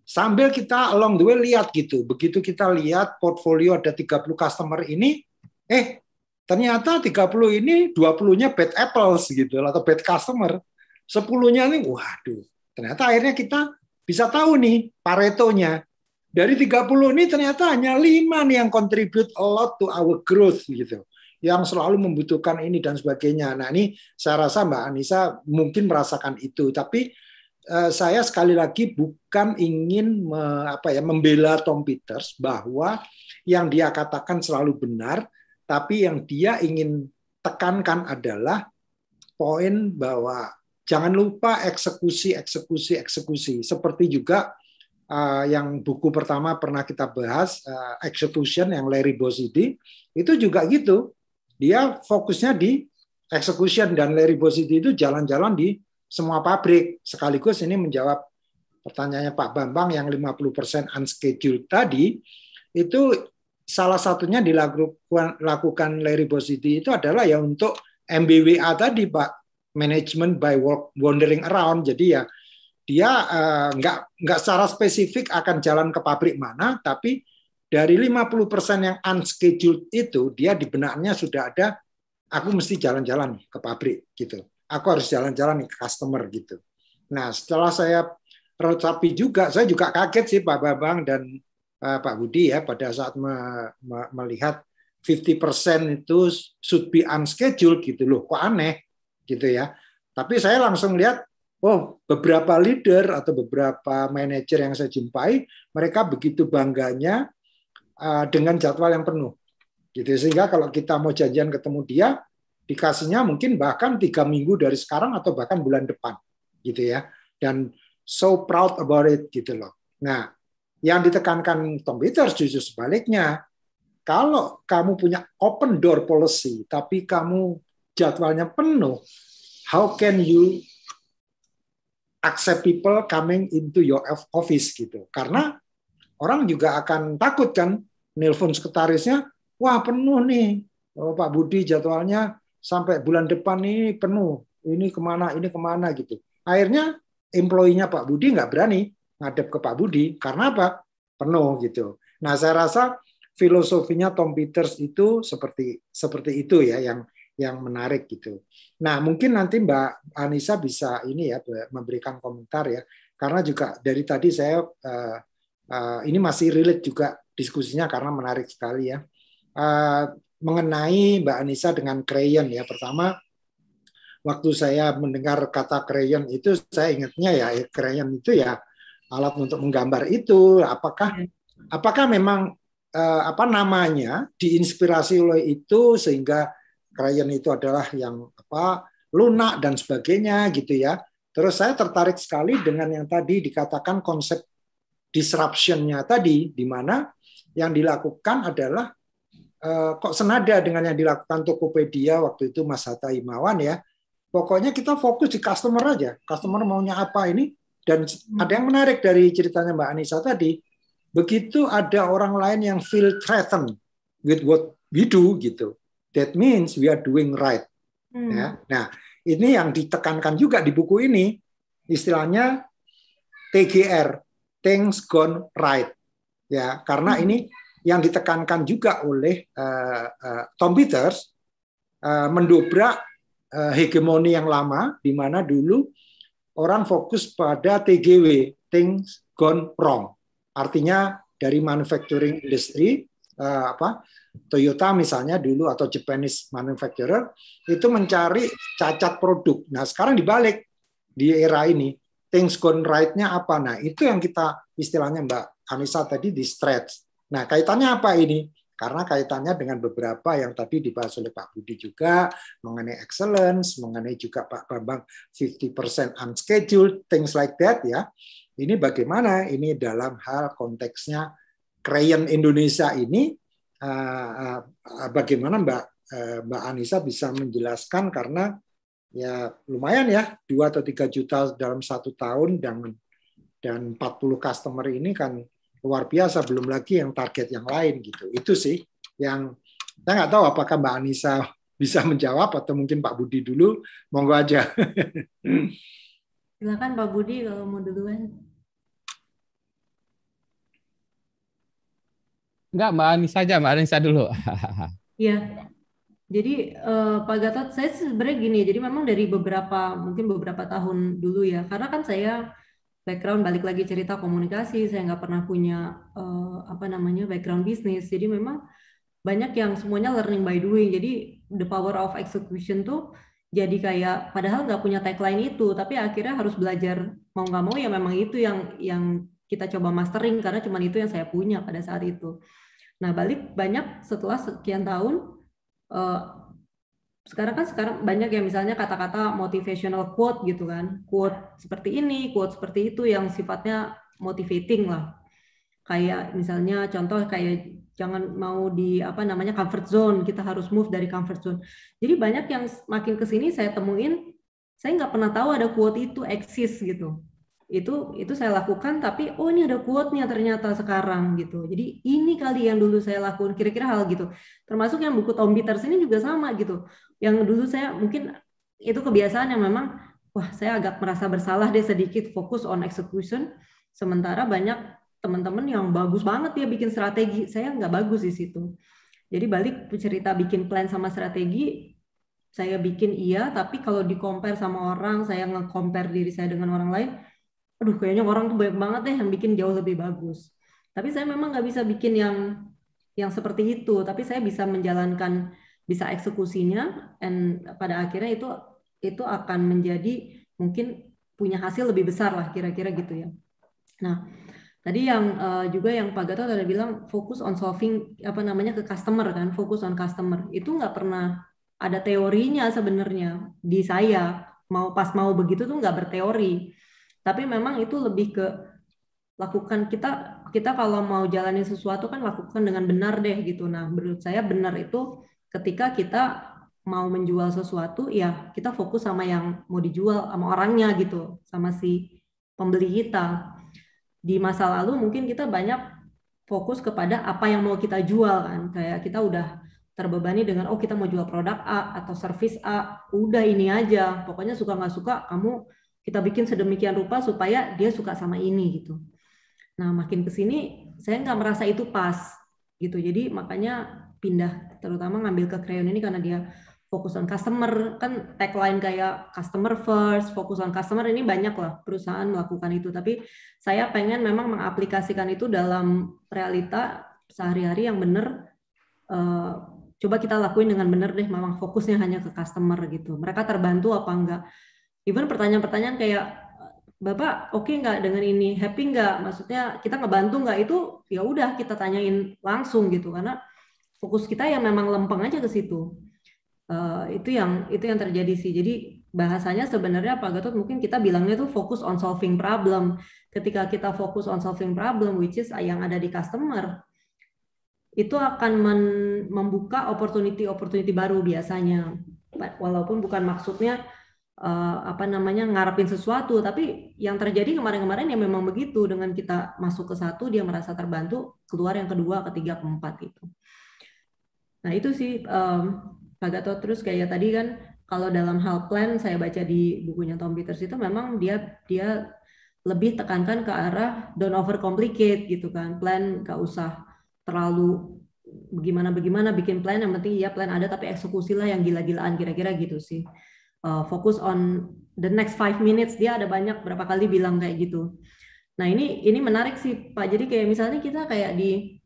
sambil kita along the way lihat gitu begitu kita lihat portfolio ada 30 customer ini eh Ternyata 30 ini 20-nya bad apples gitu atau bad customer. 10-nya ini waduh. Ternyata akhirnya kita bisa tahu nih Pareto-nya Dari 30 ini ternyata hanya 5 nih yang contribute a lot to our growth gitu. Yang selalu membutuhkan ini dan sebagainya. Nah ini saya rasa Mbak Anisa mungkin merasakan itu. Tapi eh, saya sekali lagi bukan ingin me, apa ya membela Tom Peters bahwa yang dia katakan selalu benar, tapi yang dia ingin tekankan adalah poin bahwa jangan lupa eksekusi, eksekusi, eksekusi. Seperti juga uh, yang buku pertama pernah kita bahas, uh, Execution yang Larry Bosidi, itu juga gitu. Dia fokusnya di execution dan Larry Bosidi itu jalan-jalan di semua pabrik. Sekaligus ini menjawab pertanyaannya Pak Bambang yang 50% unscheduled tadi, itu salah satunya dilakukan Larry Bosidi itu adalah ya untuk MBWA tadi Pak management by work, wandering around jadi ya dia uh, nggak secara spesifik akan jalan ke pabrik mana tapi dari 50% yang unscheduled itu dia di benaknya sudah ada aku mesti jalan-jalan ke pabrik gitu aku harus jalan-jalan ke customer gitu nah setelah saya rotapi juga saya juga kaget sih Pak Babang dan Eh, Pak Budi ya pada saat me, me, melihat 50% itu should be unscheduled gitu loh kok aneh gitu ya tapi saya langsung lihat oh beberapa leader atau beberapa manajer yang saya jumpai mereka begitu bangganya uh, dengan jadwal yang penuh gitu sehingga kalau kita mau janjian ketemu dia dikasihnya mungkin bahkan tiga minggu dari sekarang atau bahkan bulan depan gitu ya dan so proud about it gitu loh nah yang ditekankan Tom Peters justru sebaliknya. Kalau kamu punya open door policy, tapi kamu jadwalnya penuh, how can you accept people coming into your office gitu? Karena orang juga akan takut kan, nelpon sekretarisnya, wah penuh nih, oh, Pak Budi jadwalnya sampai bulan depan ini penuh, ini kemana, ini kemana gitu. Akhirnya employee-nya Pak Budi nggak berani ngadep ke Pak Budi karena apa? Penuh gitu. Nah, saya rasa filosofinya Tom Peters itu seperti seperti itu ya yang yang menarik gitu. Nah, mungkin nanti Mbak Anissa bisa ini ya memberikan komentar ya karena juga dari tadi saya uh, uh, ini masih relate juga diskusinya karena menarik sekali ya. Uh, mengenai Mbak Anissa dengan crayon ya. Pertama waktu saya mendengar kata crayon itu saya ingatnya ya crayon itu ya alat untuk menggambar itu apakah hmm. apakah memang uh, apa namanya diinspirasi oleh itu sehingga krayon itu adalah yang apa lunak dan sebagainya gitu ya terus saya tertarik sekali dengan yang tadi dikatakan konsep disruptionnya tadi di mana yang dilakukan adalah uh, kok senada dengan yang dilakukan Tokopedia waktu itu Mas Hatta Imawan ya pokoknya kita fokus di customer aja customer maunya apa ini dan hmm. ada yang menarik dari ceritanya Mbak Anissa tadi, begitu ada orang lain yang feel threatened with what we do gitu, that means we are doing right. Hmm. Ya. Nah, ini yang ditekankan juga di buku ini, istilahnya TGR, things gone right. Ya, karena hmm. ini yang ditekankan juga oleh uh, uh, Tom Peters uh, mendobrak uh, hegemoni yang lama, di mana dulu orang fokus pada TGW, things gone wrong. Artinya dari manufacturing industry uh, apa Toyota misalnya dulu atau Japanese manufacturer itu mencari cacat produk. Nah, sekarang dibalik di era ini things gone right-nya apa? Nah, itu yang kita istilahnya Mbak Anissa tadi di stretch. Nah, kaitannya apa ini? Karena kaitannya dengan beberapa yang tadi dibahas oleh Pak Budi juga mengenai excellence, mengenai juga Pak Bambang 50% unscheduled, things like that ya. Ini bagaimana ini dalam hal konteksnya Krayon Indonesia ini eh, eh, bagaimana Mbak eh, Mbak Anissa bisa menjelaskan karena ya lumayan ya dua atau tiga juta dalam satu tahun dan dan 40 customer ini kan luar biasa belum lagi yang target yang lain gitu itu sih yang saya nggak tahu apakah Mbak Anissa bisa menjawab atau mungkin Pak Budi dulu monggo aja silakan Pak Budi kalau mau duluan nggak Mbak Anissa aja, Mbak Anissa dulu. Iya. Jadi eh, Pak Gatot, saya sebenarnya gini, jadi memang dari beberapa, mungkin beberapa tahun dulu ya, karena kan saya background balik lagi cerita komunikasi saya nggak pernah punya uh, apa namanya background bisnis jadi memang banyak yang semuanya learning by doing jadi the power of execution tuh jadi kayak padahal nggak punya tagline itu tapi akhirnya harus belajar mau nggak mau ya memang itu yang yang kita coba mastering karena cuma itu yang saya punya pada saat itu nah balik banyak setelah sekian tahun uh, sekarang kan sekarang banyak yang misalnya kata-kata motivational quote gitu kan quote seperti ini quote seperti itu yang sifatnya motivating lah kayak misalnya contoh kayak jangan mau di apa namanya comfort zone kita harus move dari comfort zone jadi banyak yang makin kesini saya temuin saya nggak pernah tahu ada quote itu eksis gitu itu itu saya lakukan tapi oh ini ada quote-nya ternyata sekarang gitu jadi ini kali yang dulu saya lakukan kira-kira hal gitu termasuk yang buku Tom Peters ini juga sama gitu yang dulu saya mungkin itu kebiasaan yang memang wah saya agak merasa bersalah deh sedikit fokus on execution sementara banyak teman-teman yang bagus banget ya bikin strategi saya nggak bagus di situ jadi balik cerita bikin plan sama strategi saya bikin iya tapi kalau di compare sama orang saya nge-compare diri saya dengan orang lain aduh kayaknya orang tuh banyak banget deh yang bikin jauh lebih bagus tapi saya memang nggak bisa bikin yang yang seperti itu tapi saya bisa menjalankan bisa eksekusinya dan pada akhirnya itu itu akan menjadi mungkin punya hasil lebih besar lah kira-kira gitu ya. Nah, tadi yang uh, juga yang Pak Gatot ada bilang fokus on solving apa namanya ke customer kan, fokus on customer. Itu nggak pernah ada teorinya sebenarnya di saya mau pas mau begitu tuh nggak berteori. Tapi memang itu lebih ke lakukan kita kita kalau mau jalani sesuatu kan lakukan dengan benar deh gitu. Nah, menurut saya benar itu ketika kita mau menjual sesuatu ya kita fokus sama yang mau dijual sama orangnya gitu sama si pembeli kita di masa lalu mungkin kita banyak fokus kepada apa yang mau kita jual kan kayak kita udah terbebani dengan oh kita mau jual produk A atau service A udah ini aja pokoknya suka nggak suka kamu kita bikin sedemikian rupa supaya dia suka sama ini gitu nah makin kesini saya nggak merasa itu pas gitu jadi makanya pindah terutama ngambil ke Crayon ini karena dia fokus on customer kan tagline kayak customer first fokus on customer ini banyak lah perusahaan melakukan itu tapi saya pengen memang mengaplikasikan itu dalam realita sehari-hari yang benar uh, coba kita lakuin dengan benar deh memang fokusnya hanya ke customer gitu mereka terbantu apa enggak even pertanyaan-pertanyaan kayak bapak oke okay nggak dengan ini happy nggak maksudnya kita ngebantu nggak itu ya udah kita tanyain langsung gitu karena fokus kita yang memang lempeng aja ke situ. Uh, itu yang itu yang terjadi sih. Jadi bahasanya sebenarnya Pak Gatot mungkin kita bilangnya tuh fokus on solving problem. Ketika kita fokus on solving problem, which is yang ada di customer, itu akan men, membuka opportunity opportunity baru biasanya. Walaupun bukan maksudnya uh, apa namanya ngarepin sesuatu, tapi yang terjadi kemarin-kemarin ya memang begitu. Dengan kita masuk ke satu, dia merasa terbantu, keluar yang kedua, ketiga, keempat itu. Nah itu sih um, mmm, Pak Gatot terus kayak tadi kan kalau dalam hal plan saya baca di bukunya Tom Peters itu memang dia dia lebih tekankan ke arah don't over complicate gitu kan plan gak usah terlalu bagaimana bagaimana bikin plan yang penting ya plan ada tapi eksekusilah yang gila-gilaan kira-kira gitu sih uh, fokus on the next five minutes dia ada banyak berapa kali bilang kayak gitu nah ini ini menarik sih pak jadi kayak misalnya kita kayak di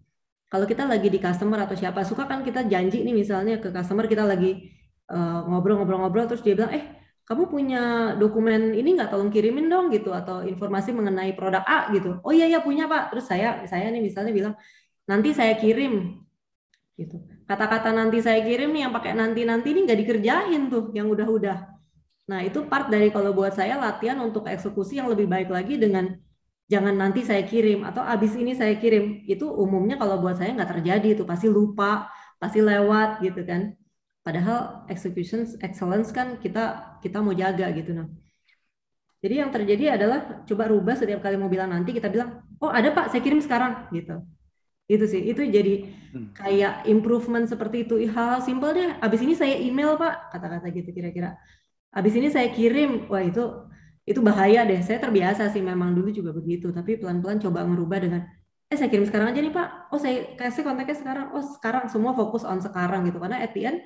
kalau kita lagi di customer atau siapa suka kan kita janji nih misalnya ke customer kita lagi eh, ngobrol-ngobrol-ngobrol uh, terus dia bilang eh kamu punya dokumen ini nggak tolong kirimin dong gitu atau informasi mengenai produk A gitu oh iya iya punya pak terus saya saya nih misalnya bilang nanti saya kirim gitu kata-kata nanti saya kirim nih yang pakai nanti nanti ini nggak dikerjain tuh yang udah-udah nah itu part dari kalau buat saya latihan untuk eksekusi yang lebih baik lagi dengan jangan nanti saya kirim atau abis ini saya kirim itu umumnya kalau buat saya nggak terjadi itu pasti lupa pasti lewat gitu kan padahal execution excellence kan kita kita mau jaga gitu nah jadi yang terjadi adalah coba rubah setiap kali mau bilang nanti kita bilang oh ada pak saya kirim sekarang gitu itu sih itu jadi hmm. kayak improvement seperti itu hal, -hal simpel deh abis ini saya email pak kata-kata gitu kira-kira abis ini saya kirim wah itu itu bahaya deh saya terbiasa sih memang dulu juga begitu tapi pelan-pelan coba ngerubah dengan eh saya kirim sekarang aja nih pak oh saya kasih kontaknya sekarang oh sekarang semua fokus on sekarang gitu karena at the end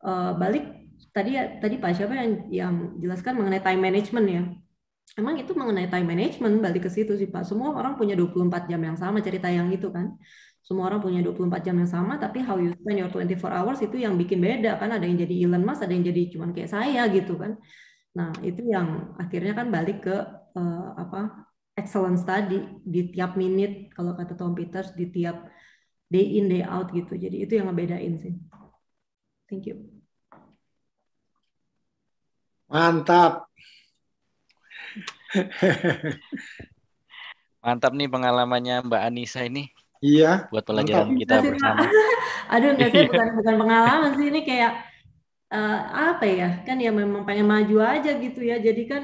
uh, balik tadi ya tadi pak siapa yang yang jelaskan mengenai time management ya emang itu mengenai time management balik ke situ sih Pak. Semua orang punya 24 jam yang sama cerita yang itu kan. Semua orang punya 24 jam yang sama tapi how you spend your 24 hours itu yang bikin beda kan. Ada yang jadi Elon Musk, ada yang jadi cuman kayak saya gitu kan. Nah, itu yang akhirnya kan balik ke uh, apa excellence tadi di tiap menit kalau kata Tom Peters di tiap day in day out gitu. Jadi itu yang ngebedain sih. Thank you. Mantap. Mantap nih pengalamannya Mbak Anissa ini. Iya. Buat pelajaran mantap. kita bersama. Aduh, enggak sih iya. bukan bukan pengalaman sih ini kayak uh, apa ya kan ya memang pengen maju aja gitu ya jadi kan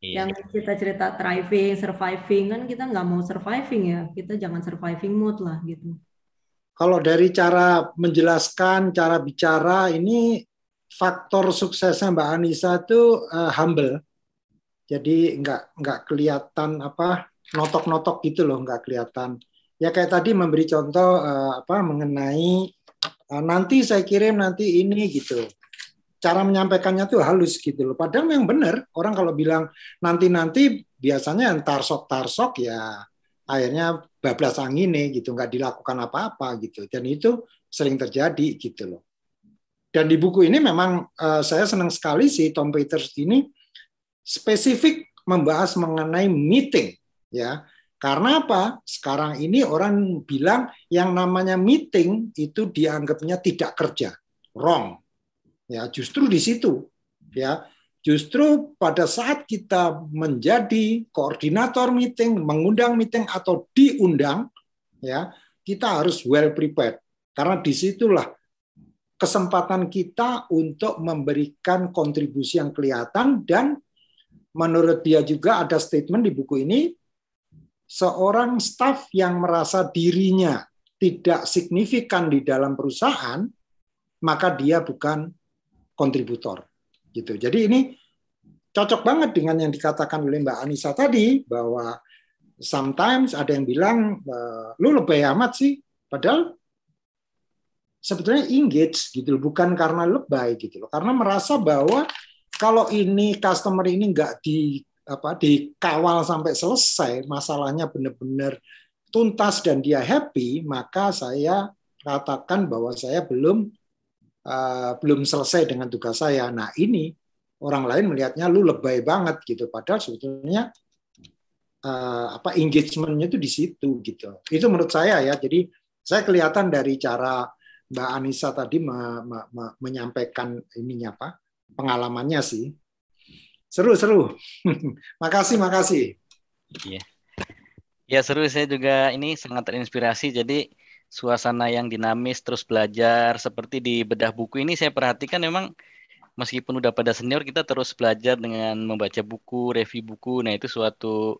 iya. yang kita cerita thriving surviving kan kita nggak mau surviving ya kita jangan surviving mode lah gitu kalau dari cara menjelaskan cara bicara ini faktor suksesnya Mbak Anissa itu uh, humble jadi nggak nggak kelihatan apa notok-notok gitu loh nggak kelihatan ya kayak tadi memberi contoh uh, apa mengenai uh, nanti saya kirim nanti ini gitu cara menyampaikannya tuh halus gitu loh. Padahal yang benar orang kalau bilang nanti-nanti biasanya yang tarsok-tarsok ya akhirnya bablas angin nih gitu nggak dilakukan apa-apa gitu dan itu sering terjadi gitu loh dan di buku ini memang uh, saya senang sekali si Tom Peters ini spesifik membahas mengenai meeting ya karena apa sekarang ini orang bilang yang namanya meeting itu dianggapnya tidak kerja wrong Ya, justru di situ. Ya, justru pada saat kita menjadi koordinator meeting, mengundang meeting atau diundang, ya, kita harus well prepared. Karena disitulah kesempatan kita untuk memberikan kontribusi yang kelihatan dan menurut dia juga ada statement di buku ini seorang staff yang merasa dirinya tidak signifikan di dalam perusahaan maka dia bukan kontributor gitu. Jadi ini cocok banget dengan yang dikatakan oleh Mbak Anissa tadi bahwa sometimes ada yang bilang eh, lu lebih amat sih padahal sebetulnya engage gitu bukan karena lebay gitu loh, karena merasa bahwa kalau ini customer ini enggak di apa dikawal sampai selesai masalahnya benar-benar tuntas dan dia happy, maka saya katakan bahwa saya belum uh, belum selesai dengan tugas saya. Nah ini orang lain melihatnya lu lebay banget gitu. Padahal sebetulnya uh, apa engagementnya itu di situ gitu. Itu menurut saya ya. Jadi saya kelihatan dari cara Mbak Anissa tadi me me me menyampaikan ininya apa pengalamannya sih. Seru-seru. makasih, makasih. Iya. Ya seru saya juga ini sangat terinspirasi. Jadi suasana yang dinamis terus belajar seperti di bedah buku ini saya perhatikan memang meskipun udah pada senior kita terus belajar dengan membaca buku, review buku. Nah, itu suatu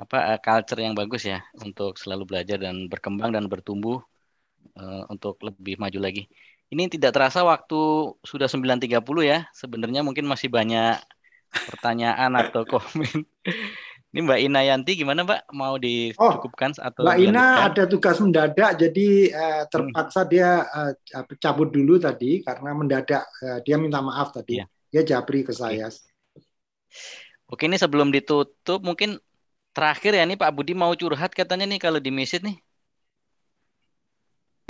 apa eh, culture yang bagus ya untuk selalu belajar dan berkembang dan bertumbuh uh, untuk lebih maju lagi. Ini tidak terasa waktu sudah 9.30 ya. Sebenarnya mungkin masih banyak pertanyaan atau komen ini Mbak Ina Yanti gimana Mbak? Mau dicukupkan oh, atau Mbak Ina ada tugas mendadak jadi eh, hmm. terpaksa hmm. dia eh, cabut dulu tadi karena mendadak eh, dia minta maaf tadi. Yeah. Dia japri ke saya. Oke, ini sebelum ditutup mungkin terakhir ya nih Pak Budi mau curhat katanya nih kalau di masjid nih.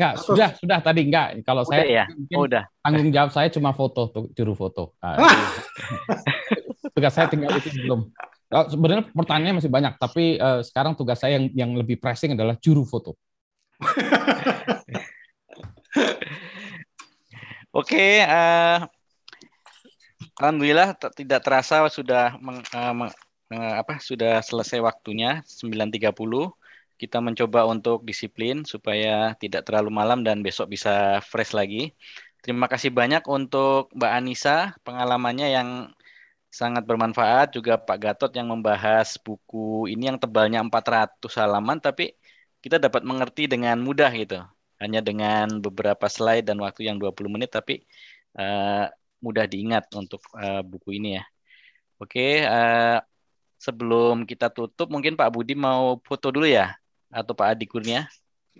Enggak, sudah, sudah tadi enggak. Kalau udah saya ya? mungkin oh, udah. tanggung jawab saya cuma foto, juru foto. Ah, iya. tugas saya tinggal itu belum. Uh, sebenarnya pertanyaannya masih banyak, tapi uh, sekarang tugas saya yang yang lebih pressing adalah juru foto. Oke, okay, uh, eh, alhamdulillah tidak terasa sudah meng, uh, meng, uh, apa sudah selesai waktunya 9.30. Kita mencoba untuk disiplin supaya tidak terlalu malam dan besok bisa fresh lagi. Terima kasih banyak untuk Mbak Anissa pengalamannya yang sangat bermanfaat juga Pak Gatot yang membahas buku ini yang tebalnya 400 halaman tapi kita dapat mengerti dengan mudah gitu. Hanya dengan beberapa slide dan waktu yang 20 menit tapi uh, mudah diingat untuk uh, buku ini ya. Oke, uh, sebelum kita tutup mungkin Pak Budi mau foto dulu ya atau Pak Adi Kurnia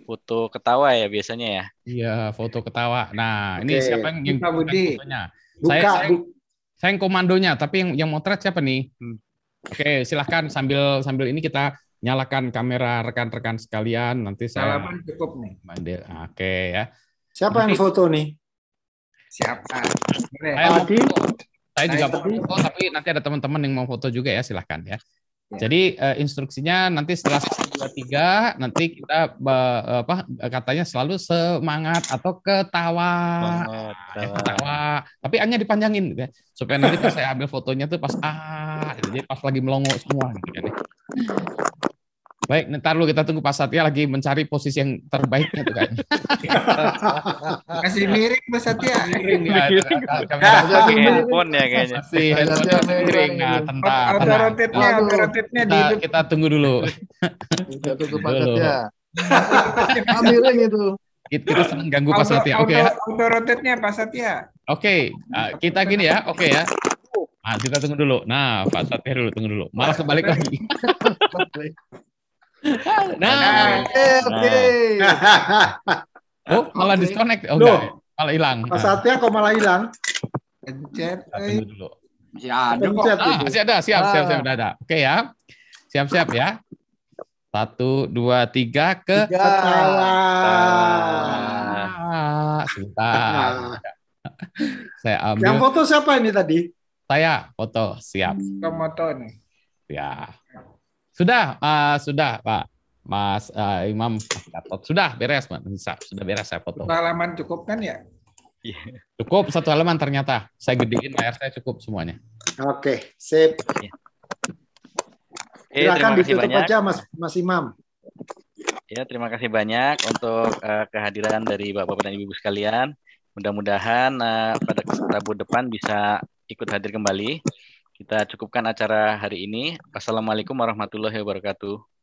foto ketawa ya biasanya ya. Iya, foto ketawa. Nah, Oke. ini siapa yang ingin Pak Budi. Fotonya? Buka, saya, saya komandonya, tapi yang yang motret siapa nih? Hmm. Oke, silahkan sambil sambil ini kita nyalakan kamera rekan-rekan sekalian. Nanti saya. Salaman cukup nih. Oke Oke ya. Siapa Nanti... yang foto nih? Siapa? Saya, Saya juga mau foto, tapi nanti ada teman-teman yang mau foto juga ya, silahkan ya. Ya. Jadi uh, instruksinya nanti setelah dua tiga nanti kita uh, apa katanya selalu semangat atau ketawa. Semangat, nah, ketawa. ketawa. Tapi hanya dipanjangin gitu ya. Supaya nanti pas saya ambil fotonya tuh pas ah gitu. jadi pas lagi melongo semua gitu kan. Ya. Baik, ntar lu kita tunggu Pak Satya lagi mencari posisi yang terbaiknya tuh kan. Masih miring Pak Satya. Miring ya. Kamera handphone ya kayaknya. Masih miring. Nah, tentang. Ada rotetnya, ada rotetnya di Kita tunggu dulu. Kita tunggu Pak Satya. Ah, miring itu. Kita senang ganggu Pak Satya. Oke. Auto ah, rotetnya Pak Satya. Oke, kita gini ya. Oke ya. Nah, kita tunggu dulu. Nah, Pak Satya dulu, tunggu dulu. Malah kebalik lagi. nah, oke oke. Nah. Oh, malah okay. disconnect. Oh, Loh, ya. Malah hilang. Pas saatnya kok malah hilang. Nah, Pencet. Eh. dulu. Masih ya, ada kok. Ah, masih ada. Siap, ah. siap, siap. Ah. Udah ada. Oke ya. Siap, siap ya. Satu, dua, tiga. Ke tiga. kepala. Ah, sebentar. Saya ambil. Yang foto siapa ini tadi? Saya foto. Siap. Kamu foto ini. Ya. Sudah, uh, sudah, Pak. Mas uh, Imam Gatot. Sudah beres, Mas. Sudah beres saya foto. Satu halaman cukup kan ya? Iya. Cukup satu halaman ternyata. Saya gedein layar saya cukup semuanya. Oke, sip. Ya. Eh, Silakan ditutup banyak. aja Mas Mas Imam. Ya, terima kasih banyak untuk uh, kehadiran dari Bapak dan Ibu sekalian. Mudah-mudahan uh, pada Rabu depan bisa ikut hadir kembali. Kita cukupkan acara hari ini. assalamualaikum warahmatullahi wabarakatuh.